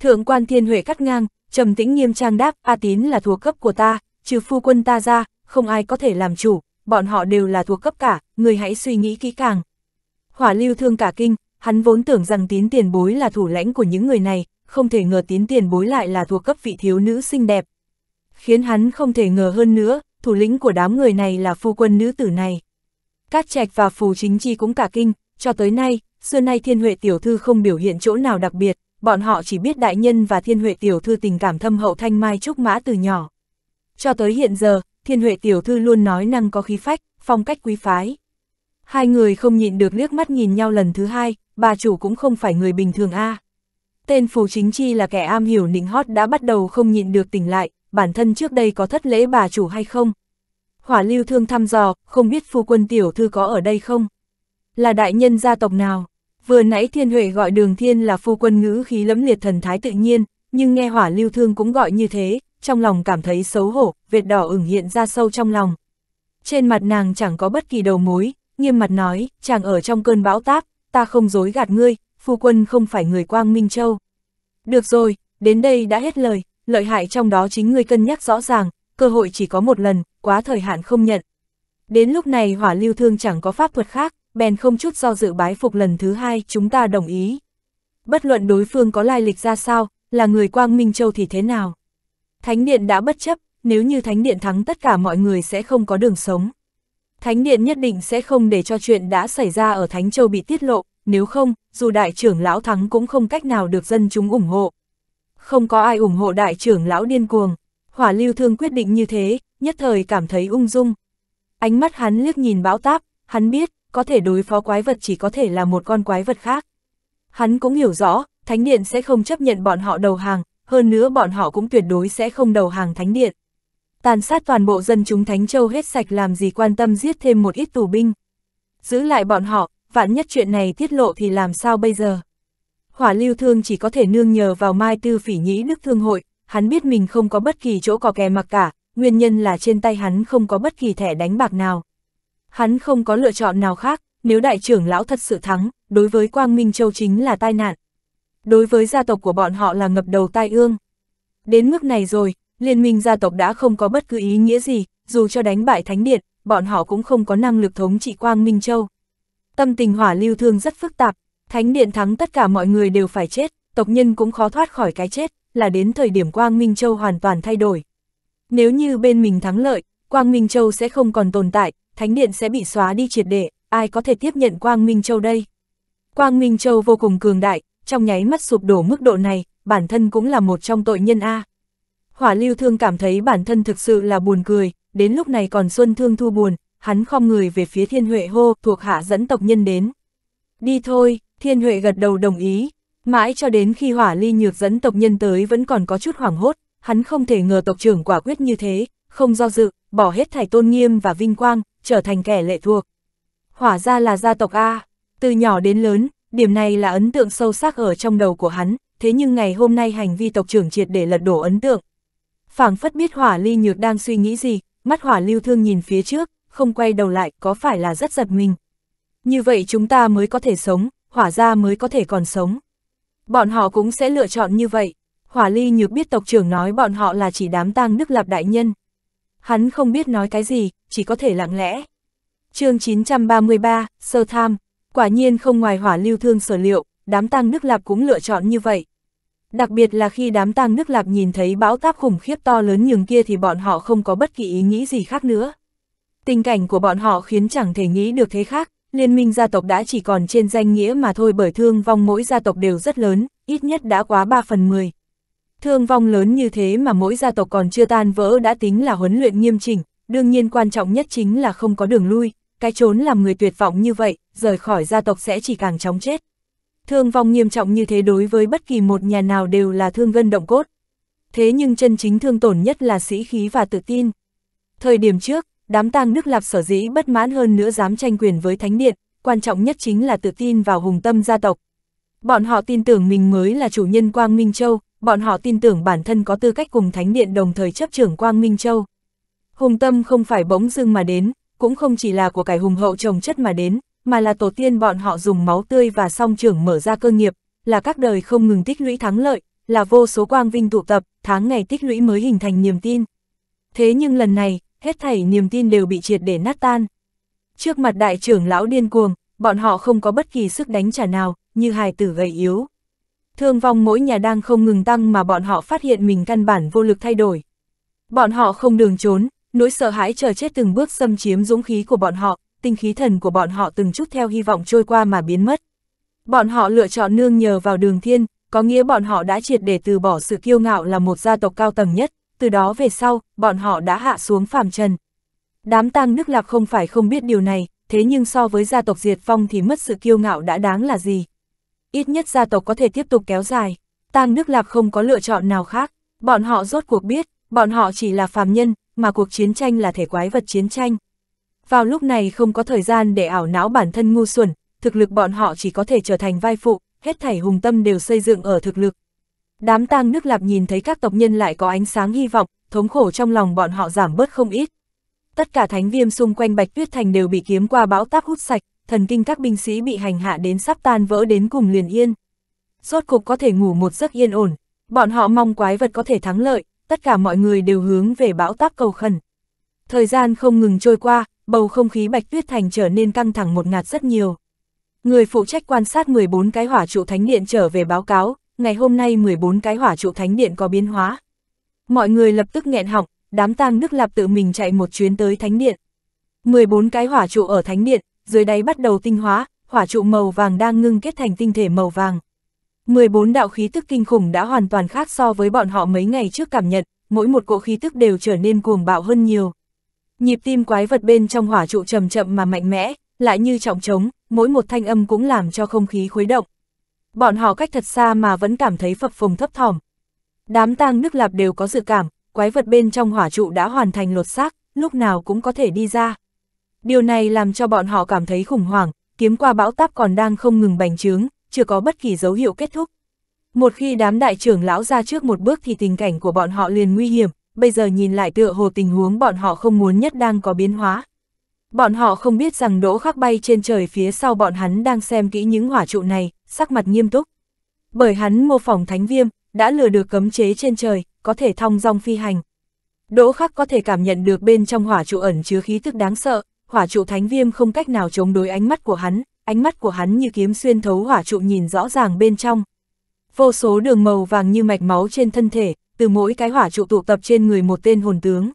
Thượng quan thiên huệ cắt ngang, trầm tĩnh nghiêm trang đáp, A Tín là thuộc cấp của ta, trừ phu quân ta ra, không ai có thể làm chủ, bọn họ đều là thuộc cấp cả, người hãy suy nghĩ kỹ càng. Hỏa lưu thương cả kinh, hắn vốn tưởng rằng tín tiền bối là thủ lãnh của những người này, không thể ngờ tín tiền bối lại là thuộc cấp vị thiếu nữ xinh đẹp. Khiến hắn không thể ngờ hơn nữa, thủ lĩnh của đám người này là phu quân nữ tử này. Cát trạch và phù chính chi cũng cả kinh, cho tới nay, xưa nay thiên huệ tiểu thư không biểu hiện chỗ nào đặc biệt, bọn họ chỉ biết đại nhân và thiên huệ tiểu thư tình cảm thâm hậu thanh mai trúc mã từ nhỏ. Cho tới hiện giờ, thiên huệ tiểu thư luôn nói năng có khí phách, phong cách quý phái. Hai người không nhịn được liếc mắt nhìn nhau lần thứ hai, bà chủ cũng không phải người bình thường a. À. Tên phù chính chi là kẻ am hiểu nịnh hót đã bắt đầu không nhịn được tỉnh lại, bản thân trước đây có thất lễ bà chủ hay không. Hỏa lưu thương thăm dò, không biết phu quân tiểu thư có ở đây không? Là đại nhân gia tộc nào? Vừa nãy Thiên Huệ gọi Đường Thiên là phu quân ngữ khí lẫm liệt thần thái tự nhiên, nhưng nghe hỏa lưu thương cũng gọi như thế, trong lòng cảm thấy xấu hổ, vệt đỏ ửng hiện ra sâu trong lòng. Trên mặt nàng chẳng có bất kỳ đầu mối, nghiêm mặt nói, chàng ở trong cơn bão táp, ta không dối gạt ngươi, phu quân không phải người quang minh châu. Được rồi, đến đây đã hết lời, lợi hại trong đó chính ngươi cân nhắc rõ ràng, cơ hội chỉ có một lần, quá thời hạn không nhận. Đến lúc này hỏa lưu thương chẳng có pháp thuật khác, bèn không chút do dự bái phục lần thứ hai, chúng ta đồng ý. Bất luận đối phương có lai lịch ra sao, là người Quang Minh Châu thì thế nào. Thánh Điện đã bất chấp, nếu như Thánh Điện thắng tất cả mọi người sẽ không có đường sống. Thánh Điện nhất định sẽ không để cho chuyện đã xảy ra ở Thánh Châu bị tiết lộ, nếu không, dù đại trưởng lão thắng cũng không cách nào được dân chúng ủng hộ. Không có ai ủng hộ đại trưởng lão điên cuồng, hỏa lưu thương quyết định như thế, nhất thời cảm thấy ung dung. Ánh mắt hắn liếc nhìn bão táp, hắn biết, có thể đối phó quái vật chỉ có thể là một con quái vật khác. Hắn cũng hiểu rõ, Thánh Điện sẽ không chấp nhận bọn họ đầu hàng, hơn nữa bọn họ cũng tuyệt đối sẽ không đầu hàng Thánh Điện. Tàn sát toàn bộ dân chúng Thánh Châu hết sạch làm gì quan tâm giết thêm một ít tù binh. Giữ lại bọn họ, vạn nhất chuyện này tiết lộ thì làm sao bây giờ? Hỏa lưu thương chỉ có thể nương nhờ vào Mai Tư Phỉ Nhĩ Đức Thương Hội, hắn biết mình không có bất kỳ chỗ cò kè mặc cả, nguyên nhân là trên tay hắn không có bất kỳ thẻ đánh bạc nào. Hắn không có lựa chọn nào khác, nếu đại trưởng lão thật sự thắng, đối với Quang Minh Châu chính là tai nạn. Đối với gia tộc của bọn họ là ngập đầu tai ương. Đến mức này rồi, liên minh gia tộc đã không có bất cứ ý nghĩa gì, dù cho đánh bại Thánh Điện, bọn họ cũng không có năng lực thống trị Quang Minh Châu. Tâm tình hỏa lưu thương rất phức tạp, Thánh Điện thắng tất cả mọi người đều phải chết, tộc nhân cũng khó thoát khỏi cái chết, là đến thời điểm Quang Minh Châu hoàn toàn thay đổi. Nếu như bên mình thắng lợi, Quang Minh Châu sẽ không còn tồn tại, thánh điện sẽ bị xóa đi triệt để, ai có thể tiếp nhận Quang Minh Châu đây? Quang Minh Châu vô cùng cường đại, trong nháy mắt sụp đổ mức độ này, bản thân cũng là một trong tội nhân A. Hỏa lưu thương cảm thấy bản thân thực sự là buồn cười, đến lúc này còn Xuân Thương thu buồn, hắn khom người về phía Thiên Huệ hô thuộc hạ dẫn tộc nhân đến. Đi thôi, Thiên Huệ gật đầu đồng ý, mãi cho đến khi hỏa ly nhược dẫn tộc nhân tới vẫn còn có chút hoảng hốt, hắn không thể ngờ tộc trưởng quả quyết như thế, không do dự, bỏ hết thải tôn nghiêm và vinh quang, trở thành kẻ lệ thuộc. Hỏa ra là gia tộc A, từ nhỏ đến lớn, điểm này là ấn tượng sâu sắc ở trong đầu của hắn, thế nhưng ngày hôm nay hành vi tộc trưởng triệt để lật đổ ấn tượng. phảng phất biết hỏa ly nhược đang suy nghĩ gì, mắt hỏa lưu thương nhìn phía trước, không quay đầu lại có phải là rất giật mình. Như vậy chúng ta mới có thể sống, hỏa ra mới có thể còn sống. Bọn họ cũng sẽ lựa chọn như vậy. Hỏa ly nhược biết tộc trưởng nói bọn họ là chỉ đám tang Đức Lạp Đại Nhân, Hắn không biết nói cái gì, chỉ có thể lặng lẽ. chương 933, sơ tham, quả nhiên không ngoài hỏa lưu thương sở liệu, đám tang nước lạp cũng lựa chọn như vậy. Đặc biệt là khi đám tang nước lạp nhìn thấy bão táp khủng khiếp to lớn nhường kia thì bọn họ không có bất kỳ ý nghĩ gì khác nữa. Tình cảnh của bọn họ khiến chẳng thể nghĩ được thế khác, liên minh gia tộc đã chỉ còn trên danh nghĩa mà thôi bởi thương vong mỗi gia tộc đều rất lớn, ít nhất đã quá 3 phần 10. Thương vong lớn như thế mà mỗi gia tộc còn chưa tan vỡ đã tính là huấn luyện nghiêm chỉnh, đương nhiên quan trọng nhất chính là không có đường lui, cái trốn làm người tuyệt vọng như vậy, rời khỏi gia tộc sẽ chỉ càng chóng chết. Thương vong nghiêm trọng như thế đối với bất kỳ một nhà nào đều là thương gân động cốt. Thế nhưng chân chính thương tổn nhất là sĩ khí và tự tin. Thời điểm trước, đám tang Đức Lạp sở dĩ bất mãn hơn nữa dám tranh quyền với Thánh Điện, quan trọng nhất chính là tự tin vào hùng tâm gia tộc. Bọn họ tin tưởng mình mới là chủ nhân Quang Minh Châu, bọn họ tin tưởng bản thân có tư cách cùng Thánh Điện đồng thời chấp trưởng Quang Minh Châu. Hùng tâm không phải bỗng dưng mà đến, cũng không chỉ là của cải hùng hậu trồng chất mà đến, mà là tổ tiên bọn họ dùng máu tươi và song trưởng mở ra cơ nghiệp, là các đời không ngừng tích lũy thắng lợi, là vô số quang vinh tụ tập, tháng ngày tích lũy mới hình thành niềm tin. Thế nhưng lần này, hết thảy niềm tin đều bị triệt để nát tan. Trước mặt đại trưởng lão điên cuồng, bọn họ không có bất kỳ sức đánh trả nào, như hài tử gầy yếu. Thương vong mỗi nhà đang không ngừng tăng mà bọn họ phát hiện mình căn bản vô lực thay đổi. Bọn họ không đường trốn, nỗi sợ hãi chờ chết từng bước xâm chiếm dũng khí của bọn họ, tinh khí thần của bọn họ từng chút theo hy vọng trôi qua mà biến mất. Bọn họ lựa chọn nương nhờ vào đường thiên, có nghĩa bọn họ đã triệt để từ bỏ sự kiêu ngạo là một gia tộc cao tầng nhất, từ đó về sau, bọn họ đã hạ xuống phàm trần. Đám tang Đức Lạc không phải không biết điều này, thế nhưng so với gia tộc diệt phong thì mất sự kiêu ngạo đã đáng là gì ít nhất gia tộc có thể tiếp tục kéo dài. Tang nước Lạc không có lựa chọn nào khác, bọn họ rốt cuộc biết, bọn họ chỉ là phàm nhân, mà cuộc chiến tranh là thể quái vật chiến tranh. Vào lúc này không có thời gian để ảo não bản thân ngu xuẩn, thực lực bọn họ chỉ có thể trở thành vai phụ, hết thảy hùng tâm đều xây dựng ở thực lực. Đám tang nước lạp nhìn thấy các tộc nhân lại có ánh sáng hy vọng, thống khổ trong lòng bọn họ giảm bớt không ít. Tất cả thánh viêm xung quanh Bạch Tuyết Thành đều bị kiếm qua bão táp hút sạch, thần kinh các binh sĩ bị hành hạ đến sắp tan vỡ đến cùng liền yên. Rốt cục có thể ngủ một giấc yên ổn, bọn họ mong quái vật có thể thắng lợi, tất cả mọi người đều hướng về bão táp cầu khẩn. Thời gian không ngừng trôi qua, bầu không khí Bạch Tuyết Thành trở nên căng thẳng một ngạt rất nhiều. Người phụ trách quan sát 14 cái hỏa trụ thánh điện trở về báo cáo, ngày hôm nay 14 cái hỏa trụ thánh điện có biến hóa. Mọi người lập tức nghẹn họng, đám tang nước lạp tự mình chạy một chuyến tới thánh điện. 14 cái hỏa trụ ở thánh điện, dưới đáy bắt đầu tinh hóa, hỏa trụ màu vàng đang ngưng kết thành tinh thể màu vàng. 14 đạo khí tức kinh khủng đã hoàn toàn khác so với bọn họ mấy ngày trước cảm nhận, mỗi một cỗ khí tức đều trở nên cuồng bạo hơn nhiều. Nhịp tim quái vật bên trong hỏa trụ chậm chậm mà mạnh mẽ, lại như trọng trống, mỗi một thanh âm cũng làm cho không khí khuấy động. Bọn họ cách thật xa mà vẫn cảm thấy phập phồng thấp thỏm. Đám tang nước lạp đều có dự cảm, quái vật bên trong hỏa trụ đã hoàn thành lột xác, lúc nào cũng có thể đi ra. Điều này làm cho bọn họ cảm thấy khủng hoảng, kiếm qua bão táp còn đang không ngừng bành trướng, chưa có bất kỳ dấu hiệu kết thúc. Một khi đám đại trưởng lão ra trước một bước thì tình cảnh của bọn họ liền nguy hiểm, bây giờ nhìn lại tựa hồ tình huống bọn họ không muốn nhất đang có biến hóa. Bọn họ không biết rằng đỗ khắc bay trên trời phía sau bọn hắn đang xem kỹ những hỏa trụ này, sắc mặt nghiêm túc. Bởi hắn mô phỏng thánh viêm, đã lừa được cấm chế trên trời, có thể thong dong phi hành. Đỗ khắc có thể cảm nhận được bên trong hỏa trụ ẩn chứa khí thức đáng sợ, hỏa trụ thánh viêm không cách nào chống đối ánh mắt của hắn, ánh mắt của hắn như kiếm xuyên thấu hỏa trụ nhìn rõ ràng bên trong. Vô số đường màu vàng như mạch máu trên thân thể, từ mỗi cái hỏa trụ tụ tập trên người một tên hồn tướng.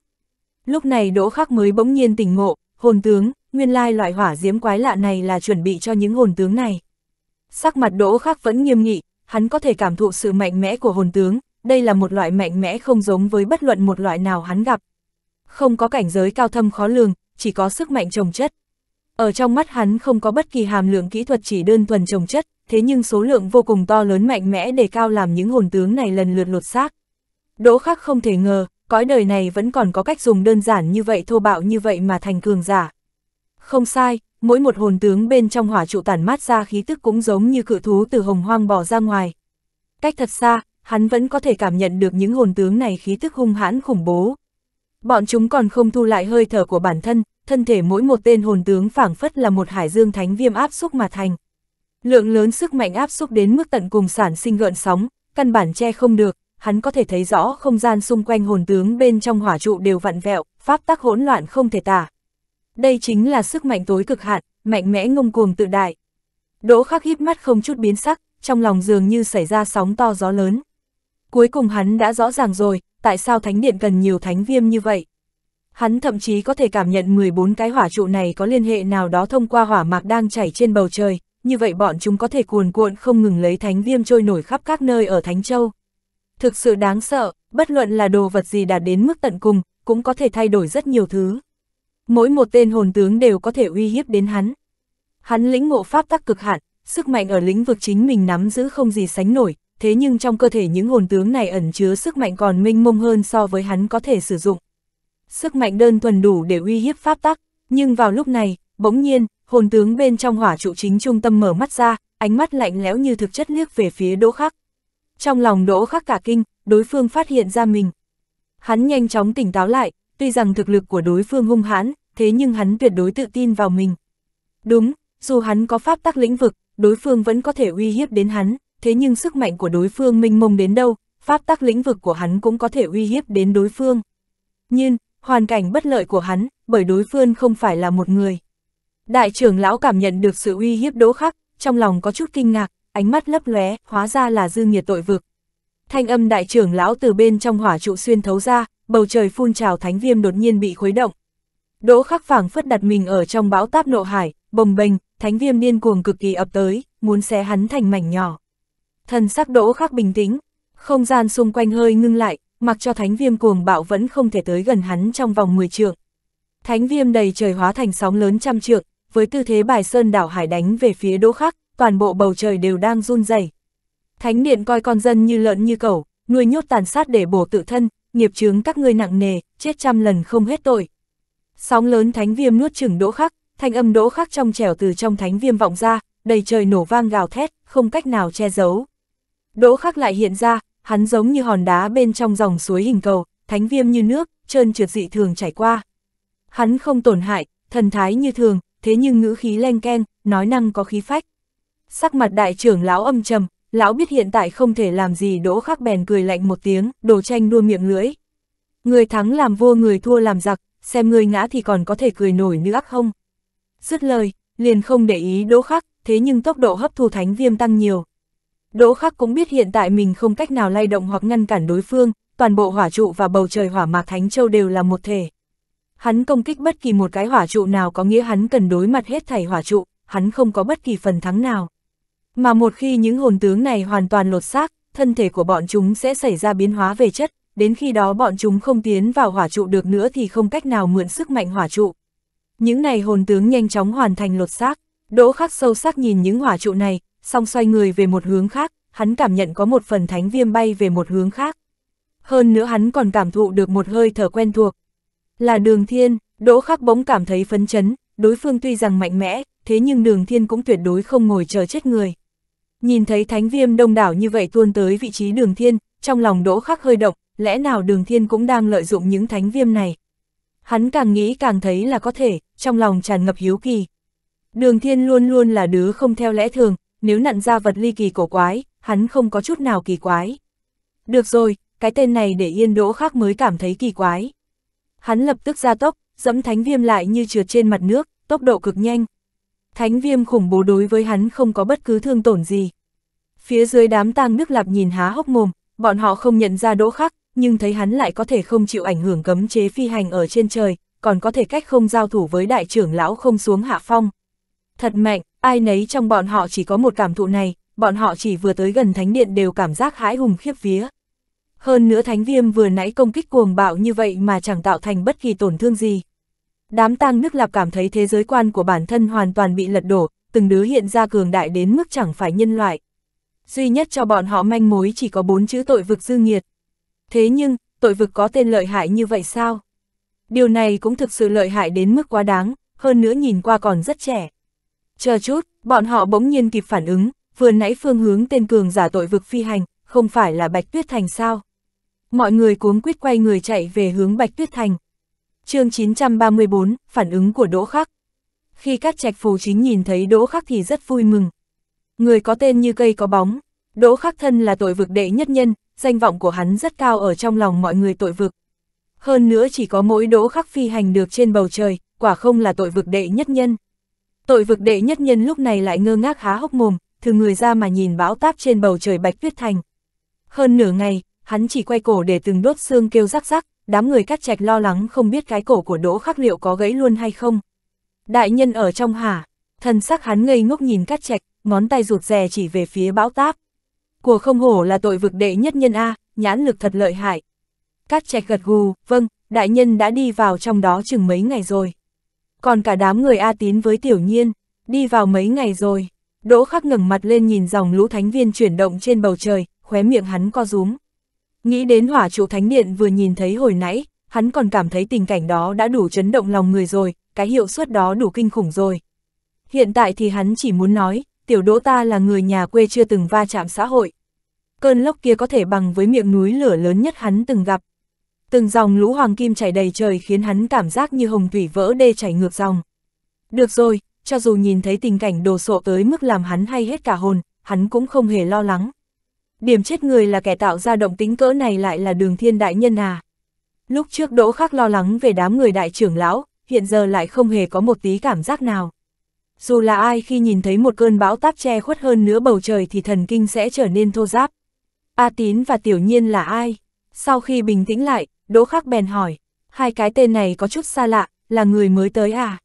Lúc này Đỗ Khắc mới bỗng nhiên tỉnh ngộ, hồn tướng, nguyên lai loại hỏa diễm quái lạ này là chuẩn bị cho những hồn tướng này. Sắc mặt Đỗ Khắc vẫn nghiêm nghị, hắn có thể cảm thụ sự mạnh mẽ của hồn tướng, đây là một loại mạnh mẽ không giống với bất luận một loại nào hắn gặp. Không có cảnh giới cao thâm khó lường, chỉ có sức mạnh trồng chất. Ở trong mắt hắn không có bất kỳ hàm lượng kỹ thuật chỉ đơn thuần trồng chất, thế nhưng số lượng vô cùng to lớn mạnh mẽ để cao làm những hồn tướng này lần lượt lột xác. Đỗ khắc không thể ngờ, cõi đời này vẫn còn có cách dùng đơn giản như vậy thô bạo như vậy mà thành cường giả. Không sai, mỗi một hồn tướng bên trong hỏa trụ tản mát ra khí tức cũng giống như cự thú từ hồng hoang bỏ ra ngoài. Cách thật xa, hắn vẫn có thể cảm nhận được những hồn tướng này khí tức hung hãn khủng bố. Bọn chúng còn không thu lại hơi thở của bản thân, thân thể mỗi một tên hồn tướng phảng phất là một hải dương thánh viêm áp xúc mà thành. Lượng lớn sức mạnh áp xúc đến mức tận cùng sản sinh gợn sóng, căn bản che không được, hắn có thể thấy rõ không gian xung quanh hồn tướng bên trong hỏa trụ đều vặn vẹo, pháp tắc hỗn loạn không thể tả. Đây chính là sức mạnh tối cực hạn, mạnh mẽ ngông cuồng tự đại. Đỗ khắc híp mắt không chút biến sắc, trong lòng dường như xảy ra sóng to gió lớn. Cuối cùng hắn đã rõ ràng rồi, tại sao thánh điện cần nhiều thánh viêm như vậy. Hắn thậm chí có thể cảm nhận 14 cái hỏa trụ này có liên hệ nào đó thông qua hỏa mạc đang chảy trên bầu trời, như vậy bọn chúng có thể cuồn cuộn không ngừng lấy thánh viêm trôi nổi khắp các nơi ở Thánh Châu. Thực sự đáng sợ, bất luận là đồ vật gì đạt đến mức tận cùng, cũng có thể thay đổi rất nhiều thứ. Mỗi một tên hồn tướng đều có thể uy hiếp đến hắn. Hắn lĩnh ngộ pháp tắc cực hạn, sức mạnh ở lĩnh vực chính mình nắm giữ không gì sánh nổi, thế nhưng trong cơ thể những hồn tướng này ẩn chứa sức mạnh còn minh mông hơn so với hắn có thể sử dụng sức mạnh đơn thuần đủ để uy hiếp pháp tắc, nhưng vào lúc này, bỗng nhiên, hồn tướng bên trong hỏa trụ chính trung tâm mở mắt ra, ánh mắt lạnh lẽo như thực chất liếc về phía Đỗ Khắc. Trong lòng Đỗ Khắc cả kinh, đối phương phát hiện ra mình. Hắn nhanh chóng tỉnh táo lại, tuy rằng thực lực của đối phương hung hãn, thế nhưng hắn tuyệt đối tự tin vào mình. Đúng, dù hắn có pháp tắc lĩnh vực, đối phương vẫn có thể uy hiếp đến hắn, thế nhưng sức mạnh của đối phương minh mông đến đâu, pháp tắc lĩnh vực của hắn cũng có thể uy hiếp đến đối phương. Nhưng, hoàn cảnh bất lợi của hắn, bởi đối phương không phải là một người. Đại trưởng lão cảm nhận được sự uy hiếp đỗ khắc, trong lòng có chút kinh ngạc, ánh mắt lấp lóe, hóa ra là dư nghiệt tội vực. Thanh âm đại trưởng lão từ bên trong hỏa trụ xuyên thấu ra, bầu trời phun trào thánh viêm đột nhiên bị khuấy động. Đỗ khắc phảng phất đặt mình ở trong bão táp nộ hải, bồng bềnh, thánh viêm điên cuồng cực kỳ ập tới, muốn xé hắn thành mảnh nhỏ. Thần sắc đỗ khắc bình tĩnh, không gian xung quanh hơi ngưng lại, mặc cho thánh viêm cuồng bạo vẫn không thể tới gần hắn trong vòng 10 trượng. Thánh viêm đầy trời hóa thành sóng lớn trăm trượng, với tư thế bài sơn đảo hải đánh về phía đỗ khắc, toàn bộ bầu trời đều đang run rẩy. Thánh điện coi con dân như lợn như cẩu, nuôi nhốt tàn sát để bổ tự thân, nghiệp chướng các ngươi nặng nề, chết trăm lần không hết tội. Sóng lớn thánh viêm nuốt chửng đỗ khắc, thanh âm đỗ khắc trong trẻo từ trong thánh viêm vọng ra, đầy trời nổ vang gào thét, không cách nào che giấu. Đỗ khắc lại hiện ra, hắn giống như hòn đá bên trong dòng suối hình cầu, thánh viêm như nước, trơn trượt dị thường chảy qua. Hắn không tổn hại, thần thái như thường, thế nhưng ngữ khí len ken, nói năng có khí phách. Sắc mặt đại trưởng lão âm trầm, lão biết hiện tại không thể làm gì đỗ khắc bèn cười lạnh một tiếng, đồ tranh đua miệng lưỡi. Người thắng làm vua người thua làm giặc, xem người ngã thì còn có thể cười nổi nữa không? Dứt lời, liền không để ý đỗ khắc, thế nhưng tốc độ hấp thu thánh viêm tăng nhiều. Đỗ Khắc cũng biết hiện tại mình không cách nào lay động hoặc ngăn cản đối phương, toàn bộ hỏa trụ và bầu trời hỏa mạc Thánh Châu đều là một thể. Hắn công kích bất kỳ một cái hỏa trụ nào có nghĩa hắn cần đối mặt hết thảy hỏa trụ, hắn không có bất kỳ phần thắng nào. Mà một khi những hồn tướng này hoàn toàn lột xác, thân thể của bọn chúng sẽ xảy ra biến hóa về chất, đến khi đó bọn chúng không tiến vào hỏa trụ được nữa thì không cách nào mượn sức mạnh hỏa trụ. Những này hồn tướng nhanh chóng hoàn thành lột xác, đỗ khắc sâu sắc nhìn những hỏa trụ này, song xoay người về một hướng khác, hắn cảm nhận có một phần thánh viêm bay về một hướng khác. Hơn nữa hắn còn cảm thụ được một hơi thở quen thuộc. Là đường thiên, đỗ khắc bỗng cảm thấy phấn chấn, đối phương tuy rằng mạnh mẽ, thế nhưng đường thiên cũng tuyệt đối không ngồi chờ chết người. Nhìn thấy thánh viêm đông đảo như vậy tuôn tới vị trí đường thiên, trong lòng đỗ khắc hơi động, lẽ nào đường thiên cũng đang lợi dụng những thánh viêm này. Hắn càng nghĩ càng thấy là có thể, trong lòng tràn ngập hiếu kỳ. Đường thiên luôn luôn là đứa không theo lẽ thường, nếu nặn ra vật ly kỳ cổ quái, hắn không có chút nào kỳ quái. Được rồi, cái tên này để yên đỗ khác mới cảm thấy kỳ quái. Hắn lập tức ra tốc, dẫm thánh viêm lại như trượt trên mặt nước, tốc độ cực nhanh. Thánh viêm khủng bố đối với hắn không có bất cứ thương tổn gì. Phía dưới đám tang nước lạp nhìn há hốc mồm, bọn họ không nhận ra đỗ khắc, nhưng thấy hắn lại có thể không chịu ảnh hưởng cấm chế phi hành ở trên trời, còn có thể cách không giao thủ với đại trưởng lão không xuống hạ phong. Thật mạnh, Ai nấy trong bọn họ chỉ có một cảm thụ này, bọn họ chỉ vừa tới gần thánh điện đều cảm giác hãi hùng khiếp vía. Hơn nữa thánh viêm vừa nãy công kích cuồng bạo như vậy mà chẳng tạo thành bất kỳ tổn thương gì. Đám tang nước lạp cảm thấy thế giới quan của bản thân hoàn toàn bị lật đổ, từng đứa hiện ra cường đại đến mức chẳng phải nhân loại. Duy nhất cho bọn họ manh mối chỉ có bốn chữ tội vực dư nghiệt. Thế nhưng, tội vực có tên lợi hại như vậy sao? Điều này cũng thực sự lợi hại đến mức quá đáng, hơn nữa nhìn qua còn rất trẻ. Chờ chút, bọn họ bỗng nhiên kịp phản ứng, vừa nãy phương hướng tên cường giả tội vực phi hành, không phải là Bạch Tuyết Thành sao? Mọi người cuống quyết quay người chạy về hướng Bạch Tuyết Thành. chương 934, phản ứng của Đỗ Khắc. Khi các trạch phù chính nhìn thấy Đỗ Khắc thì rất vui mừng. Người có tên như cây có bóng, Đỗ Khắc thân là tội vực đệ nhất nhân, danh vọng của hắn rất cao ở trong lòng mọi người tội vực. Hơn nữa chỉ có mỗi Đỗ Khắc phi hành được trên bầu trời, quả không là tội vực đệ nhất nhân. Tội vực đệ nhất nhân lúc này lại ngơ ngác há hốc mồm, thử người ra mà nhìn bão táp trên bầu trời bạch tuyết thành. Hơn nửa ngày, hắn chỉ quay cổ để từng đốt xương kêu rắc rắc, đám người cắt trạch lo lắng không biết cái cổ của đỗ khắc liệu có gãy luôn hay không. Đại nhân ở trong hả, thần sắc hắn ngây ngốc nhìn cắt trạch, ngón tay rụt rè chỉ về phía bão táp. Của không hổ là tội vực đệ nhất nhân A, nhãn lực thật lợi hại. Cắt trạch gật gù, vâng, đại nhân đã đi vào trong đó chừng mấy ngày rồi còn cả đám người A Tín với Tiểu Nhiên, đi vào mấy ngày rồi. Đỗ khắc ngẩng mặt lên nhìn dòng lũ thánh viên chuyển động trên bầu trời, khóe miệng hắn co rúm. Nghĩ đến hỏa trụ thánh điện vừa nhìn thấy hồi nãy, hắn còn cảm thấy tình cảnh đó đã đủ chấn động lòng người rồi, cái hiệu suất đó đủ kinh khủng rồi. Hiện tại thì hắn chỉ muốn nói, tiểu đỗ ta là người nhà quê chưa từng va chạm xã hội. Cơn lốc kia có thể bằng với miệng núi lửa lớn nhất hắn từng gặp từng dòng lũ hoàng kim chảy đầy trời khiến hắn cảm giác như hồng thủy vỡ đê chảy ngược dòng. Được rồi, cho dù nhìn thấy tình cảnh đồ sộ tới mức làm hắn hay hết cả hồn, hắn cũng không hề lo lắng. Điểm chết người là kẻ tạo ra động tính cỡ này lại là đường thiên đại nhân à. Lúc trước đỗ khắc lo lắng về đám người đại trưởng lão, hiện giờ lại không hề có một tí cảm giác nào. Dù là ai khi nhìn thấy một cơn bão táp che khuất hơn nữa bầu trời thì thần kinh sẽ trở nên thô giáp. A tín và tiểu nhiên là ai? Sau khi bình tĩnh lại, Đỗ Khắc bèn hỏi, hai cái tên này có chút xa lạ, là người mới tới à?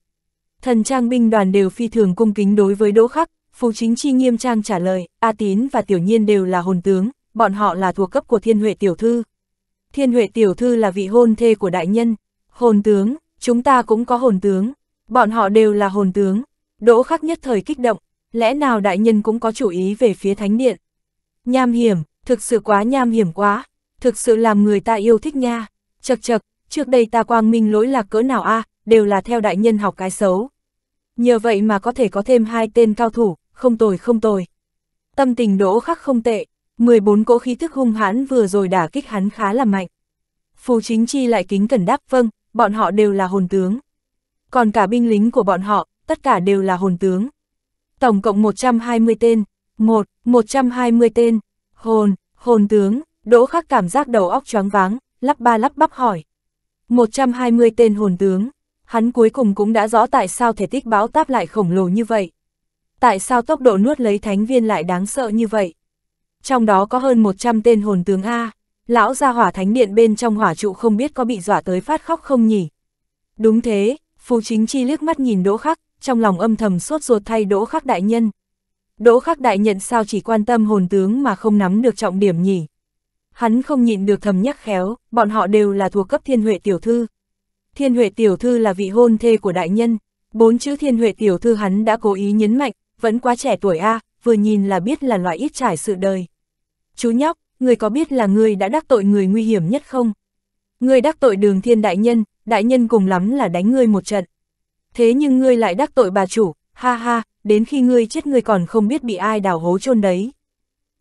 Thần trang binh đoàn đều phi thường cung kính đối với Đỗ Khắc, Phú Chính Chi nghiêm trang trả lời, A Tín và Tiểu Nhiên đều là hồn tướng, bọn họ là thuộc cấp của Thiên Huệ Tiểu Thư. Thiên Huệ Tiểu Thư là vị hôn thê của đại nhân, hồn tướng, chúng ta cũng có hồn tướng, bọn họ đều là hồn tướng. Đỗ Khắc nhất thời kích động, lẽ nào đại nhân cũng có chủ ý về phía Thánh Điện? Nham hiểm, thực sự quá nham hiểm quá, thực sự làm người ta yêu thích nha. Chật chật, trước đây ta quang minh lỗi lạc cỡ nào a à, đều là theo đại nhân học cái xấu. Nhờ vậy mà có thể có thêm hai tên cao thủ, không tồi không tồi. Tâm tình đỗ khắc không tệ, 14 cỗ khí thức hung hãn vừa rồi đả kích hắn khá là mạnh. Phù chính chi lại kính cẩn đáp vâng, bọn họ đều là hồn tướng. Còn cả binh lính của bọn họ, tất cả đều là hồn tướng. Tổng cộng 120 tên, 1, 120 tên, hồn, hồn tướng, đỗ khắc cảm giác đầu óc choáng váng, lắp ba lắp bắp hỏi. 120 tên hồn tướng, hắn cuối cùng cũng đã rõ tại sao thể tích báo táp lại khổng lồ như vậy. Tại sao tốc độ nuốt lấy thánh viên lại đáng sợ như vậy? Trong đó có hơn 100 tên hồn tướng A, lão ra hỏa thánh điện bên trong hỏa trụ không biết có bị dọa tới phát khóc không nhỉ? Đúng thế, phù Chính Chi liếc mắt nhìn Đỗ Khắc, trong lòng âm thầm sốt ruột thay Đỗ Khắc đại nhân. Đỗ Khắc đại nhận sao chỉ quan tâm hồn tướng mà không nắm được trọng điểm nhỉ? hắn không nhịn được thầm nhắc khéo, bọn họ đều là thuộc cấp thiên huệ tiểu thư. Thiên huệ tiểu thư là vị hôn thê của đại nhân, bốn chữ thiên huệ tiểu thư hắn đã cố ý nhấn mạnh, vẫn quá trẻ tuổi A, vừa nhìn là biết là loại ít trải sự đời. Chú nhóc, người có biết là người đã đắc tội người nguy hiểm nhất không? Người đắc tội đường thiên đại nhân, đại nhân cùng lắm là đánh ngươi một trận. Thế nhưng ngươi lại đắc tội bà chủ, ha ha, đến khi ngươi chết ngươi còn không biết bị ai đào hố chôn đấy.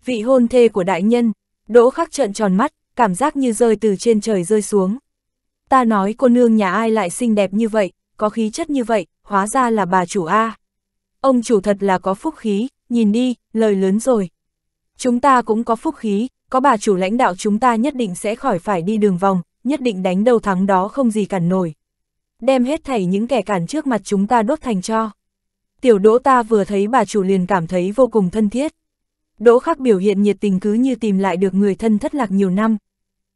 Vị hôn thê của đại nhân, Đỗ khắc trợn tròn mắt, cảm giác như rơi từ trên trời rơi xuống. Ta nói cô nương nhà ai lại xinh đẹp như vậy, có khí chất như vậy, hóa ra là bà chủ A. Ông chủ thật là có phúc khí, nhìn đi, lời lớn rồi. Chúng ta cũng có phúc khí, có bà chủ lãnh đạo chúng ta nhất định sẽ khỏi phải đi đường vòng, nhất định đánh đầu thắng đó không gì cản nổi. Đem hết thảy những kẻ cản trước mặt chúng ta đốt thành cho. Tiểu đỗ ta vừa thấy bà chủ liền cảm thấy vô cùng thân thiết. Đỗ Khắc biểu hiện nhiệt tình cứ như tìm lại được người thân thất lạc nhiều năm.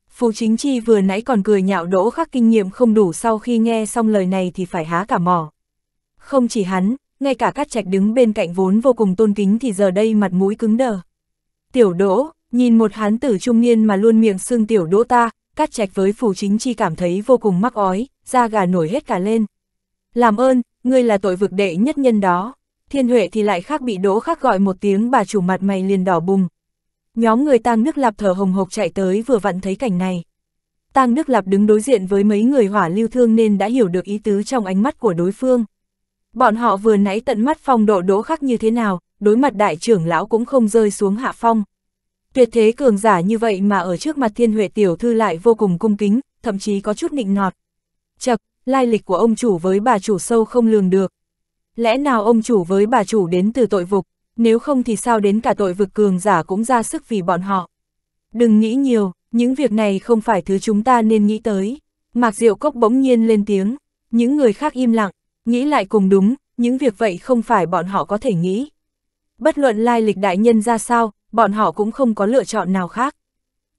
Phú Chính Chi vừa nãy còn cười nhạo Đỗ Khắc kinh nghiệm không đủ sau khi nghe xong lời này thì phải há cả mỏ. Không chỉ hắn, ngay cả các trạch đứng bên cạnh vốn vô cùng tôn kính thì giờ đây mặt mũi cứng đờ. Tiểu Đỗ, nhìn một hán tử trung niên mà luôn miệng xương Tiểu Đỗ ta, các trạch với Phù Chính Chi cảm thấy vô cùng mắc ói, da gà nổi hết cả lên. Làm ơn, ngươi là tội vực đệ nhất nhân đó. Thiên Huệ thì lại khác bị đỗ Khắc gọi một tiếng bà chủ mặt mày liền đỏ bùng. Nhóm người tang nước lạp thở hồng hộc chạy tới vừa vặn thấy cảnh này. Tang nước lạp đứng đối diện với mấy người hỏa lưu thương nên đã hiểu được ý tứ trong ánh mắt của đối phương. Bọn họ vừa nãy tận mắt phong độ đỗ khắc như thế nào, đối mặt đại trưởng lão cũng không rơi xuống hạ phong. Tuyệt thế cường giả như vậy mà ở trước mặt thiên huệ tiểu thư lại vô cùng cung kính, thậm chí có chút nịnh nọt. Chật, lai lịch của ông chủ với bà chủ sâu không lường được, Lẽ nào ông chủ với bà chủ đến từ tội vực, nếu không thì sao đến cả tội vực cường giả cũng ra sức vì bọn họ. Đừng nghĩ nhiều, những việc này không phải thứ chúng ta nên nghĩ tới. Mạc Diệu Cốc bỗng nhiên lên tiếng, những người khác im lặng, nghĩ lại cùng đúng, những việc vậy không phải bọn họ có thể nghĩ. Bất luận lai lịch đại nhân ra sao, bọn họ cũng không có lựa chọn nào khác.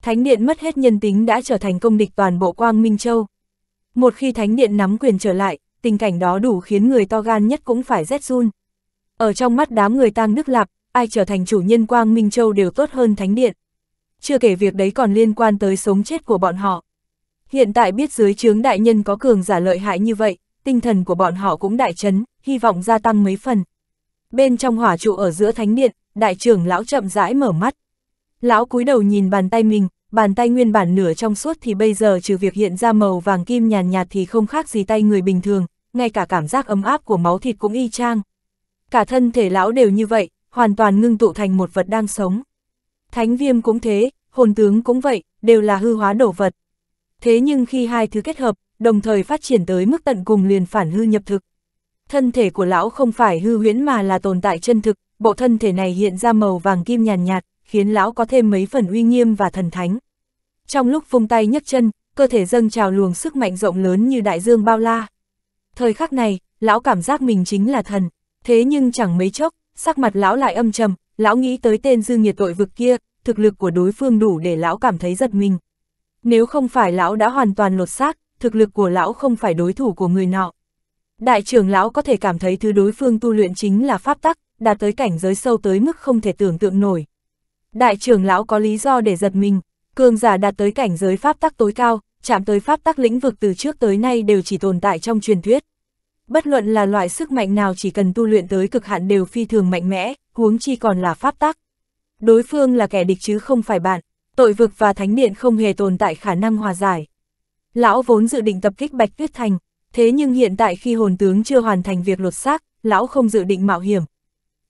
Thánh Điện mất hết nhân tính đã trở thành công địch toàn bộ Quang Minh Châu. Một khi Thánh Điện nắm quyền trở lại, tình cảnh đó đủ khiến người to gan nhất cũng phải rét run. Ở trong mắt đám người tang nước lạp, ai trở thành chủ nhân Quang Minh Châu đều tốt hơn Thánh Điện. Chưa kể việc đấy còn liên quan tới sống chết của bọn họ. Hiện tại biết dưới chướng đại nhân có cường giả lợi hại như vậy, tinh thần của bọn họ cũng đại chấn, hy vọng gia tăng mấy phần. Bên trong hỏa trụ ở giữa Thánh Điện, đại trưởng lão chậm rãi mở mắt. Lão cúi đầu nhìn bàn tay mình, bàn tay nguyên bản nửa trong suốt thì bây giờ trừ việc hiện ra màu vàng kim nhàn nhạt thì không khác gì tay người bình thường, ngay cả cảm giác ấm áp của máu thịt cũng y chang. Cả thân thể lão đều như vậy, hoàn toàn ngưng tụ thành một vật đang sống. Thánh viêm cũng thế, hồn tướng cũng vậy, đều là hư hóa đổ vật. Thế nhưng khi hai thứ kết hợp, đồng thời phát triển tới mức tận cùng liền phản hư nhập thực. Thân thể của lão không phải hư huyễn mà là tồn tại chân thực, bộ thân thể này hiện ra màu vàng kim nhàn nhạt, nhạt, khiến lão có thêm mấy phần uy nghiêm và thần thánh. Trong lúc vung tay nhấc chân, cơ thể dâng trào luồng sức mạnh rộng lớn như đại dương bao la. Thời khắc này, lão cảm giác mình chính là thần, thế nhưng chẳng mấy chốc, sắc mặt lão lại âm trầm, lão nghĩ tới tên dư nghiệt tội vực kia, thực lực của đối phương đủ để lão cảm thấy giật mình. Nếu không phải lão đã hoàn toàn lột xác, thực lực của lão không phải đối thủ của người nọ. Đại trưởng lão có thể cảm thấy thứ đối phương tu luyện chính là pháp tắc, đạt tới cảnh giới sâu tới mức không thể tưởng tượng nổi. Đại trưởng lão có lý do để giật mình, cường giả đạt tới cảnh giới pháp tắc tối cao, chạm tới pháp tắc lĩnh vực từ trước tới nay đều chỉ tồn tại trong truyền thuyết. Bất luận là loại sức mạnh nào chỉ cần tu luyện tới cực hạn đều phi thường mạnh mẽ, huống chi còn là pháp tắc. Đối phương là kẻ địch chứ không phải bạn, tội vực và thánh điện không hề tồn tại khả năng hòa giải. Lão vốn dự định tập kích Bạch Tuyết Thành, thế nhưng hiện tại khi hồn tướng chưa hoàn thành việc lột xác, lão không dự định mạo hiểm.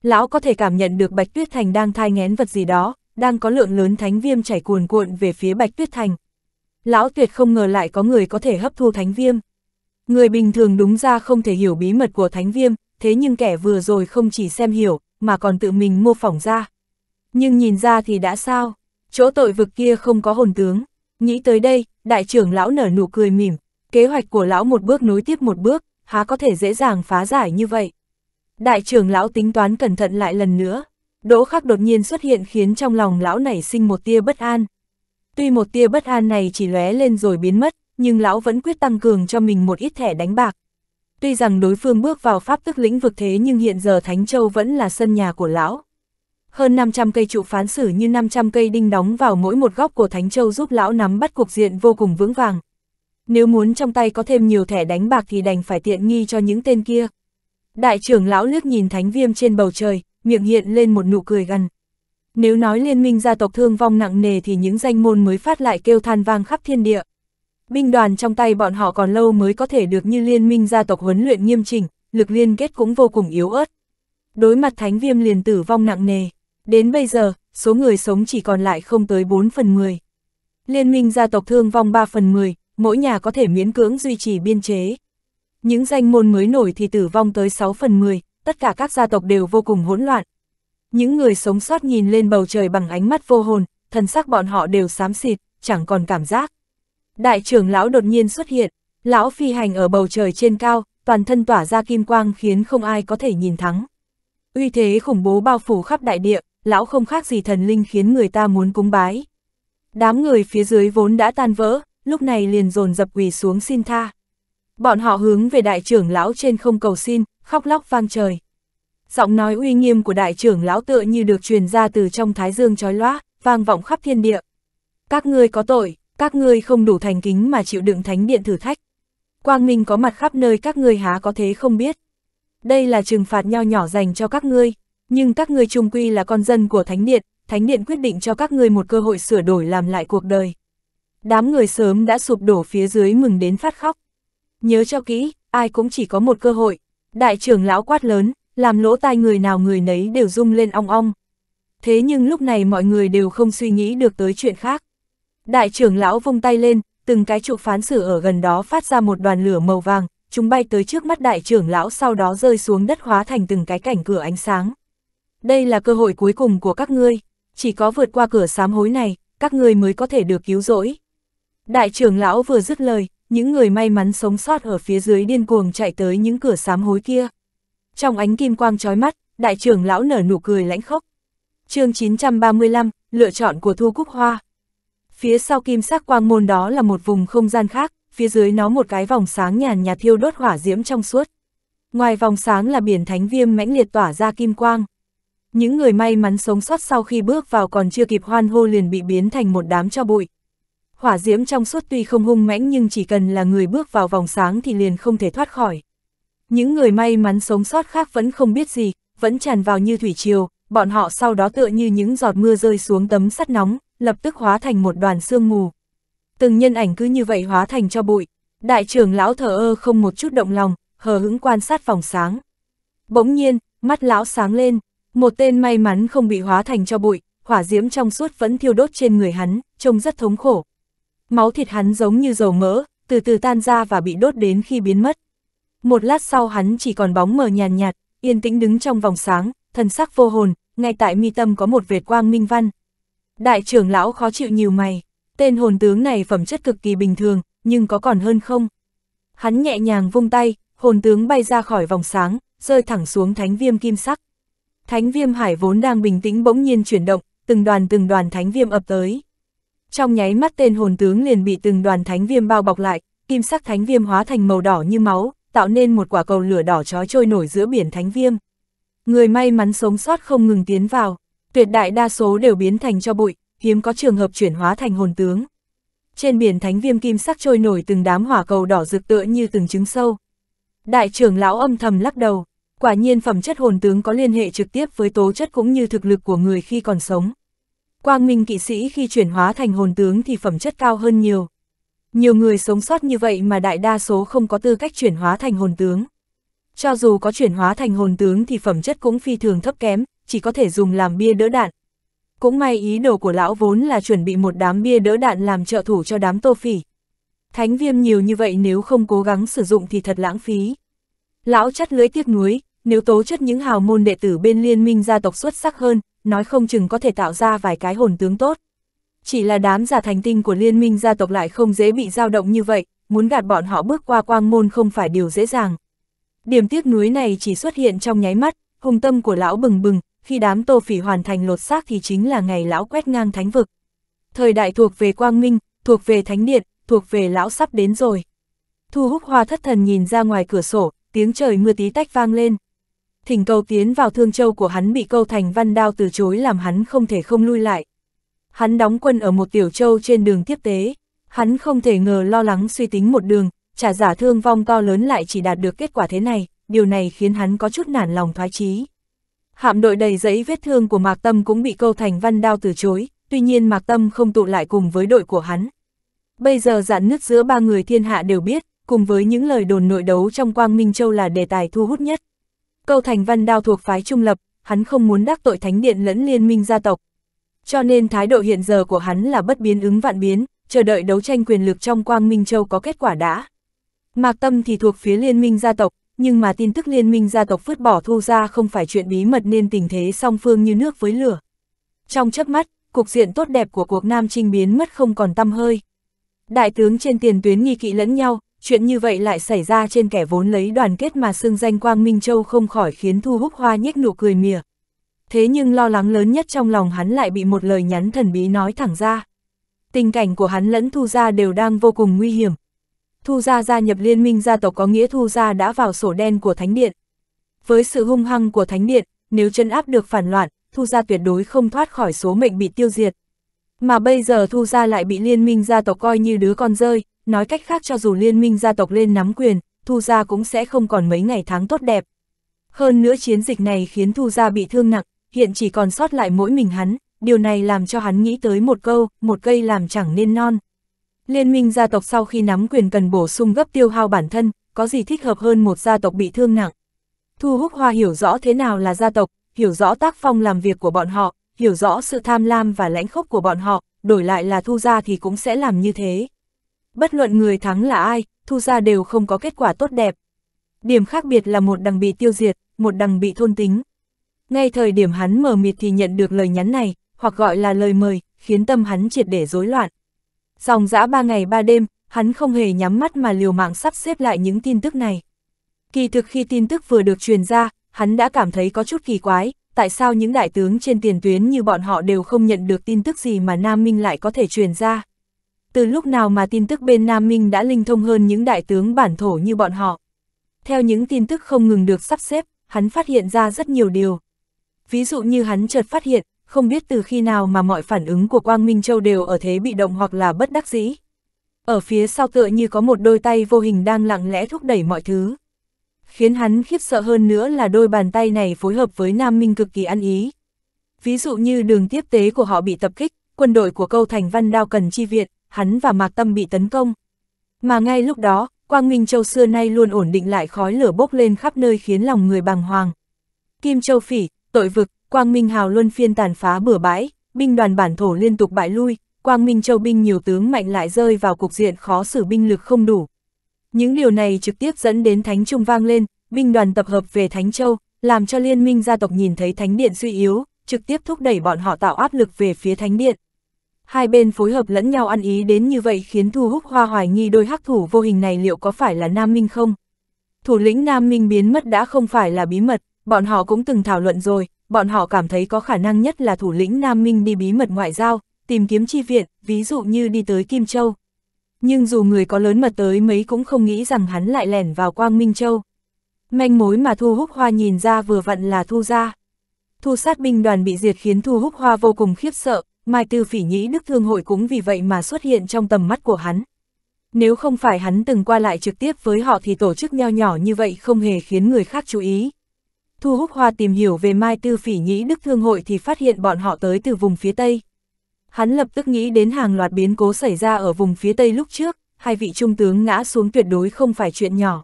Lão có thể cảm nhận được Bạch Tuyết Thành đang thai ngén vật gì đó, đang có lượng lớn thánh viêm chảy cuồn cuộn về phía Bạch Tuyết Thành lão tuyệt không ngờ lại có người có thể hấp thu thánh viêm. Người bình thường đúng ra không thể hiểu bí mật của thánh viêm, thế nhưng kẻ vừa rồi không chỉ xem hiểu, mà còn tự mình mô phỏng ra. Nhưng nhìn ra thì đã sao, chỗ tội vực kia không có hồn tướng. Nghĩ tới đây, đại trưởng lão nở nụ cười mỉm, kế hoạch của lão một bước nối tiếp một bước, há có thể dễ dàng phá giải như vậy. Đại trưởng lão tính toán cẩn thận lại lần nữa, đỗ khắc đột nhiên xuất hiện khiến trong lòng lão nảy sinh một tia bất an. Tuy một tia bất an này chỉ lóe lên rồi biến mất, nhưng lão vẫn quyết tăng cường cho mình một ít thẻ đánh bạc. Tuy rằng đối phương bước vào pháp tức lĩnh vực thế nhưng hiện giờ Thánh Châu vẫn là sân nhà của lão. Hơn 500 cây trụ phán xử như 500 cây đinh đóng vào mỗi một góc của Thánh Châu giúp lão nắm bắt cuộc diện vô cùng vững vàng. Nếu muốn trong tay có thêm nhiều thẻ đánh bạc thì đành phải tiện nghi cho những tên kia. Đại trưởng lão liếc nhìn thánh viêm trên bầu trời, miệng hiện lên một nụ cười gằn. Nếu nói liên minh gia tộc thương vong nặng nề thì những danh môn mới phát lại kêu than vang khắp thiên địa. Binh đoàn trong tay bọn họ còn lâu mới có thể được như liên minh gia tộc huấn luyện nghiêm chỉnh, lực liên kết cũng vô cùng yếu ớt. Đối mặt thánh viêm liền tử vong nặng nề. Đến bây giờ, số người sống chỉ còn lại không tới 4 phần 10. Liên minh gia tộc thương vong 3 phần 10, mỗi nhà có thể miễn cưỡng duy trì biên chế. Những danh môn mới nổi thì tử vong tới 6 phần 10, tất cả các gia tộc đều vô cùng hỗn loạn, những người sống sót nhìn lên bầu trời bằng ánh mắt vô hồn, thần sắc bọn họ đều xám xịt, chẳng còn cảm giác. Đại trưởng lão đột nhiên xuất hiện, lão phi hành ở bầu trời trên cao, toàn thân tỏa ra kim quang khiến không ai có thể nhìn thắng. Uy thế khủng bố bao phủ khắp đại địa, lão không khác gì thần linh khiến người ta muốn cúng bái. Đám người phía dưới vốn đã tan vỡ, lúc này liền dồn dập quỳ xuống xin tha. Bọn họ hướng về đại trưởng lão trên không cầu xin, khóc lóc vang trời giọng nói uy nghiêm của đại trưởng lão tựa như được truyền ra từ trong thái dương chói lóa, vang vọng khắp thiên địa. Các ngươi có tội, các ngươi không đủ thành kính mà chịu đựng thánh điện thử thách. Quang Minh có mặt khắp nơi các ngươi há có thế không biết. Đây là trừng phạt nho nhỏ dành cho các ngươi, nhưng các ngươi trung quy là con dân của thánh điện, thánh điện quyết định cho các ngươi một cơ hội sửa đổi làm lại cuộc đời. Đám người sớm đã sụp đổ phía dưới mừng đến phát khóc. Nhớ cho kỹ, ai cũng chỉ có một cơ hội. Đại trưởng lão quát lớn, làm lỗ tai người nào người nấy đều rung lên ong ong. Thế nhưng lúc này mọi người đều không suy nghĩ được tới chuyện khác. Đại trưởng lão vung tay lên, từng cái trụ phán xử ở gần đó phát ra một đoàn lửa màu vàng, chúng bay tới trước mắt đại trưởng lão sau đó rơi xuống đất hóa thành từng cái cảnh cửa ánh sáng. Đây là cơ hội cuối cùng của các ngươi, chỉ có vượt qua cửa sám hối này, các ngươi mới có thể được cứu rỗi. Đại trưởng lão vừa dứt lời, những người may mắn sống sót ở phía dưới điên cuồng chạy tới những cửa sám hối kia. Trong ánh kim quang trói mắt, đại trưởng lão nở nụ cười lãnh khốc. chương 935, lựa chọn của Thu Cúc Hoa. Phía sau kim sắc quang môn đó là một vùng không gian khác, phía dưới nó một cái vòng sáng nhàn nhạt thiêu đốt hỏa diễm trong suốt. Ngoài vòng sáng là biển thánh viêm mãnh liệt tỏa ra kim quang. Những người may mắn sống sót sau khi bước vào còn chưa kịp hoan hô liền bị biến thành một đám cho bụi. Hỏa diễm trong suốt tuy không hung mãnh nhưng chỉ cần là người bước vào vòng sáng thì liền không thể thoát khỏi. Những người may mắn sống sót khác vẫn không biết gì, vẫn tràn vào như thủy triều, bọn họ sau đó tựa như những giọt mưa rơi xuống tấm sắt nóng, lập tức hóa thành một đoàn sương mù. Từng nhân ảnh cứ như vậy hóa thành cho bụi, đại trưởng lão thờ ơ không một chút động lòng, hờ hững quan sát phòng sáng. Bỗng nhiên, mắt lão sáng lên, một tên may mắn không bị hóa thành cho bụi, hỏa diễm trong suốt vẫn thiêu đốt trên người hắn, trông rất thống khổ. Máu thịt hắn giống như dầu mỡ, từ từ tan ra và bị đốt đến khi biến mất, một lát sau hắn chỉ còn bóng mờ nhàn nhạt, nhạt, yên tĩnh đứng trong vòng sáng, thần sắc vô hồn, ngay tại mi tâm có một vệt quang minh văn. Đại trưởng lão khó chịu nhiều mày, tên hồn tướng này phẩm chất cực kỳ bình thường, nhưng có còn hơn không? Hắn nhẹ nhàng vung tay, hồn tướng bay ra khỏi vòng sáng, rơi thẳng xuống thánh viêm kim sắc. Thánh viêm hải vốn đang bình tĩnh bỗng nhiên chuyển động, từng đoàn từng đoàn thánh viêm ập tới. Trong nháy mắt tên hồn tướng liền bị từng đoàn thánh viêm bao bọc lại, kim sắc thánh viêm hóa thành màu đỏ như máu, tạo nên một quả cầu lửa đỏ trói trôi nổi giữa biển thánh viêm. Người may mắn sống sót không ngừng tiến vào, tuyệt đại đa số đều biến thành cho bụi, hiếm có trường hợp chuyển hóa thành hồn tướng. Trên biển thánh viêm kim sắc trôi nổi từng đám hỏa cầu đỏ rực tựa như từng trứng sâu. Đại trưởng lão âm thầm lắc đầu, quả nhiên phẩm chất hồn tướng có liên hệ trực tiếp với tố chất cũng như thực lực của người khi còn sống. Quang Minh kỵ sĩ khi chuyển hóa thành hồn tướng thì phẩm chất cao hơn nhiều. Nhiều người sống sót như vậy mà đại đa số không có tư cách chuyển hóa thành hồn tướng. Cho dù có chuyển hóa thành hồn tướng thì phẩm chất cũng phi thường thấp kém, chỉ có thể dùng làm bia đỡ đạn. Cũng may ý đồ của lão vốn là chuẩn bị một đám bia đỡ đạn làm trợ thủ cho đám tô phỉ. Thánh viêm nhiều như vậy nếu không cố gắng sử dụng thì thật lãng phí. Lão chắt lưới tiếc nuối, nếu tố chất những hào môn đệ tử bên liên minh gia tộc xuất sắc hơn, nói không chừng có thể tạo ra vài cái hồn tướng tốt. Chỉ là đám giả thành tinh của liên minh gia tộc lại không dễ bị dao động như vậy, muốn gạt bọn họ bước qua quang môn không phải điều dễ dàng. Điểm tiếc núi này chỉ xuất hiện trong nháy mắt, hùng tâm của lão bừng bừng, khi đám tô phỉ hoàn thành lột xác thì chính là ngày lão quét ngang thánh vực. Thời đại thuộc về quang minh, thuộc về thánh điện, thuộc về lão sắp đến rồi. Thu húc hoa thất thần nhìn ra ngoài cửa sổ, tiếng trời mưa tí tách vang lên. Thỉnh cầu tiến vào thương châu của hắn bị câu thành văn đao từ chối làm hắn không thể không lui lại, hắn đóng quân ở một tiểu châu trên đường tiếp tế, hắn không thể ngờ lo lắng suy tính một đường, trả giả thương vong to lớn lại chỉ đạt được kết quả thế này, điều này khiến hắn có chút nản lòng thoái chí. Hạm đội đầy dẫy vết thương của Mạc Tâm cũng bị câu thành văn đao từ chối, tuy nhiên Mạc Tâm không tụ lại cùng với đội của hắn. Bây giờ dạn nứt giữa ba người thiên hạ đều biết, cùng với những lời đồn nội đấu trong Quang Minh Châu là đề tài thu hút nhất. Câu thành văn đao thuộc phái trung lập, hắn không muốn đắc tội thánh điện lẫn liên minh gia tộc, cho nên thái độ hiện giờ của hắn là bất biến ứng vạn biến, chờ đợi đấu tranh quyền lực trong Quang Minh Châu có kết quả đã. Mạc Tâm thì thuộc phía liên minh gia tộc, nhưng mà tin tức liên minh gia tộc vứt bỏ thu ra không phải chuyện bí mật nên tình thế song phương như nước với lửa. Trong chớp mắt, cục diện tốt đẹp của cuộc Nam Trinh biến mất không còn tăm hơi. Đại tướng trên tiền tuyến nghi kỵ lẫn nhau, chuyện như vậy lại xảy ra trên kẻ vốn lấy đoàn kết mà xưng danh Quang Minh Châu không khỏi khiến thu hút hoa nhếch nụ cười mỉa, thế nhưng lo lắng lớn nhất trong lòng hắn lại bị một lời nhắn thần bí nói thẳng ra. Tình cảnh của hắn lẫn Thu Gia đều đang vô cùng nguy hiểm. Thu Gia gia nhập liên minh gia tộc có nghĩa Thu Gia đã vào sổ đen của Thánh Điện. Với sự hung hăng của Thánh Điện, nếu chân áp được phản loạn, Thu Gia tuyệt đối không thoát khỏi số mệnh bị tiêu diệt. Mà bây giờ Thu Gia lại bị liên minh gia tộc coi như đứa con rơi, nói cách khác cho dù liên minh gia tộc lên nắm quyền, Thu Gia cũng sẽ không còn mấy ngày tháng tốt đẹp. Hơn nữa chiến dịch này khiến Thu Gia bị thương nặng, hiện chỉ còn sót lại mỗi mình hắn, điều này làm cho hắn nghĩ tới một câu, một cây làm chẳng nên non. Liên minh gia tộc sau khi nắm quyền cần bổ sung gấp tiêu hao bản thân, có gì thích hợp hơn một gia tộc bị thương nặng. Thu Húc Hoa hiểu rõ thế nào là gia tộc, hiểu rõ tác phong làm việc của bọn họ, hiểu rõ sự tham lam và lãnh khốc của bọn họ, đổi lại là Thu Gia thì cũng sẽ làm như thế. Bất luận người thắng là ai, Thu Gia đều không có kết quả tốt đẹp. Điểm khác biệt là một đằng bị tiêu diệt, một đằng bị thôn tính. Ngay thời điểm hắn mở mịt thì nhận được lời nhắn này, hoặc gọi là lời mời, khiến tâm hắn triệt để rối loạn. Dòng dã ba ngày ba đêm, hắn không hề nhắm mắt mà liều mạng sắp xếp lại những tin tức này. Kỳ thực khi tin tức vừa được truyền ra, hắn đã cảm thấy có chút kỳ quái, tại sao những đại tướng trên tiền tuyến như bọn họ đều không nhận được tin tức gì mà Nam Minh lại có thể truyền ra. Từ lúc nào mà tin tức bên Nam Minh đã linh thông hơn những đại tướng bản thổ như bọn họ. Theo những tin tức không ngừng được sắp xếp, hắn phát hiện ra rất nhiều điều. Ví dụ như hắn chợt phát hiện, không biết từ khi nào mà mọi phản ứng của Quang Minh Châu đều ở thế bị động hoặc là bất đắc dĩ. Ở phía sau tựa như có một đôi tay vô hình đang lặng lẽ thúc đẩy mọi thứ. Khiến hắn khiếp sợ hơn nữa là đôi bàn tay này phối hợp với Nam Minh cực kỳ ăn ý. Ví dụ như đường tiếp tế của họ bị tập kích, quân đội của câu thành văn đao cần chi viện, hắn và Mạc Tâm bị tấn công. Mà ngay lúc đó, Quang Minh Châu xưa nay luôn ổn định lại khói lửa bốc lên khắp nơi khiến lòng người bàng hoàng. Kim Châu Phỉ, tội vực, Quang Minh Hào luân phiên tàn phá bừa bãi, binh đoàn bản thổ liên tục bại lui, Quang Minh Châu binh nhiều tướng mạnh lại rơi vào cục diện khó xử binh lực không đủ. Những điều này trực tiếp dẫn đến Thánh Trung vang lên, binh đoàn tập hợp về Thánh Châu, làm cho liên minh gia tộc nhìn thấy Thánh Điện suy yếu, trực tiếp thúc đẩy bọn họ tạo áp lực về phía Thánh Điện. Hai bên phối hợp lẫn nhau ăn ý đến như vậy khiến Thu Húc Hoa hoài nghi đôi hắc thủ vô hình này liệu có phải là Nam Minh không? Thủ lĩnh Nam Minh biến mất đã không phải là bí mật, bọn họ cũng từng thảo luận rồi, bọn họ cảm thấy có khả năng nhất là thủ lĩnh Nam Minh đi bí mật ngoại giao, tìm kiếm chi viện, ví dụ như đi tới Kim Châu. Nhưng dù người có lớn mật tới mấy cũng không nghĩ rằng hắn lại lẻn vào Quang Minh Châu. Manh mối mà Thu Húc Hoa nhìn ra vừa vặn là Thu ra. Thu sát binh đoàn bị diệt khiến Thu Húc Hoa vô cùng khiếp sợ, Mai Tư Phỉ Nhĩ Đức Thương Hội cũng vì vậy mà xuất hiện trong tầm mắt của hắn. Nếu không phải hắn từng qua lại trực tiếp với họ thì tổ chức nho nhỏ như vậy không hề khiến người khác chú ý. Thu Húc Hoa tìm hiểu về Mai Tư Phỉ Nhĩ Đức Thương Hội thì phát hiện bọn họ tới từ vùng phía Tây. Hắn lập tức nghĩ đến hàng loạt biến cố xảy ra ở vùng phía Tây lúc trước, hai vị trung tướng ngã xuống tuyệt đối không phải chuyện nhỏ.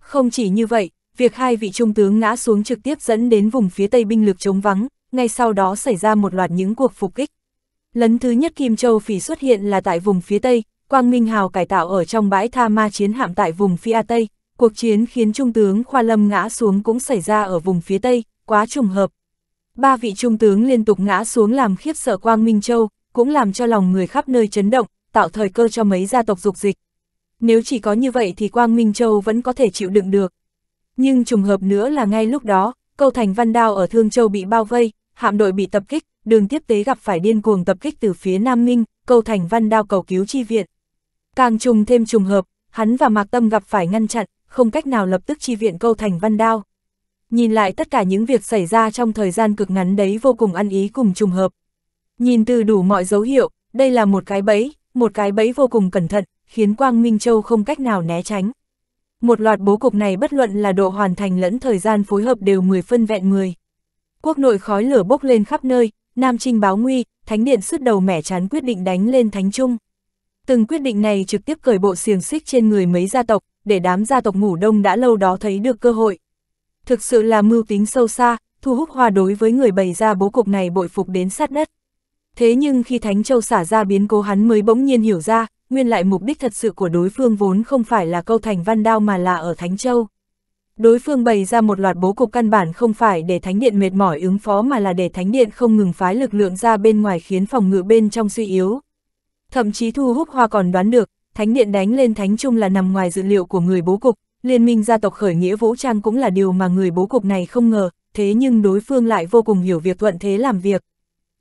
Không chỉ như vậy, việc hai vị trung tướng ngã xuống trực tiếp dẫn đến vùng phía Tây binh lực chống vắng, ngay sau đó xảy ra một loạt những cuộc phục kích. Lấn thứ nhất Kim Châu Phỉ xuất hiện là tại vùng phía Tây, Quang Minh Hào cải tạo ở trong bãi Tha Ma chiến hạm tại vùng phía Tây, Cuộc chiến khiến Trung tướng Khoa Lâm ngã xuống cũng xảy ra ở vùng phía Tây, quá trùng hợp. Ba vị Trung tướng liên tục ngã xuống làm khiếp sợ Quang Minh Châu, cũng làm cho lòng người khắp nơi chấn động, tạo thời cơ cho mấy gia tộc dục dịch. Nếu chỉ có như vậy thì Quang Minh Châu vẫn có thể chịu đựng được. Nhưng trùng hợp nữa là ngay lúc đó, câu thành văn đao ở Thương Châu bị bao vây, hạm đội bị tập kích, đường tiếp tế gặp phải điên cuồng tập kích từ phía Nam Minh, câu thành văn đao cầu cứu chi viện. Càng trùng thêm trùng hợp, hắn và Mạc Tâm gặp phải ngăn chặn, không cách nào lập tức chi viện câu thành văn đao. Nhìn lại tất cả những việc xảy ra trong thời gian cực ngắn đấy vô cùng ăn ý cùng trùng hợp. Nhìn từ đủ mọi dấu hiệu, đây là một cái bẫy, một cái bẫy vô cùng cẩn thận, khiến Quang Minh Châu không cách nào né tránh. Một loạt bố cục này bất luận là độ hoàn thành lẫn thời gian phối hợp đều 10 phân vẹn 10. Quốc nội khói lửa bốc lên khắp nơi, Nam Trinh báo nguy, Thánh Điện sứt đầu mẻ chán quyết định đánh lên Thánh Trung. Từng quyết định này trực tiếp cởi bộ xiềng xích trên người mấy gia tộc, để đám gia tộc ngủ đông đã lâu đó thấy được cơ hội. Thực sự là mưu tính sâu xa, thu hút hoa đối với người bày ra bố cục này bội phục đến sát đất. Thế nhưng khi Thánh Châu xả ra biến cố hắn mới bỗng nhiên hiểu ra, nguyên lại mục đích thật sự của đối phương vốn không phải là câu thành văn đao mà là ở Thánh Châu. Đối phương bày ra một loạt bố cục căn bản không phải để Thánh Điện mệt mỏi ứng phó mà là để Thánh Điện không ngừng phái lực lượng ra bên ngoài khiến phòng ngự bên trong suy yếu, Thậm chí Thu hút Hoa còn đoán được, thánh điện đánh lên thánh trung là nằm ngoài dự liệu của người bố cục, liên minh gia tộc khởi nghĩa vũ trang cũng là điều mà người bố cục này không ngờ, thế nhưng đối phương lại vô cùng hiểu việc thuận thế làm việc.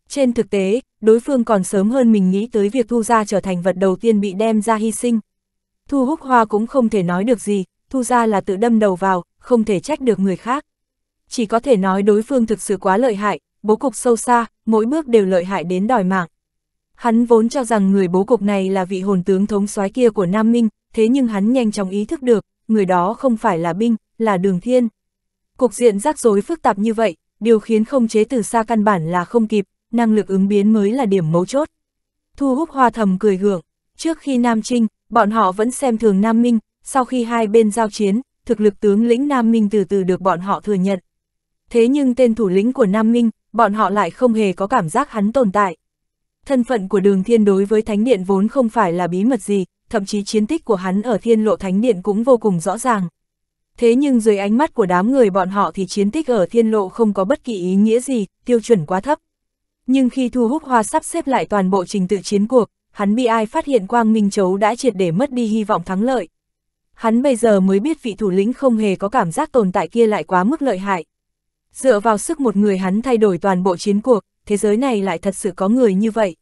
Trên thực tế, đối phương còn sớm hơn mình nghĩ tới việc Thu Gia trở thành vật đầu tiên bị đem ra hy sinh. Thu hút Hoa cũng không thể nói được gì, Thu Gia là tự đâm đầu vào, không thể trách được người khác. Chỉ có thể nói đối phương thực sự quá lợi hại, bố cục sâu xa, mỗi bước đều lợi hại đến đòi mạng. Hắn vốn cho rằng người bố cục này là vị hồn tướng thống soái kia của Nam Minh, thế nhưng hắn nhanh chóng ý thức được, người đó không phải là binh, là đường thiên. Cục diện rắc rối phức tạp như vậy, điều khiến không chế từ xa căn bản là không kịp, năng lực ứng biến mới là điểm mấu chốt. Thu hút hoa thầm cười gượng, trước khi Nam Trinh, bọn họ vẫn xem thường Nam Minh, sau khi hai bên giao chiến, thực lực tướng lĩnh Nam Minh từ từ được bọn họ thừa nhận. Thế nhưng tên thủ lĩnh của Nam Minh, bọn họ lại không hề có cảm giác hắn tồn tại. Thân phận của đường thiên đối với thánh điện vốn không phải là bí mật gì, thậm chí chiến tích của hắn ở thiên lộ thánh điện cũng vô cùng rõ ràng. Thế nhưng dưới ánh mắt của đám người bọn họ thì chiến tích ở thiên lộ không có bất kỳ ý nghĩa gì, tiêu chuẩn quá thấp. Nhưng khi thu hút hoa sắp xếp lại toàn bộ trình tự chiến cuộc, hắn bị ai phát hiện quang minh chấu đã triệt để mất đi hy vọng thắng lợi. Hắn bây giờ mới biết vị thủ lĩnh không hề có cảm giác tồn tại kia lại quá mức lợi hại. Dựa vào sức một người hắn thay đổi toàn bộ chiến cuộc, thế giới này lại thật sự có người như vậy.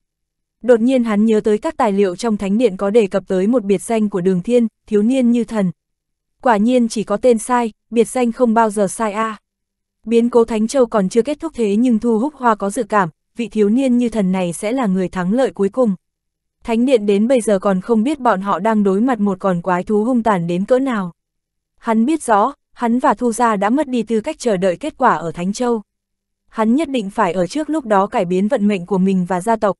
Đột nhiên hắn nhớ tới các tài liệu trong thánh điện có đề cập tới một biệt danh của đường thiên, thiếu niên như thần. Quả nhiên chỉ có tên sai, biệt danh không bao giờ sai a. À. Biến cố Thánh Châu còn chưa kết thúc thế nhưng Thu Húc Hoa có dự cảm, vị thiếu niên như thần này sẽ là người thắng lợi cuối cùng. Thánh điện đến bây giờ còn không biết bọn họ đang đối mặt một con quái thú hung tàn đến cỡ nào. Hắn biết rõ, hắn và Thu Gia đã mất đi tư cách chờ đợi kết quả ở Thánh Châu hắn nhất định phải ở trước lúc đó cải biến vận mệnh của mình và gia tộc.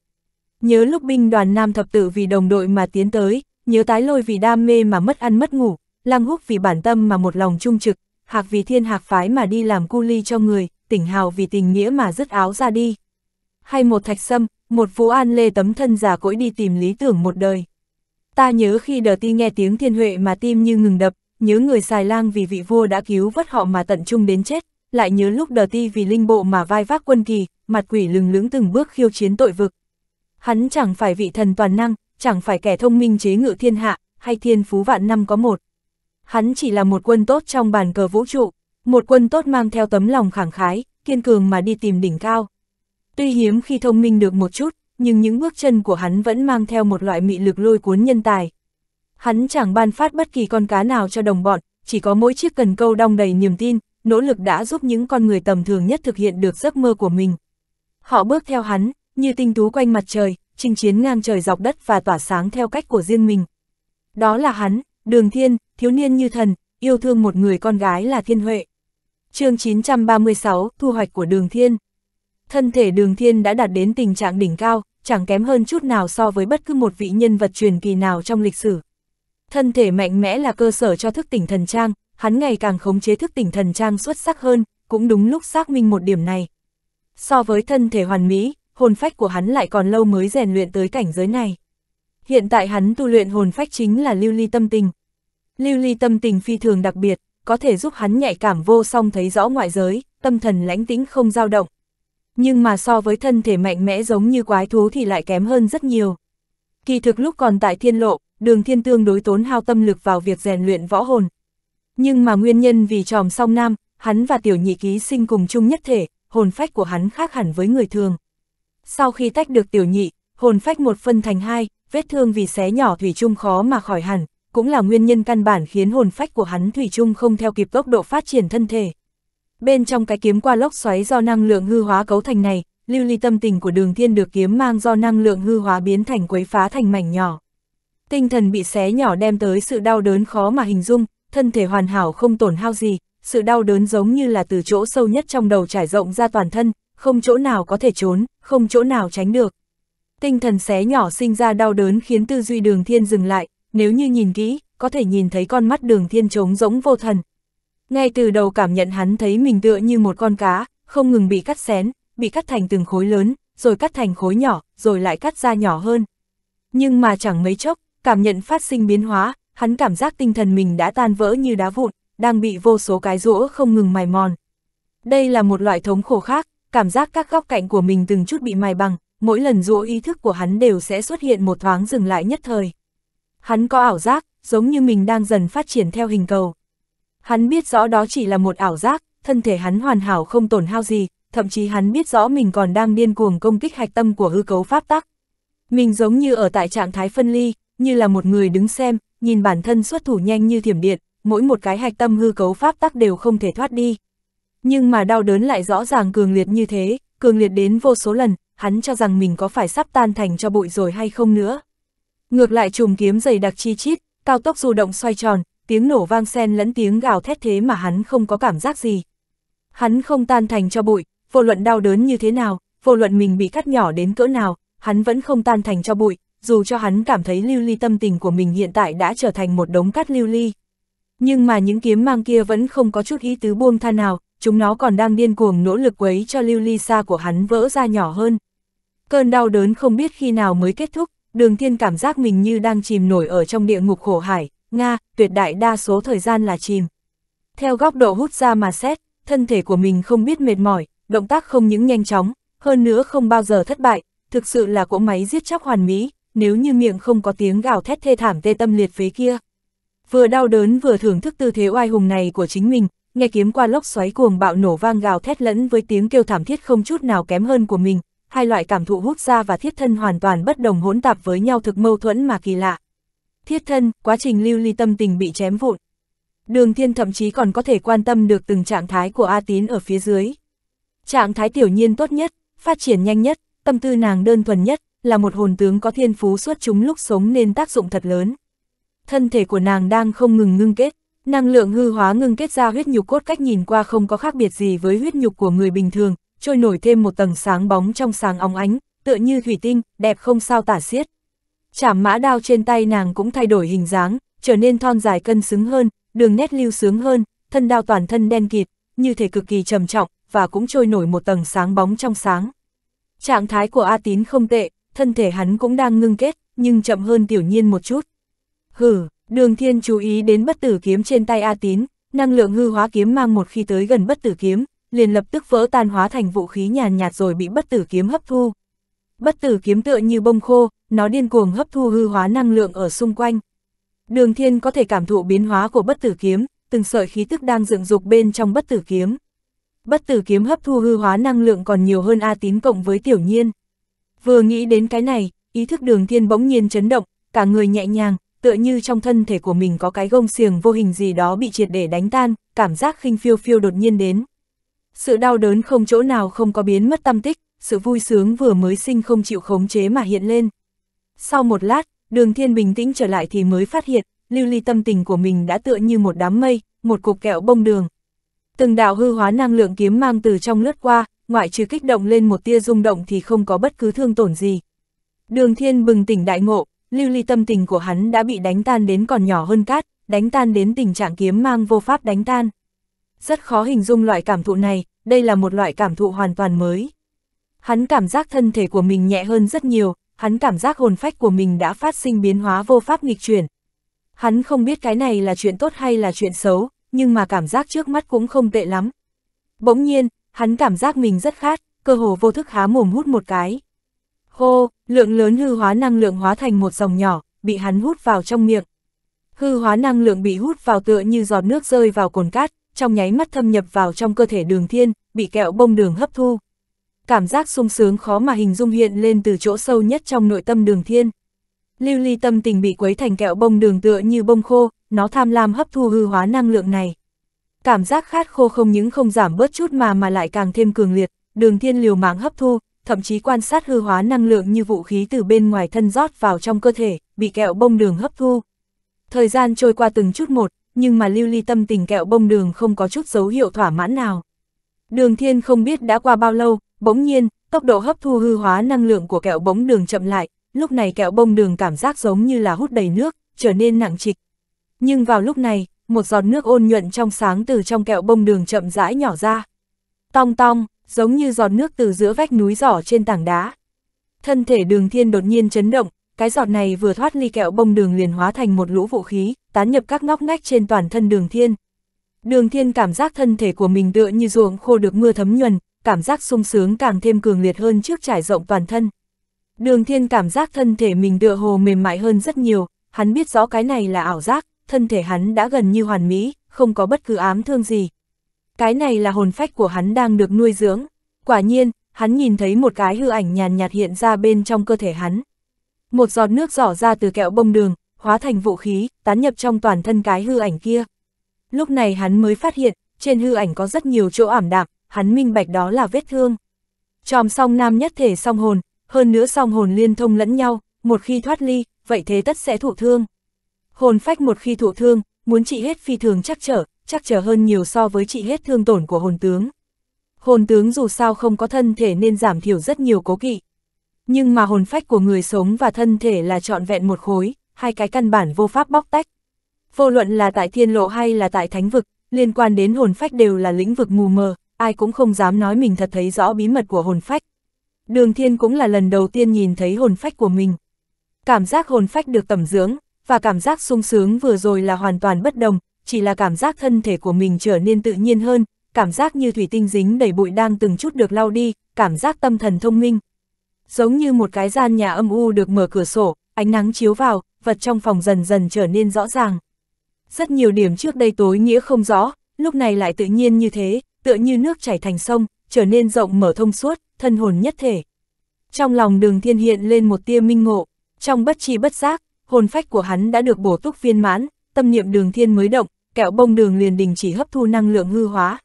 Nhớ lúc binh đoàn nam thập tử vì đồng đội mà tiến tới, nhớ tái lôi vì đam mê mà mất ăn mất ngủ, lăng húc vì bản tâm mà một lòng trung trực, hạc vì thiên hạc phái mà đi làm cu ly cho người, tỉnh hào vì tình nghĩa mà dứt áo ra đi. Hay một thạch sâm, một vũ an lê tấm thân già cỗi đi tìm lý tưởng một đời. Ta nhớ khi đờ ti nghe tiếng thiên huệ mà tim như ngừng đập, nhớ người xài lang vì vị vua đã cứu vớt họ mà tận trung đến chết, lại nhớ lúc đờ ti vì linh bộ mà vai vác quân kỳ, mặt quỷ lừng lững từng bước khiêu chiến tội vực. Hắn chẳng phải vị thần toàn năng, chẳng phải kẻ thông minh chế ngự thiên hạ, hay thiên phú vạn năm có một. Hắn chỉ là một quân tốt trong bàn cờ vũ trụ, một quân tốt mang theo tấm lòng khẳng khái, kiên cường mà đi tìm đỉnh cao. Tuy hiếm khi thông minh được một chút, nhưng những bước chân của hắn vẫn mang theo một loại mị lực lôi cuốn nhân tài. Hắn chẳng ban phát bất kỳ con cá nào cho đồng bọn, chỉ có mỗi chiếc cần câu đong đầy niềm tin, nỗ lực đã giúp những con người tầm thường nhất thực hiện được giấc mơ của mình. Họ bước theo hắn, như tinh tú quanh mặt trời, chinh chiến ngang trời dọc đất và tỏa sáng theo cách của riêng mình. Đó là hắn, Đường Thiên, thiếu niên như thần, yêu thương một người con gái là Thiên Huệ. chương 936, thu hoạch của Đường Thiên. Thân thể Đường Thiên đã đạt đến tình trạng đỉnh cao, chẳng kém hơn chút nào so với bất cứ một vị nhân vật truyền kỳ nào trong lịch sử. Thân thể mạnh mẽ là cơ sở cho thức tỉnh thần trang, hắn ngày càng khống chế thức tỉnh thần trang xuất sắc hơn, cũng đúng lúc xác minh một điểm này. So với thân thể hoàn mỹ, hồn phách của hắn lại còn lâu mới rèn luyện tới cảnh giới này. Hiện tại hắn tu luyện hồn phách chính là lưu ly tâm tình. Lưu ly tâm tình phi thường đặc biệt, có thể giúp hắn nhạy cảm vô song thấy rõ ngoại giới, tâm thần lãnh tĩnh không dao động. Nhưng mà so với thân thể mạnh mẽ giống như quái thú thì lại kém hơn rất nhiều. Kỳ thực lúc còn tại thiên lộ, đường thiên tương đối tốn hao tâm lực vào việc rèn luyện võ hồn, nhưng mà nguyên nhân vì tròm song nam, hắn và tiểu nhị ký sinh cùng chung nhất thể, hồn phách của hắn khác hẳn với người thường. Sau khi tách được tiểu nhị, hồn phách một phân thành hai, vết thương vì xé nhỏ thủy chung khó mà khỏi hẳn, cũng là nguyên nhân căn bản khiến hồn phách của hắn thủy chung không theo kịp tốc độ phát triển thân thể. Bên trong cái kiếm qua lốc xoáy do năng lượng hư hóa cấu thành này, lưu ly tâm tình của đường thiên được kiếm mang do năng lượng hư hóa biến thành quấy phá thành mảnh nhỏ. Tinh thần bị xé nhỏ đem tới sự đau đớn khó mà hình dung, thân thể hoàn hảo không tổn hao gì, sự đau đớn giống như là từ chỗ sâu nhất trong đầu trải rộng ra toàn thân, không chỗ nào có thể trốn, không chỗ nào tránh được. Tinh thần xé nhỏ sinh ra đau đớn khiến tư duy đường thiên dừng lại, nếu như nhìn kỹ, có thể nhìn thấy con mắt đường thiên trống rỗng vô thần. Ngay từ đầu cảm nhận hắn thấy mình tựa như một con cá, không ngừng bị cắt xén, bị cắt thành từng khối lớn, rồi cắt thành khối nhỏ, rồi lại cắt ra nhỏ hơn. Nhưng mà chẳng mấy chốc, cảm nhận phát sinh biến hóa, hắn cảm giác tinh thần mình đã tan vỡ như đá vụn, đang bị vô số cái rũa không ngừng mài mòn. Đây là một loại thống khổ khác, cảm giác các góc cạnh của mình từng chút bị mài bằng, mỗi lần rũa ý thức của hắn đều sẽ xuất hiện một thoáng dừng lại nhất thời. Hắn có ảo giác, giống như mình đang dần phát triển theo hình cầu. Hắn biết rõ đó chỉ là một ảo giác, thân thể hắn hoàn hảo không tổn hao gì, thậm chí hắn biết rõ mình còn đang điên cuồng công kích hạch tâm của hư cấu pháp tắc. Mình giống như ở tại trạng thái phân ly, như là một người đứng xem, nhìn bản thân xuất thủ nhanh như thiểm điện, mỗi một cái hạch tâm hư cấu pháp tắc đều không thể thoát đi. Nhưng mà đau đớn lại rõ ràng cường liệt như thế, cường liệt đến vô số lần, hắn cho rằng mình có phải sắp tan thành cho bụi rồi hay không nữa. Ngược lại chùm kiếm dày đặc chi chít, cao tốc du động xoay tròn, tiếng nổ vang sen lẫn tiếng gào thét thế mà hắn không có cảm giác gì. Hắn không tan thành cho bụi, vô luận đau đớn như thế nào, vô luận mình bị cắt nhỏ đến cỡ nào, hắn vẫn không tan thành cho bụi, dù cho hắn cảm thấy lưu ly tâm tình của mình hiện tại đã trở thành một đống cát lưu ly. Nhưng mà những kiếm mang kia vẫn không có chút ý tứ buông tha nào, chúng nó còn đang điên cuồng nỗ lực quấy cho lưu ly xa của hắn vỡ ra nhỏ hơn. Cơn đau đớn không biết khi nào mới kết thúc, đường thiên cảm giác mình như đang chìm nổi ở trong địa ngục khổ hải, Nga, tuyệt đại đa số thời gian là chìm. Theo góc độ hút ra mà xét, thân thể của mình không biết mệt mỏi, động tác không những nhanh chóng, hơn nữa không bao giờ thất bại, thực sự là cỗ máy giết chóc hoàn mỹ, nếu như miệng không có tiếng gào thét thê thảm tê tâm liệt phế kia. Vừa đau đớn vừa thưởng thức tư thế oai hùng này của chính mình, nghe kiếm qua lốc xoáy cuồng bạo nổ vang gào thét lẫn với tiếng kêu thảm thiết không chút nào kém hơn của mình, hai loại cảm thụ hút ra và thiết thân hoàn toàn bất đồng hỗn tạp với nhau thực mâu thuẫn mà kỳ lạ. Thiết thân, quá trình lưu ly tâm tình bị chém vụn. Đường thiên thậm chí còn có thể quan tâm được từng trạng thái của A Tín ở phía dưới. Trạng thái tiểu nhiên tốt nhất, phát triển nhanh nhất, tâm tư nàng đơn thuần nhất, là một hồn tướng có thiên phú suốt chúng lúc sống nên tác dụng thật lớn. Thân thể của nàng đang không ngừng ngưng kết, năng lượng hư hóa ngưng kết ra huyết nhục cốt cách nhìn qua không có khác biệt gì với huyết nhục của người bình thường, trôi nổi thêm một tầng sáng bóng trong sáng óng ánh, tựa như thủy tinh, đẹp không sao tả xiết. Chảm mã đao trên tay nàng cũng thay đổi hình dáng, trở nên thon dài cân xứng hơn, đường nét lưu sướng hơn, thân đao toàn thân đen kịt, như thể cực kỳ trầm trọng, và cũng trôi nổi một tầng sáng bóng trong sáng. Trạng thái của A Tín không tệ, thân thể hắn cũng đang ngưng kết, nhưng chậm hơn tiểu nhiên một chút. hừ, đường thiên chú ý đến bất tử kiếm trên tay A Tín, năng lượng hư hóa kiếm mang một khi tới gần bất tử kiếm, liền lập tức vỡ tan hóa thành vũ khí nhàn nhạt rồi bị bất tử kiếm hấp thu. Bất tử kiếm tựa như bông khô, nó điên cuồng hấp thu hư hóa năng lượng ở xung quanh. Đường thiên có thể cảm thụ biến hóa của bất tử kiếm, từng sợi khí tức đang dựng dục bên trong bất tử kiếm. Bất tử kiếm hấp thu hư hóa năng lượng còn nhiều hơn A tín cộng với tiểu nhiên. Vừa nghĩ đến cái này, ý thức đường thiên bỗng nhiên chấn động, cả người nhẹ nhàng, tựa như trong thân thể của mình có cái gông xiềng vô hình gì đó bị triệt để đánh tan, cảm giác khinh phiêu phiêu đột nhiên đến. Sự đau đớn không chỗ nào không có biến mất tâm tích, sự vui sướng vừa mới sinh không chịu khống chế mà hiện lên. Sau một lát, đường thiên bình tĩnh trở lại thì mới phát hiện, lưu ly tâm tình của mình đã tựa như một đám mây, một cục kẹo bông đường. Từng đạo hư hóa năng lượng kiếm mang từ trong lướt qua, ngoại trừ kích động lên một tia rung động thì không có bất cứ thương tổn gì. Đường thiên bừng tỉnh đại ngộ, lưu ly tâm tình của hắn đã bị đánh tan đến còn nhỏ hơn cát, đánh tan đến tình trạng kiếm mang vô pháp đánh tan. Rất khó hình dung loại cảm thụ này, đây là một loại cảm thụ hoàn toàn mới. Hắn cảm giác thân thể của mình nhẹ hơn rất nhiều, hắn cảm giác hồn phách của mình đã phát sinh biến hóa vô pháp nghịch chuyển. Hắn không biết cái này là chuyện tốt hay là chuyện xấu, nhưng mà cảm giác trước mắt cũng không tệ lắm. Bỗng nhiên, hắn cảm giác mình rất khát, cơ hồ vô thức há mồm hút một cái. Hô, lượng lớn hư hóa năng lượng hóa thành một dòng nhỏ, bị hắn hút vào trong miệng. Hư hóa năng lượng bị hút vào tựa như giọt nước rơi vào cồn cát, trong nháy mắt thâm nhập vào trong cơ thể đường thiên, bị kẹo bông đường hấp thu. Cảm giác sung sướng khó mà hình dung hiện lên từ chỗ sâu nhất trong nội tâm đường thiên. Lưu ly tâm tình bị quấy thành kẹo bông đường tựa như bông khô, nó tham lam hấp thu hư hóa năng lượng này cảm giác khát khô không những không giảm bớt chút mà mà lại càng thêm cường liệt, đường thiên liều mạng hấp thu, thậm chí quan sát hư hóa năng lượng như vũ khí từ bên ngoài thân rót vào trong cơ thể, bị kẹo bông đường hấp thu. Thời gian trôi qua từng chút một, nhưng mà lưu ly tâm tình kẹo bông đường không có chút dấu hiệu thỏa mãn nào. Đường thiên không biết đã qua bao lâu, bỗng nhiên, tốc độ hấp thu hư hóa năng lượng của kẹo bông đường chậm lại, lúc này kẹo bông đường cảm giác giống như là hút đầy nước, trở nên nặng trịch. Nhưng vào lúc này, một giọt nước ôn nhuận trong sáng từ trong kẹo bông đường chậm rãi nhỏ ra. Tong tong, giống như giọt nước từ giữa vách núi giỏ trên tảng đá. Thân thể đường thiên đột nhiên chấn động, cái giọt này vừa thoát ly kẹo bông đường liền hóa thành một lũ vũ khí, tán nhập các ngóc ngách trên toàn thân đường thiên. Đường thiên cảm giác thân thể của mình tựa như ruộng khô được mưa thấm nhuần, cảm giác sung sướng càng thêm cường liệt hơn trước trải rộng toàn thân. Đường thiên cảm giác thân thể mình tựa hồ mềm mại hơn rất nhiều, hắn biết rõ cái này là ảo giác, thân thể hắn đã gần như hoàn mỹ, không có bất cứ ám thương gì. Cái này là hồn phách của hắn đang được nuôi dưỡng. Quả nhiên, hắn nhìn thấy một cái hư ảnh nhàn nhạt hiện ra bên trong cơ thể hắn. Một giọt nước rỏ ra từ kẹo bông đường, hóa thành vũ khí, tán nhập trong toàn thân cái hư ảnh kia. Lúc này hắn mới phát hiện, trên hư ảnh có rất nhiều chỗ ảm đạm, hắn minh bạch đó là vết thương. Tròm song nam nhất thể song hồn, hơn nữa song hồn liên thông lẫn nhau, một khi thoát ly, vậy thế tất sẽ thụ thương. Hồn phách một khi thụ thương, muốn trị hết phi thường chắc trở, chắc trở hơn nhiều so với trị hết thương tổn của hồn tướng. Hồn tướng dù sao không có thân thể nên giảm thiểu rất nhiều cố kỵ. Nhưng mà hồn phách của người sống và thân thể là trọn vẹn một khối, hai cái căn bản vô pháp bóc tách. Vô luận là tại thiên lộ hay là tại thánh vực, liên quan đến hồn phách đều là lĩnh vực mù mờ, ai cũng không dám nói mình thật thấy rõ bí mật của hồn phách. Đường thiên cũng là lần đầu tiên nhìn thấy hồn phách của mình. Cảm giác hồn phách được tẩm dưỡng, và cảm giác sung sướng vừa rồi là hoàn toàn bất đồng, chỉ là cảm giác thân thể của mình trở nên tự nhiên hơn, cảm giác như thủy tinh dính đầy bụi đang từng chút được lau đi, cảm giác tâm thần thông minh. Giống như một cái gian nhà âm u được mở cửa sổ, ánh nắng chiếu vào, vật trong phòng dần dần trở nên rõ ràng. Rất nhiều điểm trước đây tối nghĩa không rõ, lúc này lại tự nhiên như thế, tựa như nước chảy thành sông, trở nên rộng mở thông suốt, thân hồn nhất thể. Trong lòng đường thiên hiện lên một tia minh ngộ, trong bất chi bất giác, hồn phách của hắn đã được bổ túc viên mãn, tâm niệm đường thiên mới động, kẹo bông đường liền đình chỉ hấp thu năng lượng hư hóa.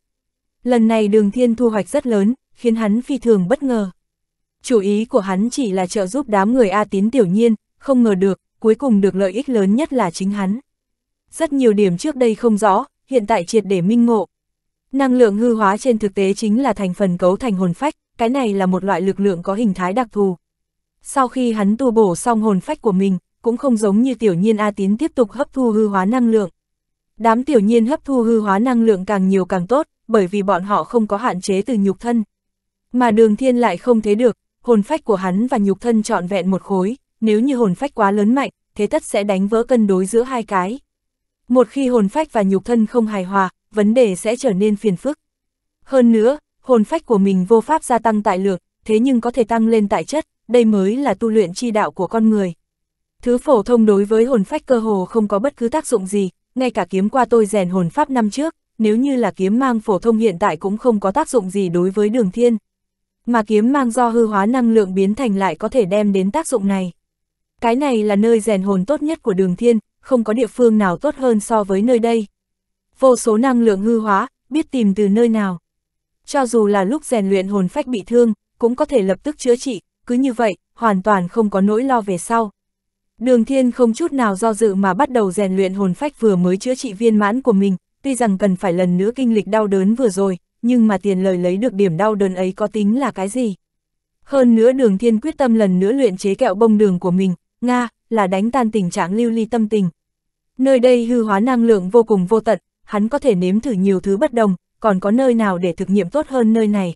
Lần này đường thiên thu hoạch rất lớn, khiến hắn phi thường bất ngờ. Chủ ý của hắn chỉ là trợ giúp đám người A tín tiểu nhiên, không ngờ được, cuối cùng được lợi ích lớn nhất là chính hắn. Rất nhiều điểm trước đây không rõ, hiện tại triệt để minh ngộ. Năng lượng hư hóa trên thực tế chính là thành phần cấu thành hồn phách, cái này là một loại lực lượng có hình thái đặc thù. Sau khi hắn tu bổ xong hồn phách của mình, cũng không giống như tiểu nhiên A Tín tiếp tục hấp thu hư hóa năng lượng. Đám tiểu nhiên hấp thu hư hóa năng lượng càng nhiều càng tốt, bởi vì bọn họ không có hạn chế từ nhục thân. Mà đường thiên lại không thế được, hồn phách của hắn và nhục thân trọn vẹn một khối, nếu như hồn phách quá lớn mạnh, thế tất sẽ đánh vỡ cân đối giữa hai cái. Một khi hồn phách và nhục thân không hài hòa, vấn đề sẽ trở nên phiền phức. Hơn nữa, hồn phách của mình vô pháp gia tăng tại lượng, thế nhưng có thể tăng lên tại chất, đây mới là tu luyện chi đạo của con người. Thứ phổ thông đối với hồn phách cơ hồ không có bất cứ tác dụng gì, ngay cả kiếm qua tôi rèn hồn pháp năm trước, nếu như là kiếm mang phổ thông hiện tại cũng không có tác dụng gì đối với đường thiên. Mà kiếm mang do hư hóa năng lượng biến thành lại có thể đem đến tác dụng này. Cái này là nơi rèn hồn tốt nhất của đường thiên, không có địa phương nào tốt hơn so với nơi đây. Vô số năng lượng hư hóa, biết tìm từ nơi nào. Cho dù là lúc rèn luyện hồn phách bị thương, cũng có thể lập tức chữa trị, cứ như vậy, hoàn toàn không có nỗi lo về sau. Đường thiên không chút nào do dự mà bắt đầu rèn luyện hồn phách vừa mới chữa trị viên mãn của mình, tuy rằng cần phải lần nữa kinh lịch đau đớn vừa rồi, nhưng mà tiền lời lấy được điểm đau đớn ấy có tính là cái gì? Hơn nữa đường thiên quyết tâm lần nữa luyện chế kẹo bông đường của mình, Nga, là đánh tan tình trạng lưu ly tâm tình. Nơi đây hư hóa năng lượng vô cùng vô tận, hắn có thể nếm thử nhiều thứ bất đồng, còn có nơi nào để thực nghiệm tốt hơn nơi này.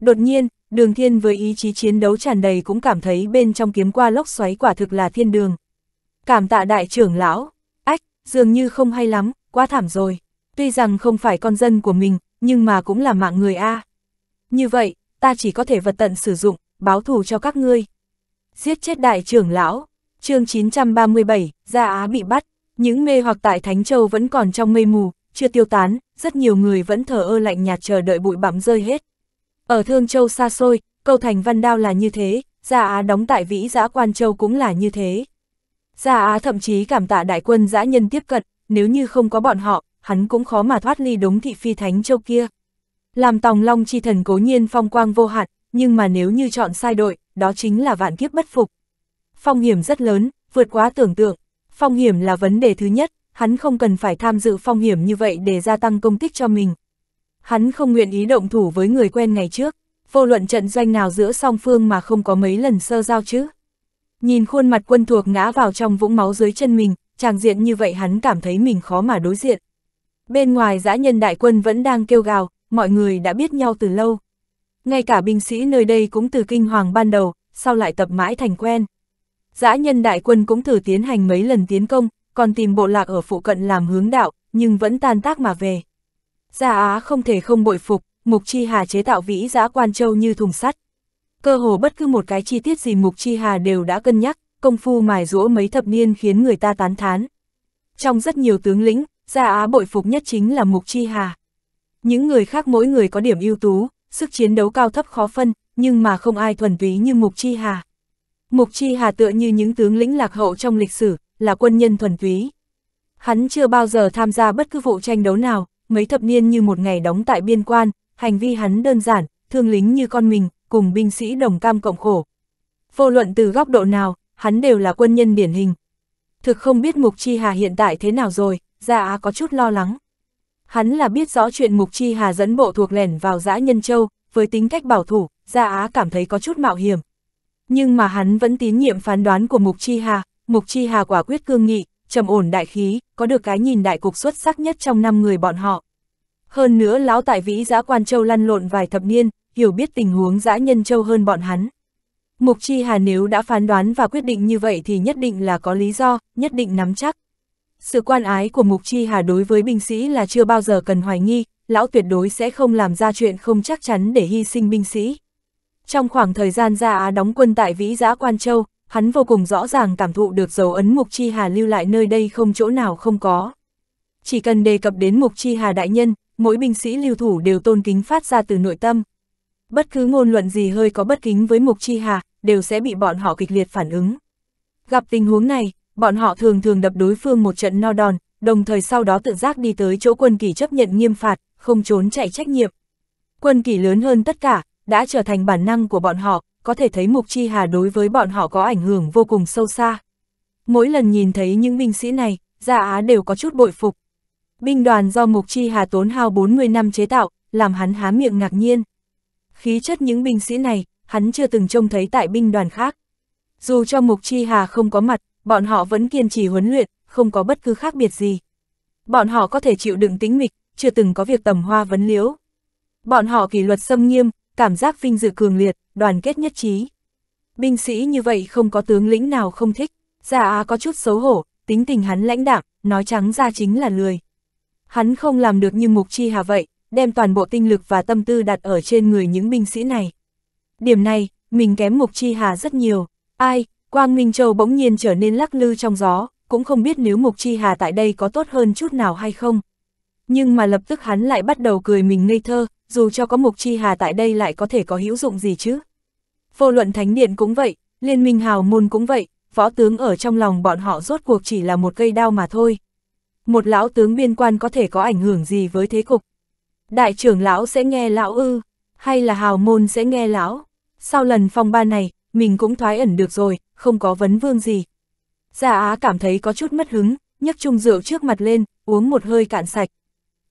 Đột nhiên, đường thiên với ý chí chiến đấu tràn đầy cũng cảm thấy bên trong kiếm qua lốc xoáy quả thực là thiên đường. Cảm tạ đại trưởng lão, ách, dường như không hay lắm, quá thảm rồi. Tuy rằng không phải con dân của mình, nhưng mà cũng là mạng người A. Như vậy, ta chỉ có thể vật tận sử dụng, báo thù cho các ngươi. Giết chết đại trưởng lão, chương 937, Gia Á bị bắt, những mê hoặc tại Thánh Châu vẫn còn trong mây mù, chưa tiêu tán, rất nhiều người vẫn thờ ơ lạnh nhạt chờ đợi bụi bặm rơi hết. Ở Thương Châu xa xôi, câu thành văn đao là như thế, Gia Á đóng tại vĩ giã Quan Châu cũng là như thế. Gia Á thậm chí cảm tạ đại quân giã nhân tiếp cận, nếu như không có bọn họ, hắn cũng khó mà thoát ly đống thị phi thánh châu kia. Làm tòng long chi thần cố nhiên phong quang vô hạn, nhưng mà nếu như chọn sai đội, đó chính là vạn kiếp bất phục. Phong hiểm rất lớn, vượt quá tưởng tượng. Phong hiểm là vấn đề thứ nhất, hắn không cần phải tham dự phong hiểm như vậy để gia tăng công kích cho mình, hắn không nguyện ý động thủ với người quen ngày trước, vô luận trận doanh nào giữa song phương mà không có mấy lần sơ giao chứ. Nhìn khuôn mặt quân thuộc ngã vào trong vũng máu dưới chân mình, chàng diện như vậy hắn cảm thấy mình khó mà đối diện. Bên ngoài dã nhân đại quân vẫn đang kêu gào, mọi người đã biết nhau từ lâu. Ngay cả binh sĩ nơi đây cũng từ kinh hoàng ban đầu, sau lại tập mãi thành quen. Dã nhân đại quân cũng thử tiến hành mấy lần tiến công, còn tìm bộ lạc ở phụ cận làm hướng đạo, nhưng vẫn tan tác mà về. Gia Á không thể không bội phục, Mục Chi Hà chế tạo vĩ giã quan châu như thùng sắt. Cơ hồ bất cứ một cái chi tiết gì Mục Chi Hà đều đã cân nhắc, công phu mài rũa mấy thập niên khiến người ta tán thán. Trong rất nhiều tướng lĩnh, Gia Á bội phục nhất chính là Mục Chi Hà. Những người khác mỗi người có điểm ưu tú, sức chiến đấu cao thấp khó phân, nhưng mà không ai thuần túy như Mục Chi Hà. Mục Chi Hà tựa như những tướng lĩnh lạc hậu trong lịch sử, là quân nhân thuần túy. Hắn chưa bao giờ tham gia bất cứ vụ tranh đấu nào, mấy thập niên như một ngày đóng tại biên quan, hành vi hắn đơn giản, thương lính như con mình, cùng binh sĩ đồng cam cộng khổ. Vô luận từ góc độ nào, hắn đều là quân nhân điển hình. Thực không biết Mục Chi Hà hiện tại thế nào rồi, Gia Á có chút lo lắng. Hắn là biết rõ chuyện Mục Chi Hà dẫn bộ thuộc lẻn vào dã Nhân Châu, với tính cách bảo thủ, Gia Á cảm thấy có chút mạo hiểm. Nhưng mà hắn vẫn tín nhiệm phán đoán của Mục Chi Hà, Mục Chi Hà quả quyết cương nghị, trầm ổn đại khí, có được cái nhìn đại cục xuất sắc nhất trong năm người bọn họ. Hơn nữa lão tại vĩ giã quan châu lăn lộn vài thập niên, hiểu biết tình huống giã nhân châu hơn bọn hắn. Mục Chi Hà nếu đã phán đoán và quyết định như vậy thì nhất định là có lý do, nhất định nắm chắc. Sự quan ái của Mục Chi Hà đối với binh sĩ là chưa bao giờ cần hoài nghi, lão tuyệt đối sẽ không làm ra chuyện không chắc chắn để hy sinh binh sĩ. Trong khoảng thời gian Gia Á đóng quân tại Vĩ Giã Quan Châu, hắn vô cùng rõ ràng cảm thụ được dấu ấn Mục Chi Hà lưu lại nơi đây không chỗ nào không có. Chỉ cần đề cập đến Mục Chi Hà đại nhân, mỗi binh sĩ lưu thủ đều tôn kính phát ra từ nội tâm. Bất cứ ngôn luận gì hơi có bất kính với Mục Chi Hà, đều sẽ bị bọn họ kịch liệt phản ứng. Gặp tình huống này, bọn họ thường thường đập đối phương một trận no đòn, đồng thời sau đó tự giác đi tới chỗ quân kỳ chấp nhận nghiêm phạt, không trốn chạy trách nhiệm. Quân kỳ lớn hơn tất cả, đã trở thành bản năng của bọn họ, có thể thấy Mục Chi Hà đối với bọn họ có ảnh hưởng vô cùng sâu xa. Mỗi lần nhìn thấy những binh sĩ này, Gia Á đều có chút bội phục. Binh đoàn do Mục Chi Hà tốn hao 40 năm chế tạo, làm hắn há miệng ngạc nhiên. Khí chất những binh sĩ này, hắn chưa từng trông thấy tại binh đoàn khác. Dù cho Mục Chi Hà không có mặt, bọn họ vẫn kiên trì huấn luyện, không có bất cứ khác biệt gì. Bọn họ có thể chịu đựng tính mịch, chưa từng có việc tầm hoa vấn liễu. Bọn họ kỷ luật xâm nghiêm, cảm giác vinh dự cường liệt, đoàn kết nhất trí. Binh sĩ như vậy không có tướng lĩnh nào không thích, Gia Á có chút xấu hổ, tính tình hắn lãnh đạm, nói trắng ra chính là lười. Hắn không làm được như Mục Chi Hà vậy, đem toàn bộ tinh lực và tâm tư đặt ở trên người những binh sĩ này. Điểm này, mình kém Mục Chi Hà rất nhiều. Ai, Quang Minh Châu bỗng nhiên trở nên lắc lư trong gió, cũng không biết nếu Mục Chi Hà tại đây có tốt hơn chút nào hay không. Nhưng mà lập tức hắn lại bắt đầu cười mình ngây thơ, dù cho có Mục Chi Hà tại đây lại có thể có hữu dụng gì chứ. Vô luận thánh điện cũng vậy, liên minh hào môn cũng vậy, võ tướng ở trong lòng bọn họ rốt cuộc chỉ là một cây đao mà thôi. Một lão tướng biên quan có thể có ảnh hưởng gì với thế cục? Đại trưởng lão sẽ nghe lão ư, hay là hào môn sẽ nghe lão? Sau lần phong ba này, mình cũng thoái ẩn được rồi, không có vấn vương gì. Gia Á cảm thấy có chút mất hứng, nhấc chung rượu trước mặt lên, uống một hơi cạn sạch.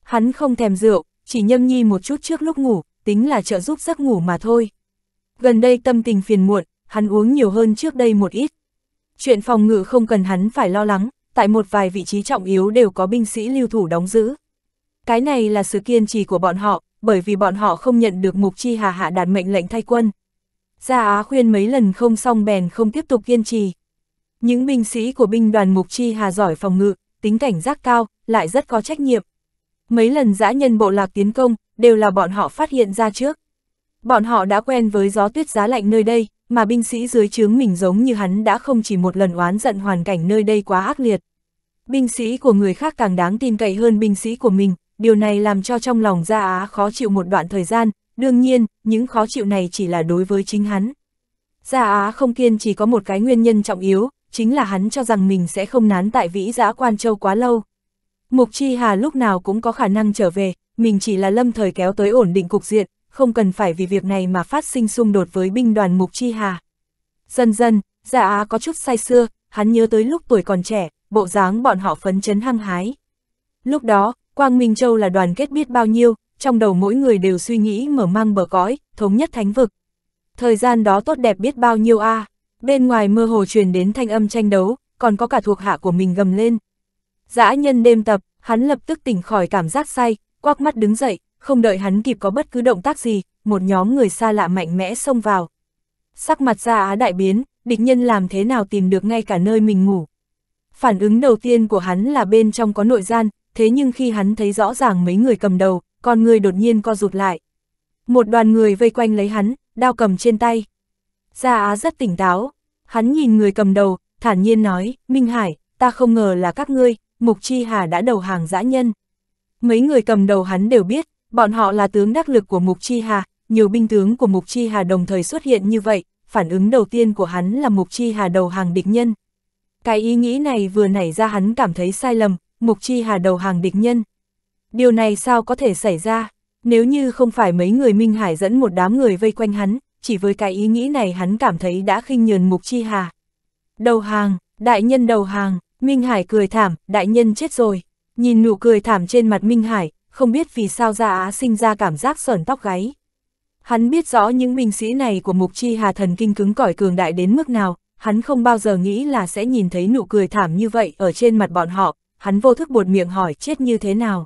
Hắn không thèm rượu, chỉ nhâm nhi một chút trước lúc ngủ, tính là trợ giúp giấc ngủ mà thôi gần đây tâm tình phiền muộn, hắn uống nhiều hơn trước đây một ít. Chuyện phòng ngự không cần hắn phải lo lắng, tại một vài vị trí trọng yếu đều có binh sĩ lưu thủ đóng giữ. Cái này là sự kiên trì của bọn họ, bởi vì bọn họ không nhận được mục chi hà hạ đạt mệnh lệnh thay quân. Gia Á khuyên mấy lần không xong bèn không tiếp tục kiên trì. Những binh sĩ của binh đoàn mục chi hà giỏi phòng ngự, tính cảnh giác cao, lại rất có trách nhiệm. Mấy lần dã nhân bộ lạc tiến công, đều là bọn họ phát hiện ra trước. Bọn họ đã quen với gió tuyết giá lạnh nơi đây, mà binh sĩ dưới chướng mình giống như hắn đã không chỉ một lần oán giận hoàn cảnh nơi đây quá ác liệt. Binh sĩ của người khác càng đáng tin cậy hơn binh sĩ của mình, điều này làm cho trong lòng Gia Á khó chịu một đoạn thời gian, đương nhiên, những khó chịu này chỉ là đối với chính hắn. Gia Á không kiên chỉ có một cái nguyên nhân trọng yếu, chính là hắn cho rằng mình sẽ không nán tại vĩ giã Quan Châu quá lâu. Mục Chi Hà lúc nào cũng có khả năng trở về, mình chỉ là lâm thời kéo tới ổn định cục diện, không cần phải vì việc này mà phát sinh xung đột với binh đoàn Mục Chi Hà. Dần dần, Dạ Á có chút say xưa, hắn nhớ tới lúc tuổi còn trẻ, bộ dáng bọn họ phấn chấn hăng hái. Lúc đó, Quang Minh Châu là đoàn kết biết bao nhiêu, trong đầu mỗi người đều suy nghĩ mở mang bờ cõi, thống nhất thánh vực. Thời gian đó tốt đẹp biết bao nhiêu a à. bên ngoài mơ hồ truyền đến thanh âm tranh đấu, còn có cả thuộc hạ của mình gầm lên. Dã nhân đêm tập, hắn lập tức tỉnh khỏi cảm giác say, quắc mắt đứng dậy, không đợi hắn kịp có bất cứ động tác gì, một nhóm người xa lạ mạnh mẽ xông vào. Sắc mặt ra á đại biến, địch nhân làm thế nào tìm được ngay cả nơi mình ngủ. Phản ứng đầu tiên của hắn là bên trong có nội gian, thế nhưng khi hắn thấy rõ ràng mấy người cầm đầu, con người đột nhiên co rụt lại. Một đoàn người vây quanh lấy hắn, đao cầm trên tay. Gia Á rất tỉnh táo, hắn nhìn người cầm đầu, thản nhiên nói, Minh Hải, ta không ngờ là các ngươi, Mục Chi Hà đã đầu hàng dã nhân. Mấy người cầm đầu hắn đều biết, Bọn họ là tướng đắc lực của Mục Chi Hà, nhiều binh tướng của Mục Chi Hà đồng thời xuất hiện như vậy, phản ứng đầu tiên của hắn là Mục Chi Hà đầu hàng địch nhân. Cái ý nghĩ này vừa nảy ra hắn cảm thấy sai lầm, Mục Chi Hà đầu hàng địch nhân. Điều này sao có thể xảy ra, nếu như không phải mấy người Minh Hải dẫn một đám người vây quanh hắn, chỉ với cái ý nghĩ này hắn cảm thấy đã khinh nhường Mục Chi Hà. Đầu hàng, đại nhân đầu hàng, Minh Hải cười thảm, đại nhân chết rồi. Nhìn nụ cười thảm trên mặt Minh Hải, không biết vì sao Gia Á sinh ra cảm giác sờn tóc gáy. Hắn biết rõ những binh sĩ này của mục chi hà thần kinh cứng cỏi cường đại đến mức nào, hắn không bao giờ nghĩ là sẽ nhìn thấy nụ cười thảm như vậy ở trên mặt bọn họ, hắn vô thức buột miệng hỏi chết như thế nào.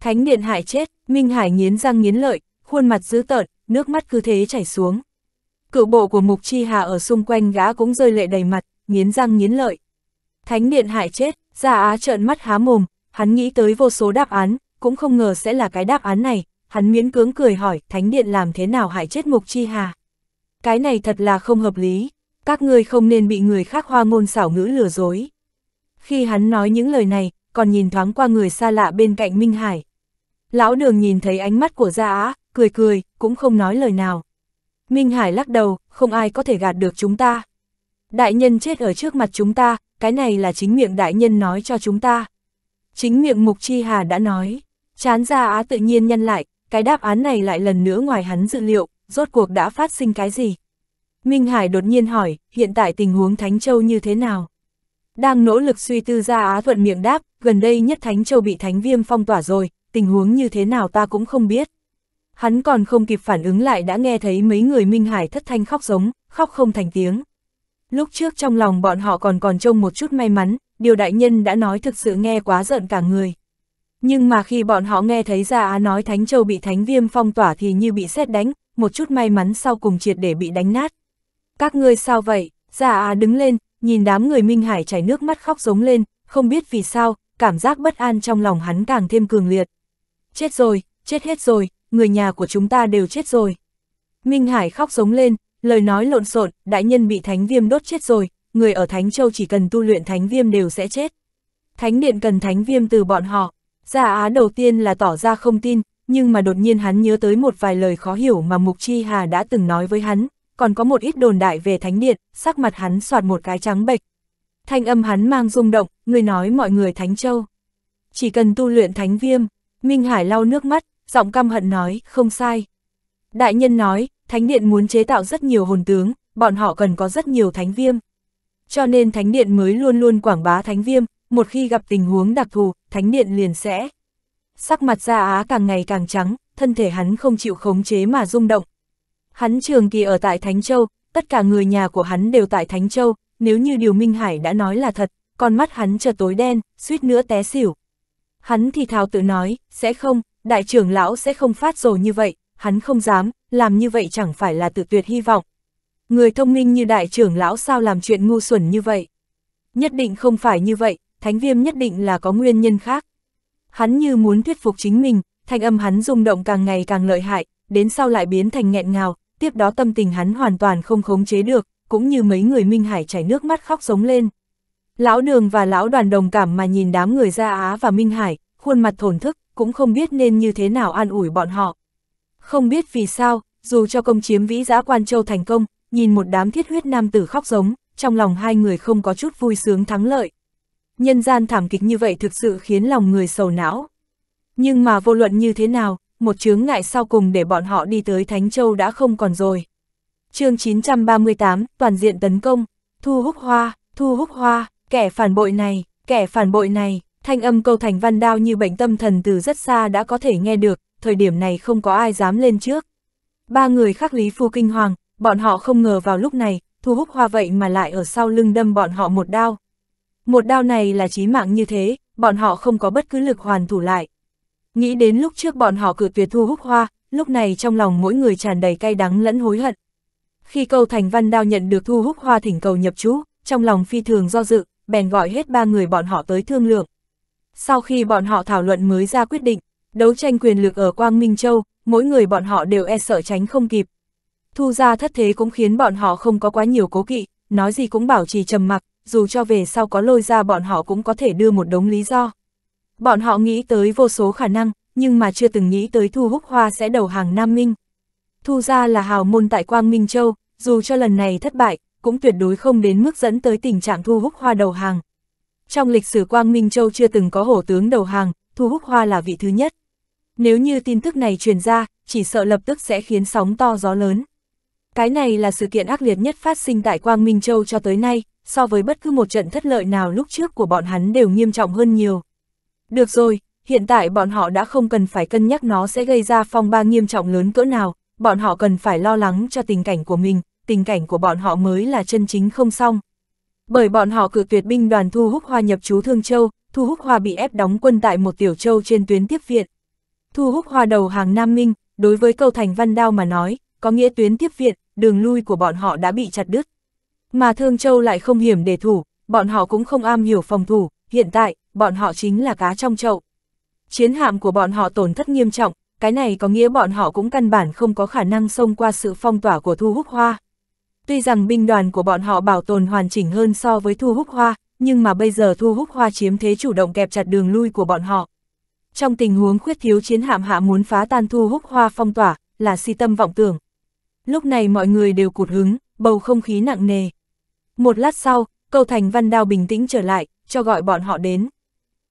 Thánh điện hại chết, Minh Hải nghiến răng nghiến lợi, khuôn mặt dữ tợn, nước mắt cứ thế chảy xuống. Cựu bộ của Mục Chi Hà ở xung quanh gã cũng rơi lệ đầy mặt, nghiến răng nghiến lợi. Thánh điện hại chết, Gia Á trợn mắt há mồm, hắn nghĩ tới vô số đáp án, cũng không ngờ sẽ là cái đáp án này, hắn miễn cưỡng cười hỏi, thánh điện làm thế nào hại chết mục chi hà? Cái này thật là không hợp lý, các ngươi không nên bị người khác hoa ngôn xảo ngữ lừa dối. Khi hắn nói những lời này, còn nhìn thoáng qua người xa lạ bên cạnh Minh Hải. Lão đường nhìn thấy ánh mắt của Gia Á, cười cười, cũng không nói lời nào. Minh Hải lắc đầu, không ai có thể gạt được chúng ta. Đại nhân chết ở trước mặt chúng ta, cái này là chính miệng đại nhân nói cho chúng ta. Chính miệng Mục Chi Hà đã nói. Chán ra á tự nhiên nhân lại, cái đáp án này lại lần nữa ngoài hắn dự liệu, rốt cuộc đã phát sinh cái gì? Minh Hải đột nhiên hỏi, hiện tại tình huống Thánh Châu như thế nào? Đang nỗ lực suy tư ra á thuận miệng đáp, gần đây nhất Thánh Châu bị Thánh Viêm phong tỏa rồi, tình huống như thế nào ta cũng không biết. Hắn còn không kịp phản ứng lại đã nghe thấy mấy người Minh Hải thất thanh khóc giống, khóc không thành tiếng. Lúc trước trong lòng bọn họ còn còn trông một chút may mắn, điều đại nhân đã nói thực sự nghe quá giận cả người. Nhưng mà khi bọn họ nghe thấy Gia Á nói Thánh Châu bị Thánh Viêm phong tỏa thì như bị xét đánh, một chút may mắn sau cùng triệt để bị đánh nát. Các ngươi sao vậy? Gia Á đứng lên, nhìn đám người Minh Hải chảy nước mắt khóc giống lên, không biết vì sao, cảm giác bất an trong lòng hắn càng thêm cường liệt. Chết rồi, chết hết rồi, người nhà của chúng ta đều chết rồi. Minh Hải khóc giống lên, lời nói lộn xộn, đại nhân bị Thánh Viêm đốt chết rồi, người ở Thánh Châu chỉ cần tu luyện Thánh Viêm đều sẽ chết. Thánh Điện cần Thánh Viêm từ bọn họ, Gia Á đầu tiên là tỏ ra không tin, nhưng mà đột nhiên hắn nhớ tới một vài lời khó hiểu mà Mục Chi Hà đã từng nói với hắn, còn có một ít đồn đại về thánh điện, sắc mặt hắn soạt một cái trắng bệch. Thanh âm hắn mang rung động, người nói mọi người thánh châu. Chỉ cần tu luyện thánh viêm, Minh Hải lau nước mắt, giọng căm hận nói, không sai. Đại nhân nói, thánh điện muốn chế tạo rất nhiều hồn tướng, bọn họ cần có rất nhiều thánh viêm. Cho nên thánh điện mới luôn luôn quảng bá thánh viêm, một khi gặp tình huống đặc thù, thánh điện liền sẽ. Sắc mặt ra Á càng ngày càng trắng, thân thể hắn không chịu khống chế mà rung động. Hắn trường kỳ ở tại Thánh Châu, tất cả người nhà của hắn đều tại Thánh Châu, nếu như điều Minh Hải đã nói là thật, con mắt hắn chợt tối đen, suýt nữa té xỉu. Hắn thì thào tự nói, sẽ không, đại trưởng lão sẽ không phát rồi như vậy, hắn không dám, làm như vậy chẳng phải là tự tuyệt hy vọng. Người thông minh như đại trưởng lão sao làm chuyện ngu xuẩn như vậy? Nhất định không phải như vậy, thánh viêm nhất định là có nguyên nhân khác. Hắn như muốn thuyết phục chính mình, thanh âm hắn rung động càng ngày càng lợi hại, đến sau lại biến thành nghẹn ngào, tiếp đó tâm tình hắn hoàn toàn không khống chế được, cũng như mấy người Minh Hải chảy nước mắt khóc giống lên. Lão Đường và lão đoàn đồng cảm mà nhìn đám người Gia Á và Minh Hải, khuôn mặt thổn thức, cũng không biết nên như thế nào an ủi bọn họ. Không biết vì sao, dù cho công chiếm vĩ giã quan châu thành công, nhìn một đám thiết huyết nam tử khóc giống, trong lòng hai người không có chút vui sướng thắng lợi nhân gian thảm kịch như vậy thực sự khiến lòng người sầu não. Nhưng mà vô luận như thế nào, một chướng ngại sau cùng để bọn họ đi tới Thánh Châu đã không còn rồi. chương 938, toàn diện tấn công, thu húc hoa, thu húc hoa, kẻ phản bội này, kẻ phản bội này, thanh âm câu thành văn đao như bệnh tâm thần từ rất xa đã có thể nghe được, thời điểm này không có ai dám lên trước. Ba người khắc Lý Phu kinh hoàng, bọn họ không ngờ vào lúc này, thu húc hoa vậy mà lại ở sau lưng đâm bọn họ một đao. Một đao này là chí mạng như thế, bọn họ không có bất cứ lực hoàn thủ lại. Nghĩ đến lúc trước bọn họ cử tuyệt thu húc hoa, lúc này trong lòng mỗi người tràn đầy cay đắng lẫn hối hận. Khi câu thành văn đao nhận được thu húc hoa thỉnh cầu nhập chú, trong lòng phi thường do dự, bèn gọi hết ba người bọn họ tới thương lượng. Sau khi bọn họ thảo luận mới ra quyết định, đấu tranh quyền lực ở Quang Minh Châu, mỗi người bọn họ đều e sợ tránh không kịp. Thu ra thất thế cũng khiến bọn họ không có quá nhiều cố kỵ, nói gì cũng bảo trì trầm mặc, dù cho về sau có lôi ra bọn họ cũng có thể đưa một đống lý do. Bọn họ nghĩ tới vô số khả năng, nhưng mà chưa từng nghĩ tới Thu Húc Hoa sẽ đầu hàng Nam Minh. Thu ra là hào môn tại Quang Minh Châu, dù cho lần này thất bại, cũng tuyệt đối không đến mức dẫn tới tình trạng Thu Húc Hoa đầu hàng. Trong lịch sử Quang Minh Châu chưa từng có hổ tướng đầu hàng, Thu Húc Hoa là vị thứ nhất. Nếu như tin tức này truyền ra, chỉ sợ lập tức sẽ khiến sóng to gió lớn. Cái này là sự kiện ác liệt nhất phát sinh tại Quang Minh Châu cho tới nay, so với bất cứ một trận thất lợi nào lúc trước của bọn hắn đều nghiêm trọng hơn nhiều. Được rồi, hiện tại bọn họ đã không cần phải cân nhắc nó sẽ gây ra phong ba nghiêm trọng lớn cỡ nào, bọn họ cần phải lo lắng cho tình cảnh của mình, tình cảnh của bọn họ mới là chân chính không xong. Bởi bọn họ cử tuyệt binh đoàn thu hút hoa nhập chú Thương Châu, thu hút hoa bị ép đóng quân tại một tiểu châu trên tuyến tiếp viện. Thu hút hoa đầu hàng Nam Minh, đối với câu thành văn đao mà nói, có nghĩa tuyến tiếp viện, đường lui của bọn họ đã bị chặt đứt. Mà Thương Châu lại không hiểm để thủ, bọn họ cũng không am hiểu phòng thủ, hiện tại, bọn họ chính là cá trong chậu. Chiến hạm của bọn họ tổn thất nghiêm trọng, cái này có nghĩa bọn họ cũng căn bản không có khả năng xông qua sự phong tỏa của Thu Húc Hoa. Tuy rằng binh đoàn của bọn họ bảo tồn hoàn chỉnh hơn so với Thu Húc Hoa, nhưng mà bây giờ Thu Húc Hoa chiếm thế chủ động kẹp chặt đường lui của bọn họ. Trong tình huống khuyết thiếu chiến hạm hạ muốn phá tan Thu Húc Hoa phong tỏa, là si tâm vọng tưởng. Lúc này mọi người đều cụt hứng, bầu không khí nặng nề. Một lát sau, câu thành văn đao bình tĩnh trở lại, cho gọi bọn họ đến.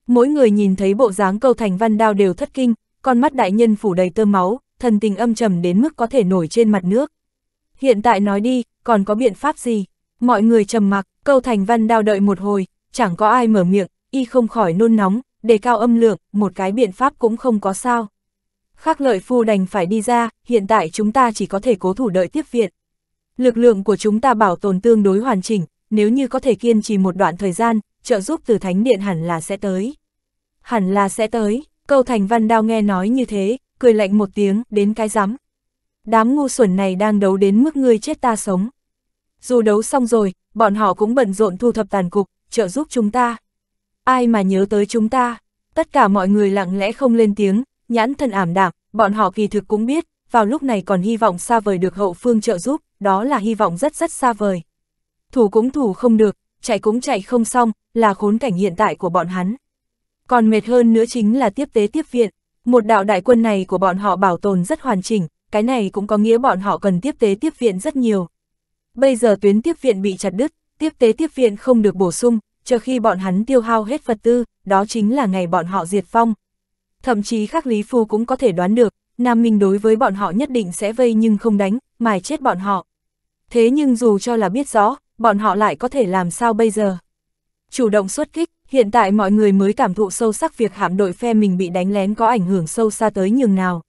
Mỗi người nhìn thấy bộ dáng câu thành văn đao đều thất kinh, con mắt đại nhân phủ đầy tơ máu, thần tình âm trầm đến mức có thể nổi trên mặt nước. Hiện tại nói đi, còn có biện pháp gì? Mọi người trầm mặc, câu thành văn đao đợi một hồi, chẳng có ai mở miệng, y không khỏi nôn nóng, đề cao âm lượng, một cái biện pháp cũng không có sao. Khác lợi phu đành phải đi ra, hiện tại chúng ta chỉ có thể cố thủ đợi tiếp viện. Lực lượng của chúng ta bảo tồn tương đối hoàn chỉnh, nếu như có thể kiên trì một đoạn thời gian, trợ giúp từ Thánh Điện hẳn là sẽ tới. Hẳn là sẽ tới, câu thành văn đao nghe nói như thế, cười lạnh một tiếng, đến cái rắm. Đám ngu xuẩn này đang đấu đến mức ngươi chết ta sống. Dù đấu xong rồi, bọn họ cũng bận rộn thu thập tàn cục, trợ giúp chúng ta. Ai mà nhớ tới chúng ta, tất cả mọi người lặng lẽ không lên tiếng, nhãn thân ảm đạm, bọn họ kỳ thực cũng biết, vào lúc này còn hy vọng xa vời được hậu phương trợ giúp, đó là hy vọng rất rất xa vời. Thủ cũng thủ không được, chạy cũng chạy không xong, là khốn cảnh hiện tại của bọn hắn. Còn mệt hơn nữa chính là tiếp tế tiếp viện, một đạo đại quân này của bọn họ bảo tồn rất hoàn chỉnh, cái này cũng có nghĩa bọn họ cần tiếp tế tiếp viện rất nhiều. Bây giờ tuyến tiếp viện bị chặt đứt, tiếp tế tiếp viện không được bổ sung, chờ khi bọn hắn tiêu hao hết vật tư, đó chính là ngày bọn họ diệt phong. Thậm chí khắc Lý Phu cũng có thể đoán được, Nam Minh đối với bọn họ nhất định sẽ vây nhưng không đánh, mài chết bọn họ. Thế nhưng dù cho là biết rõ, bọn họ lại có thể làm sao bây giờ? Chủ động xuất kích, hiện tại mọi người mới cảm thụ sâu sắc việc hạm đội phe mình bị đánh lén có ảnh hưởng sâu xa tới nhường nào.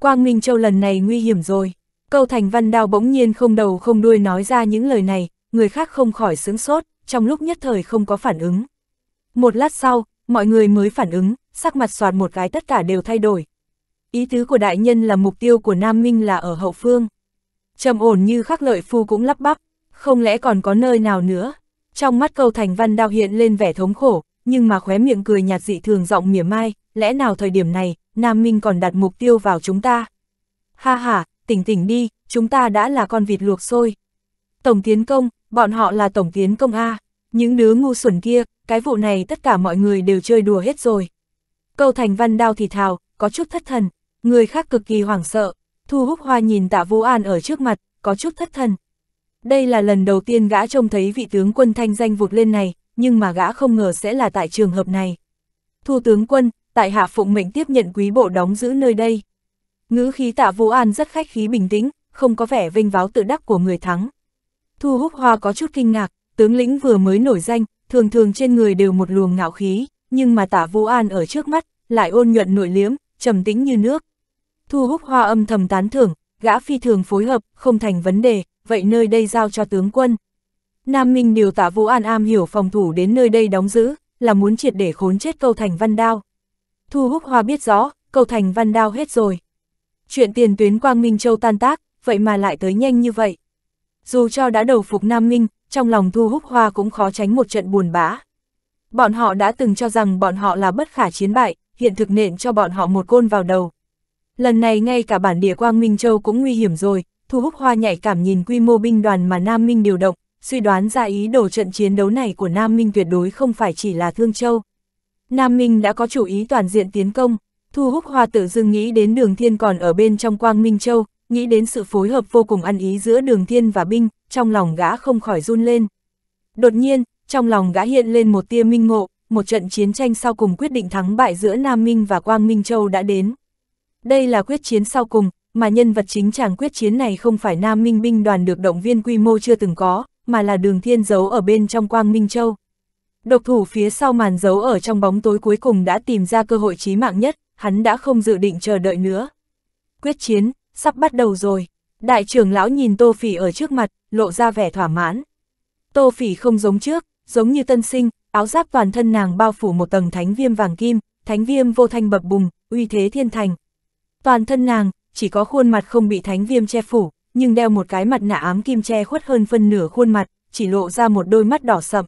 Quang Minh Châu lần này nguy hiểm rồi. Câu thành văn đao bỗng nhiên không đầu không đuôi nói ra những lời này, người khác không khỏi sướng sốt, trong lúc nhất thời không có phản ứng. Một lát sau, mọi người mới phản ứng, sắc mặt soạt một cái tất cả đều thay đổi, Ý tứ của đại nhân là mục tiêu của Nam Minh là ở hậu phương. Trầm ổn như khắc lợi phu cũng lắp bắp, không lẽ còn có nơi nào nữa? Trong mắt câu thành văn đao hiện lên vẻ thống khổ, nhưng mà khóe miệng cười nhạt dị thường giọng mỉa mai, lẽ nào thời điểm này, Nam Minh còn đặt mục tiêu vào chúng ta? Ha ha, tỉnh tỉnh đi, chúng ta đã là con vịt luộc sôi. Tổng tiến công, bọn họ là tổng tiến công A, những đứa ngu xuẩn kia, cái vụ này tất cả mọi người đều chơi đùa hết rồi. Câu thành văn đao thì thào, có chút thất thần. Người khác cực kỳ hoảng sợ, Thu Húc Hoa nhìn Tạ Vũ An ở trước mặt, có chút thất thần. Đây là lần đầu tiên gã trông thấy vị tướng quân thanh danh vụt lên này, nhưng mà gã không ngờ sẽ là tại trường hợp này. Thu tướng quân, tại hạ phụng mệnh tiếp nhận quý bộ đóng giữ nơi đây. Ngữ khí Tạ Vũ An rất khách khí bình tĩnh, không có vẻ vinh váo tự đắc của người thắng. Thu Húc Hoa có chút kinh ngạc, tướng lĩnh vừa mới nổi danh, thường thường trên người đều một luồng ngạo khí, nhưng mà Tạ Vũ An ở trước mắt, lại ôn nhuận nội liếm, trầm tĩnh như nước. Thu húc hoa âm thầm tán thưởng, gã phi thường phối hợp, không thành vấn đề, vậy nơi đây giao cho tướng quân. Nam Minh điều tả Vũ An am hiểu phòng thủ đến nơi đây đóng giữ, là muốn triệt để khốn chết câu thành văn đao. Thu húc hoa biết rõ, câu thành văn đao hết rồi. Chuyện tiền tuyến Quang Minh Châu tan tác, vậy mà lại tới nhanh như vậy. Dù cho đã đầu phục Nam Minh, trong lòng Thu húc hoa cũng khó tránh một trận buồn bã. Bọn họ đã từng cho rằng bọn họ là bất khả chiến bại, hiện thực nện cho bọn họ một côn vào đầu, Lần này ngay cả bản địa Quang Minh Châu cũng nguy hiểm rồi, Thu hút Hoa nhạy cảm nhìn quy mô binh đoàn mà Nam Minh điều động, suy đoán ra ý đồ trận chiến đấu này của Nam Minh tuyệt đối không phải chỉ là Thương Châu. Nam Minh đã có chủ ý toàn diện tiến công, Thu hút Hoa tự dưng nghĩ đến đường thiên còn ở bên trong Quang Minh Châu, nghĩ đến sự phối hợp vô cùng ăn ý giữa đường thiên và binh, trong lòng gã không khỏi run lên. Đột nhiên, trong lòng gã hiện lên một tia minh ngộ, một trận chiến tranh sau cùng quyết định thắng bại giữa Nam Minh và Quang Minh Châu đã đến. Đây là quyết chiến sau cùng, mà nhân vật chính chàng quyết chiến này không phải Nam Minh binh đoàn được động viên quy mô chưa từng có, mà là đường thiên giấu ở bên trong Quang Minh Châu. Độc thủ phía sau màn giấu ở trong bóng tối cuối cùng đã tìm ra cơ hội chí mạng nhất, hắn đã không dự định chờ đợi nữa. Quyết chiến, sắp bắt đầu rồi. Đại trưởng lão nhìn Tô Phỉ ở trước mặt, lộ ra vẻ thỏa mãn. Tô Phỉ không giống trước, giống như tân sinh, áo giáp toàn thân nàng bao phủ một tầng thánh viêm vàng kim, thánh viêm vô thanh bập bùng, uy thế thiên thành, Toàn thân nàng, chỉ có khuôn mặt không bị thánh viêm che phủ, nhưng đeo một cái mặt nạ ám kim che khuất hơn phân nửa khuôn mặt, chỉ lộ ra một đôi mắt đỏ sậm.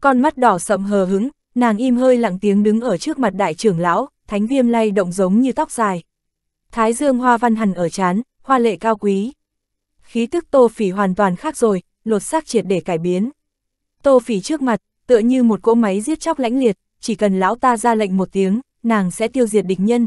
Con mắt đỏ sậm hờ hứng, nàng im hơi lặng tiếng đứng ở trước mặt đại trưởng lão, thánh viêm lay động giống như tóc dài. Thái dương hoa văn hẳn ở chán, hoa lệ cao quý. Khí tức tô phỉ hoàn toàn khác rồi, lột xác triệt để cải biến. Tô phỉ trước mặt, tựa như một cỗ máy giết chóc lãnh liệt, chỉ cần lão ta ra lệnh một tiếng, nàng sẽ tiêu diệt địch nhân,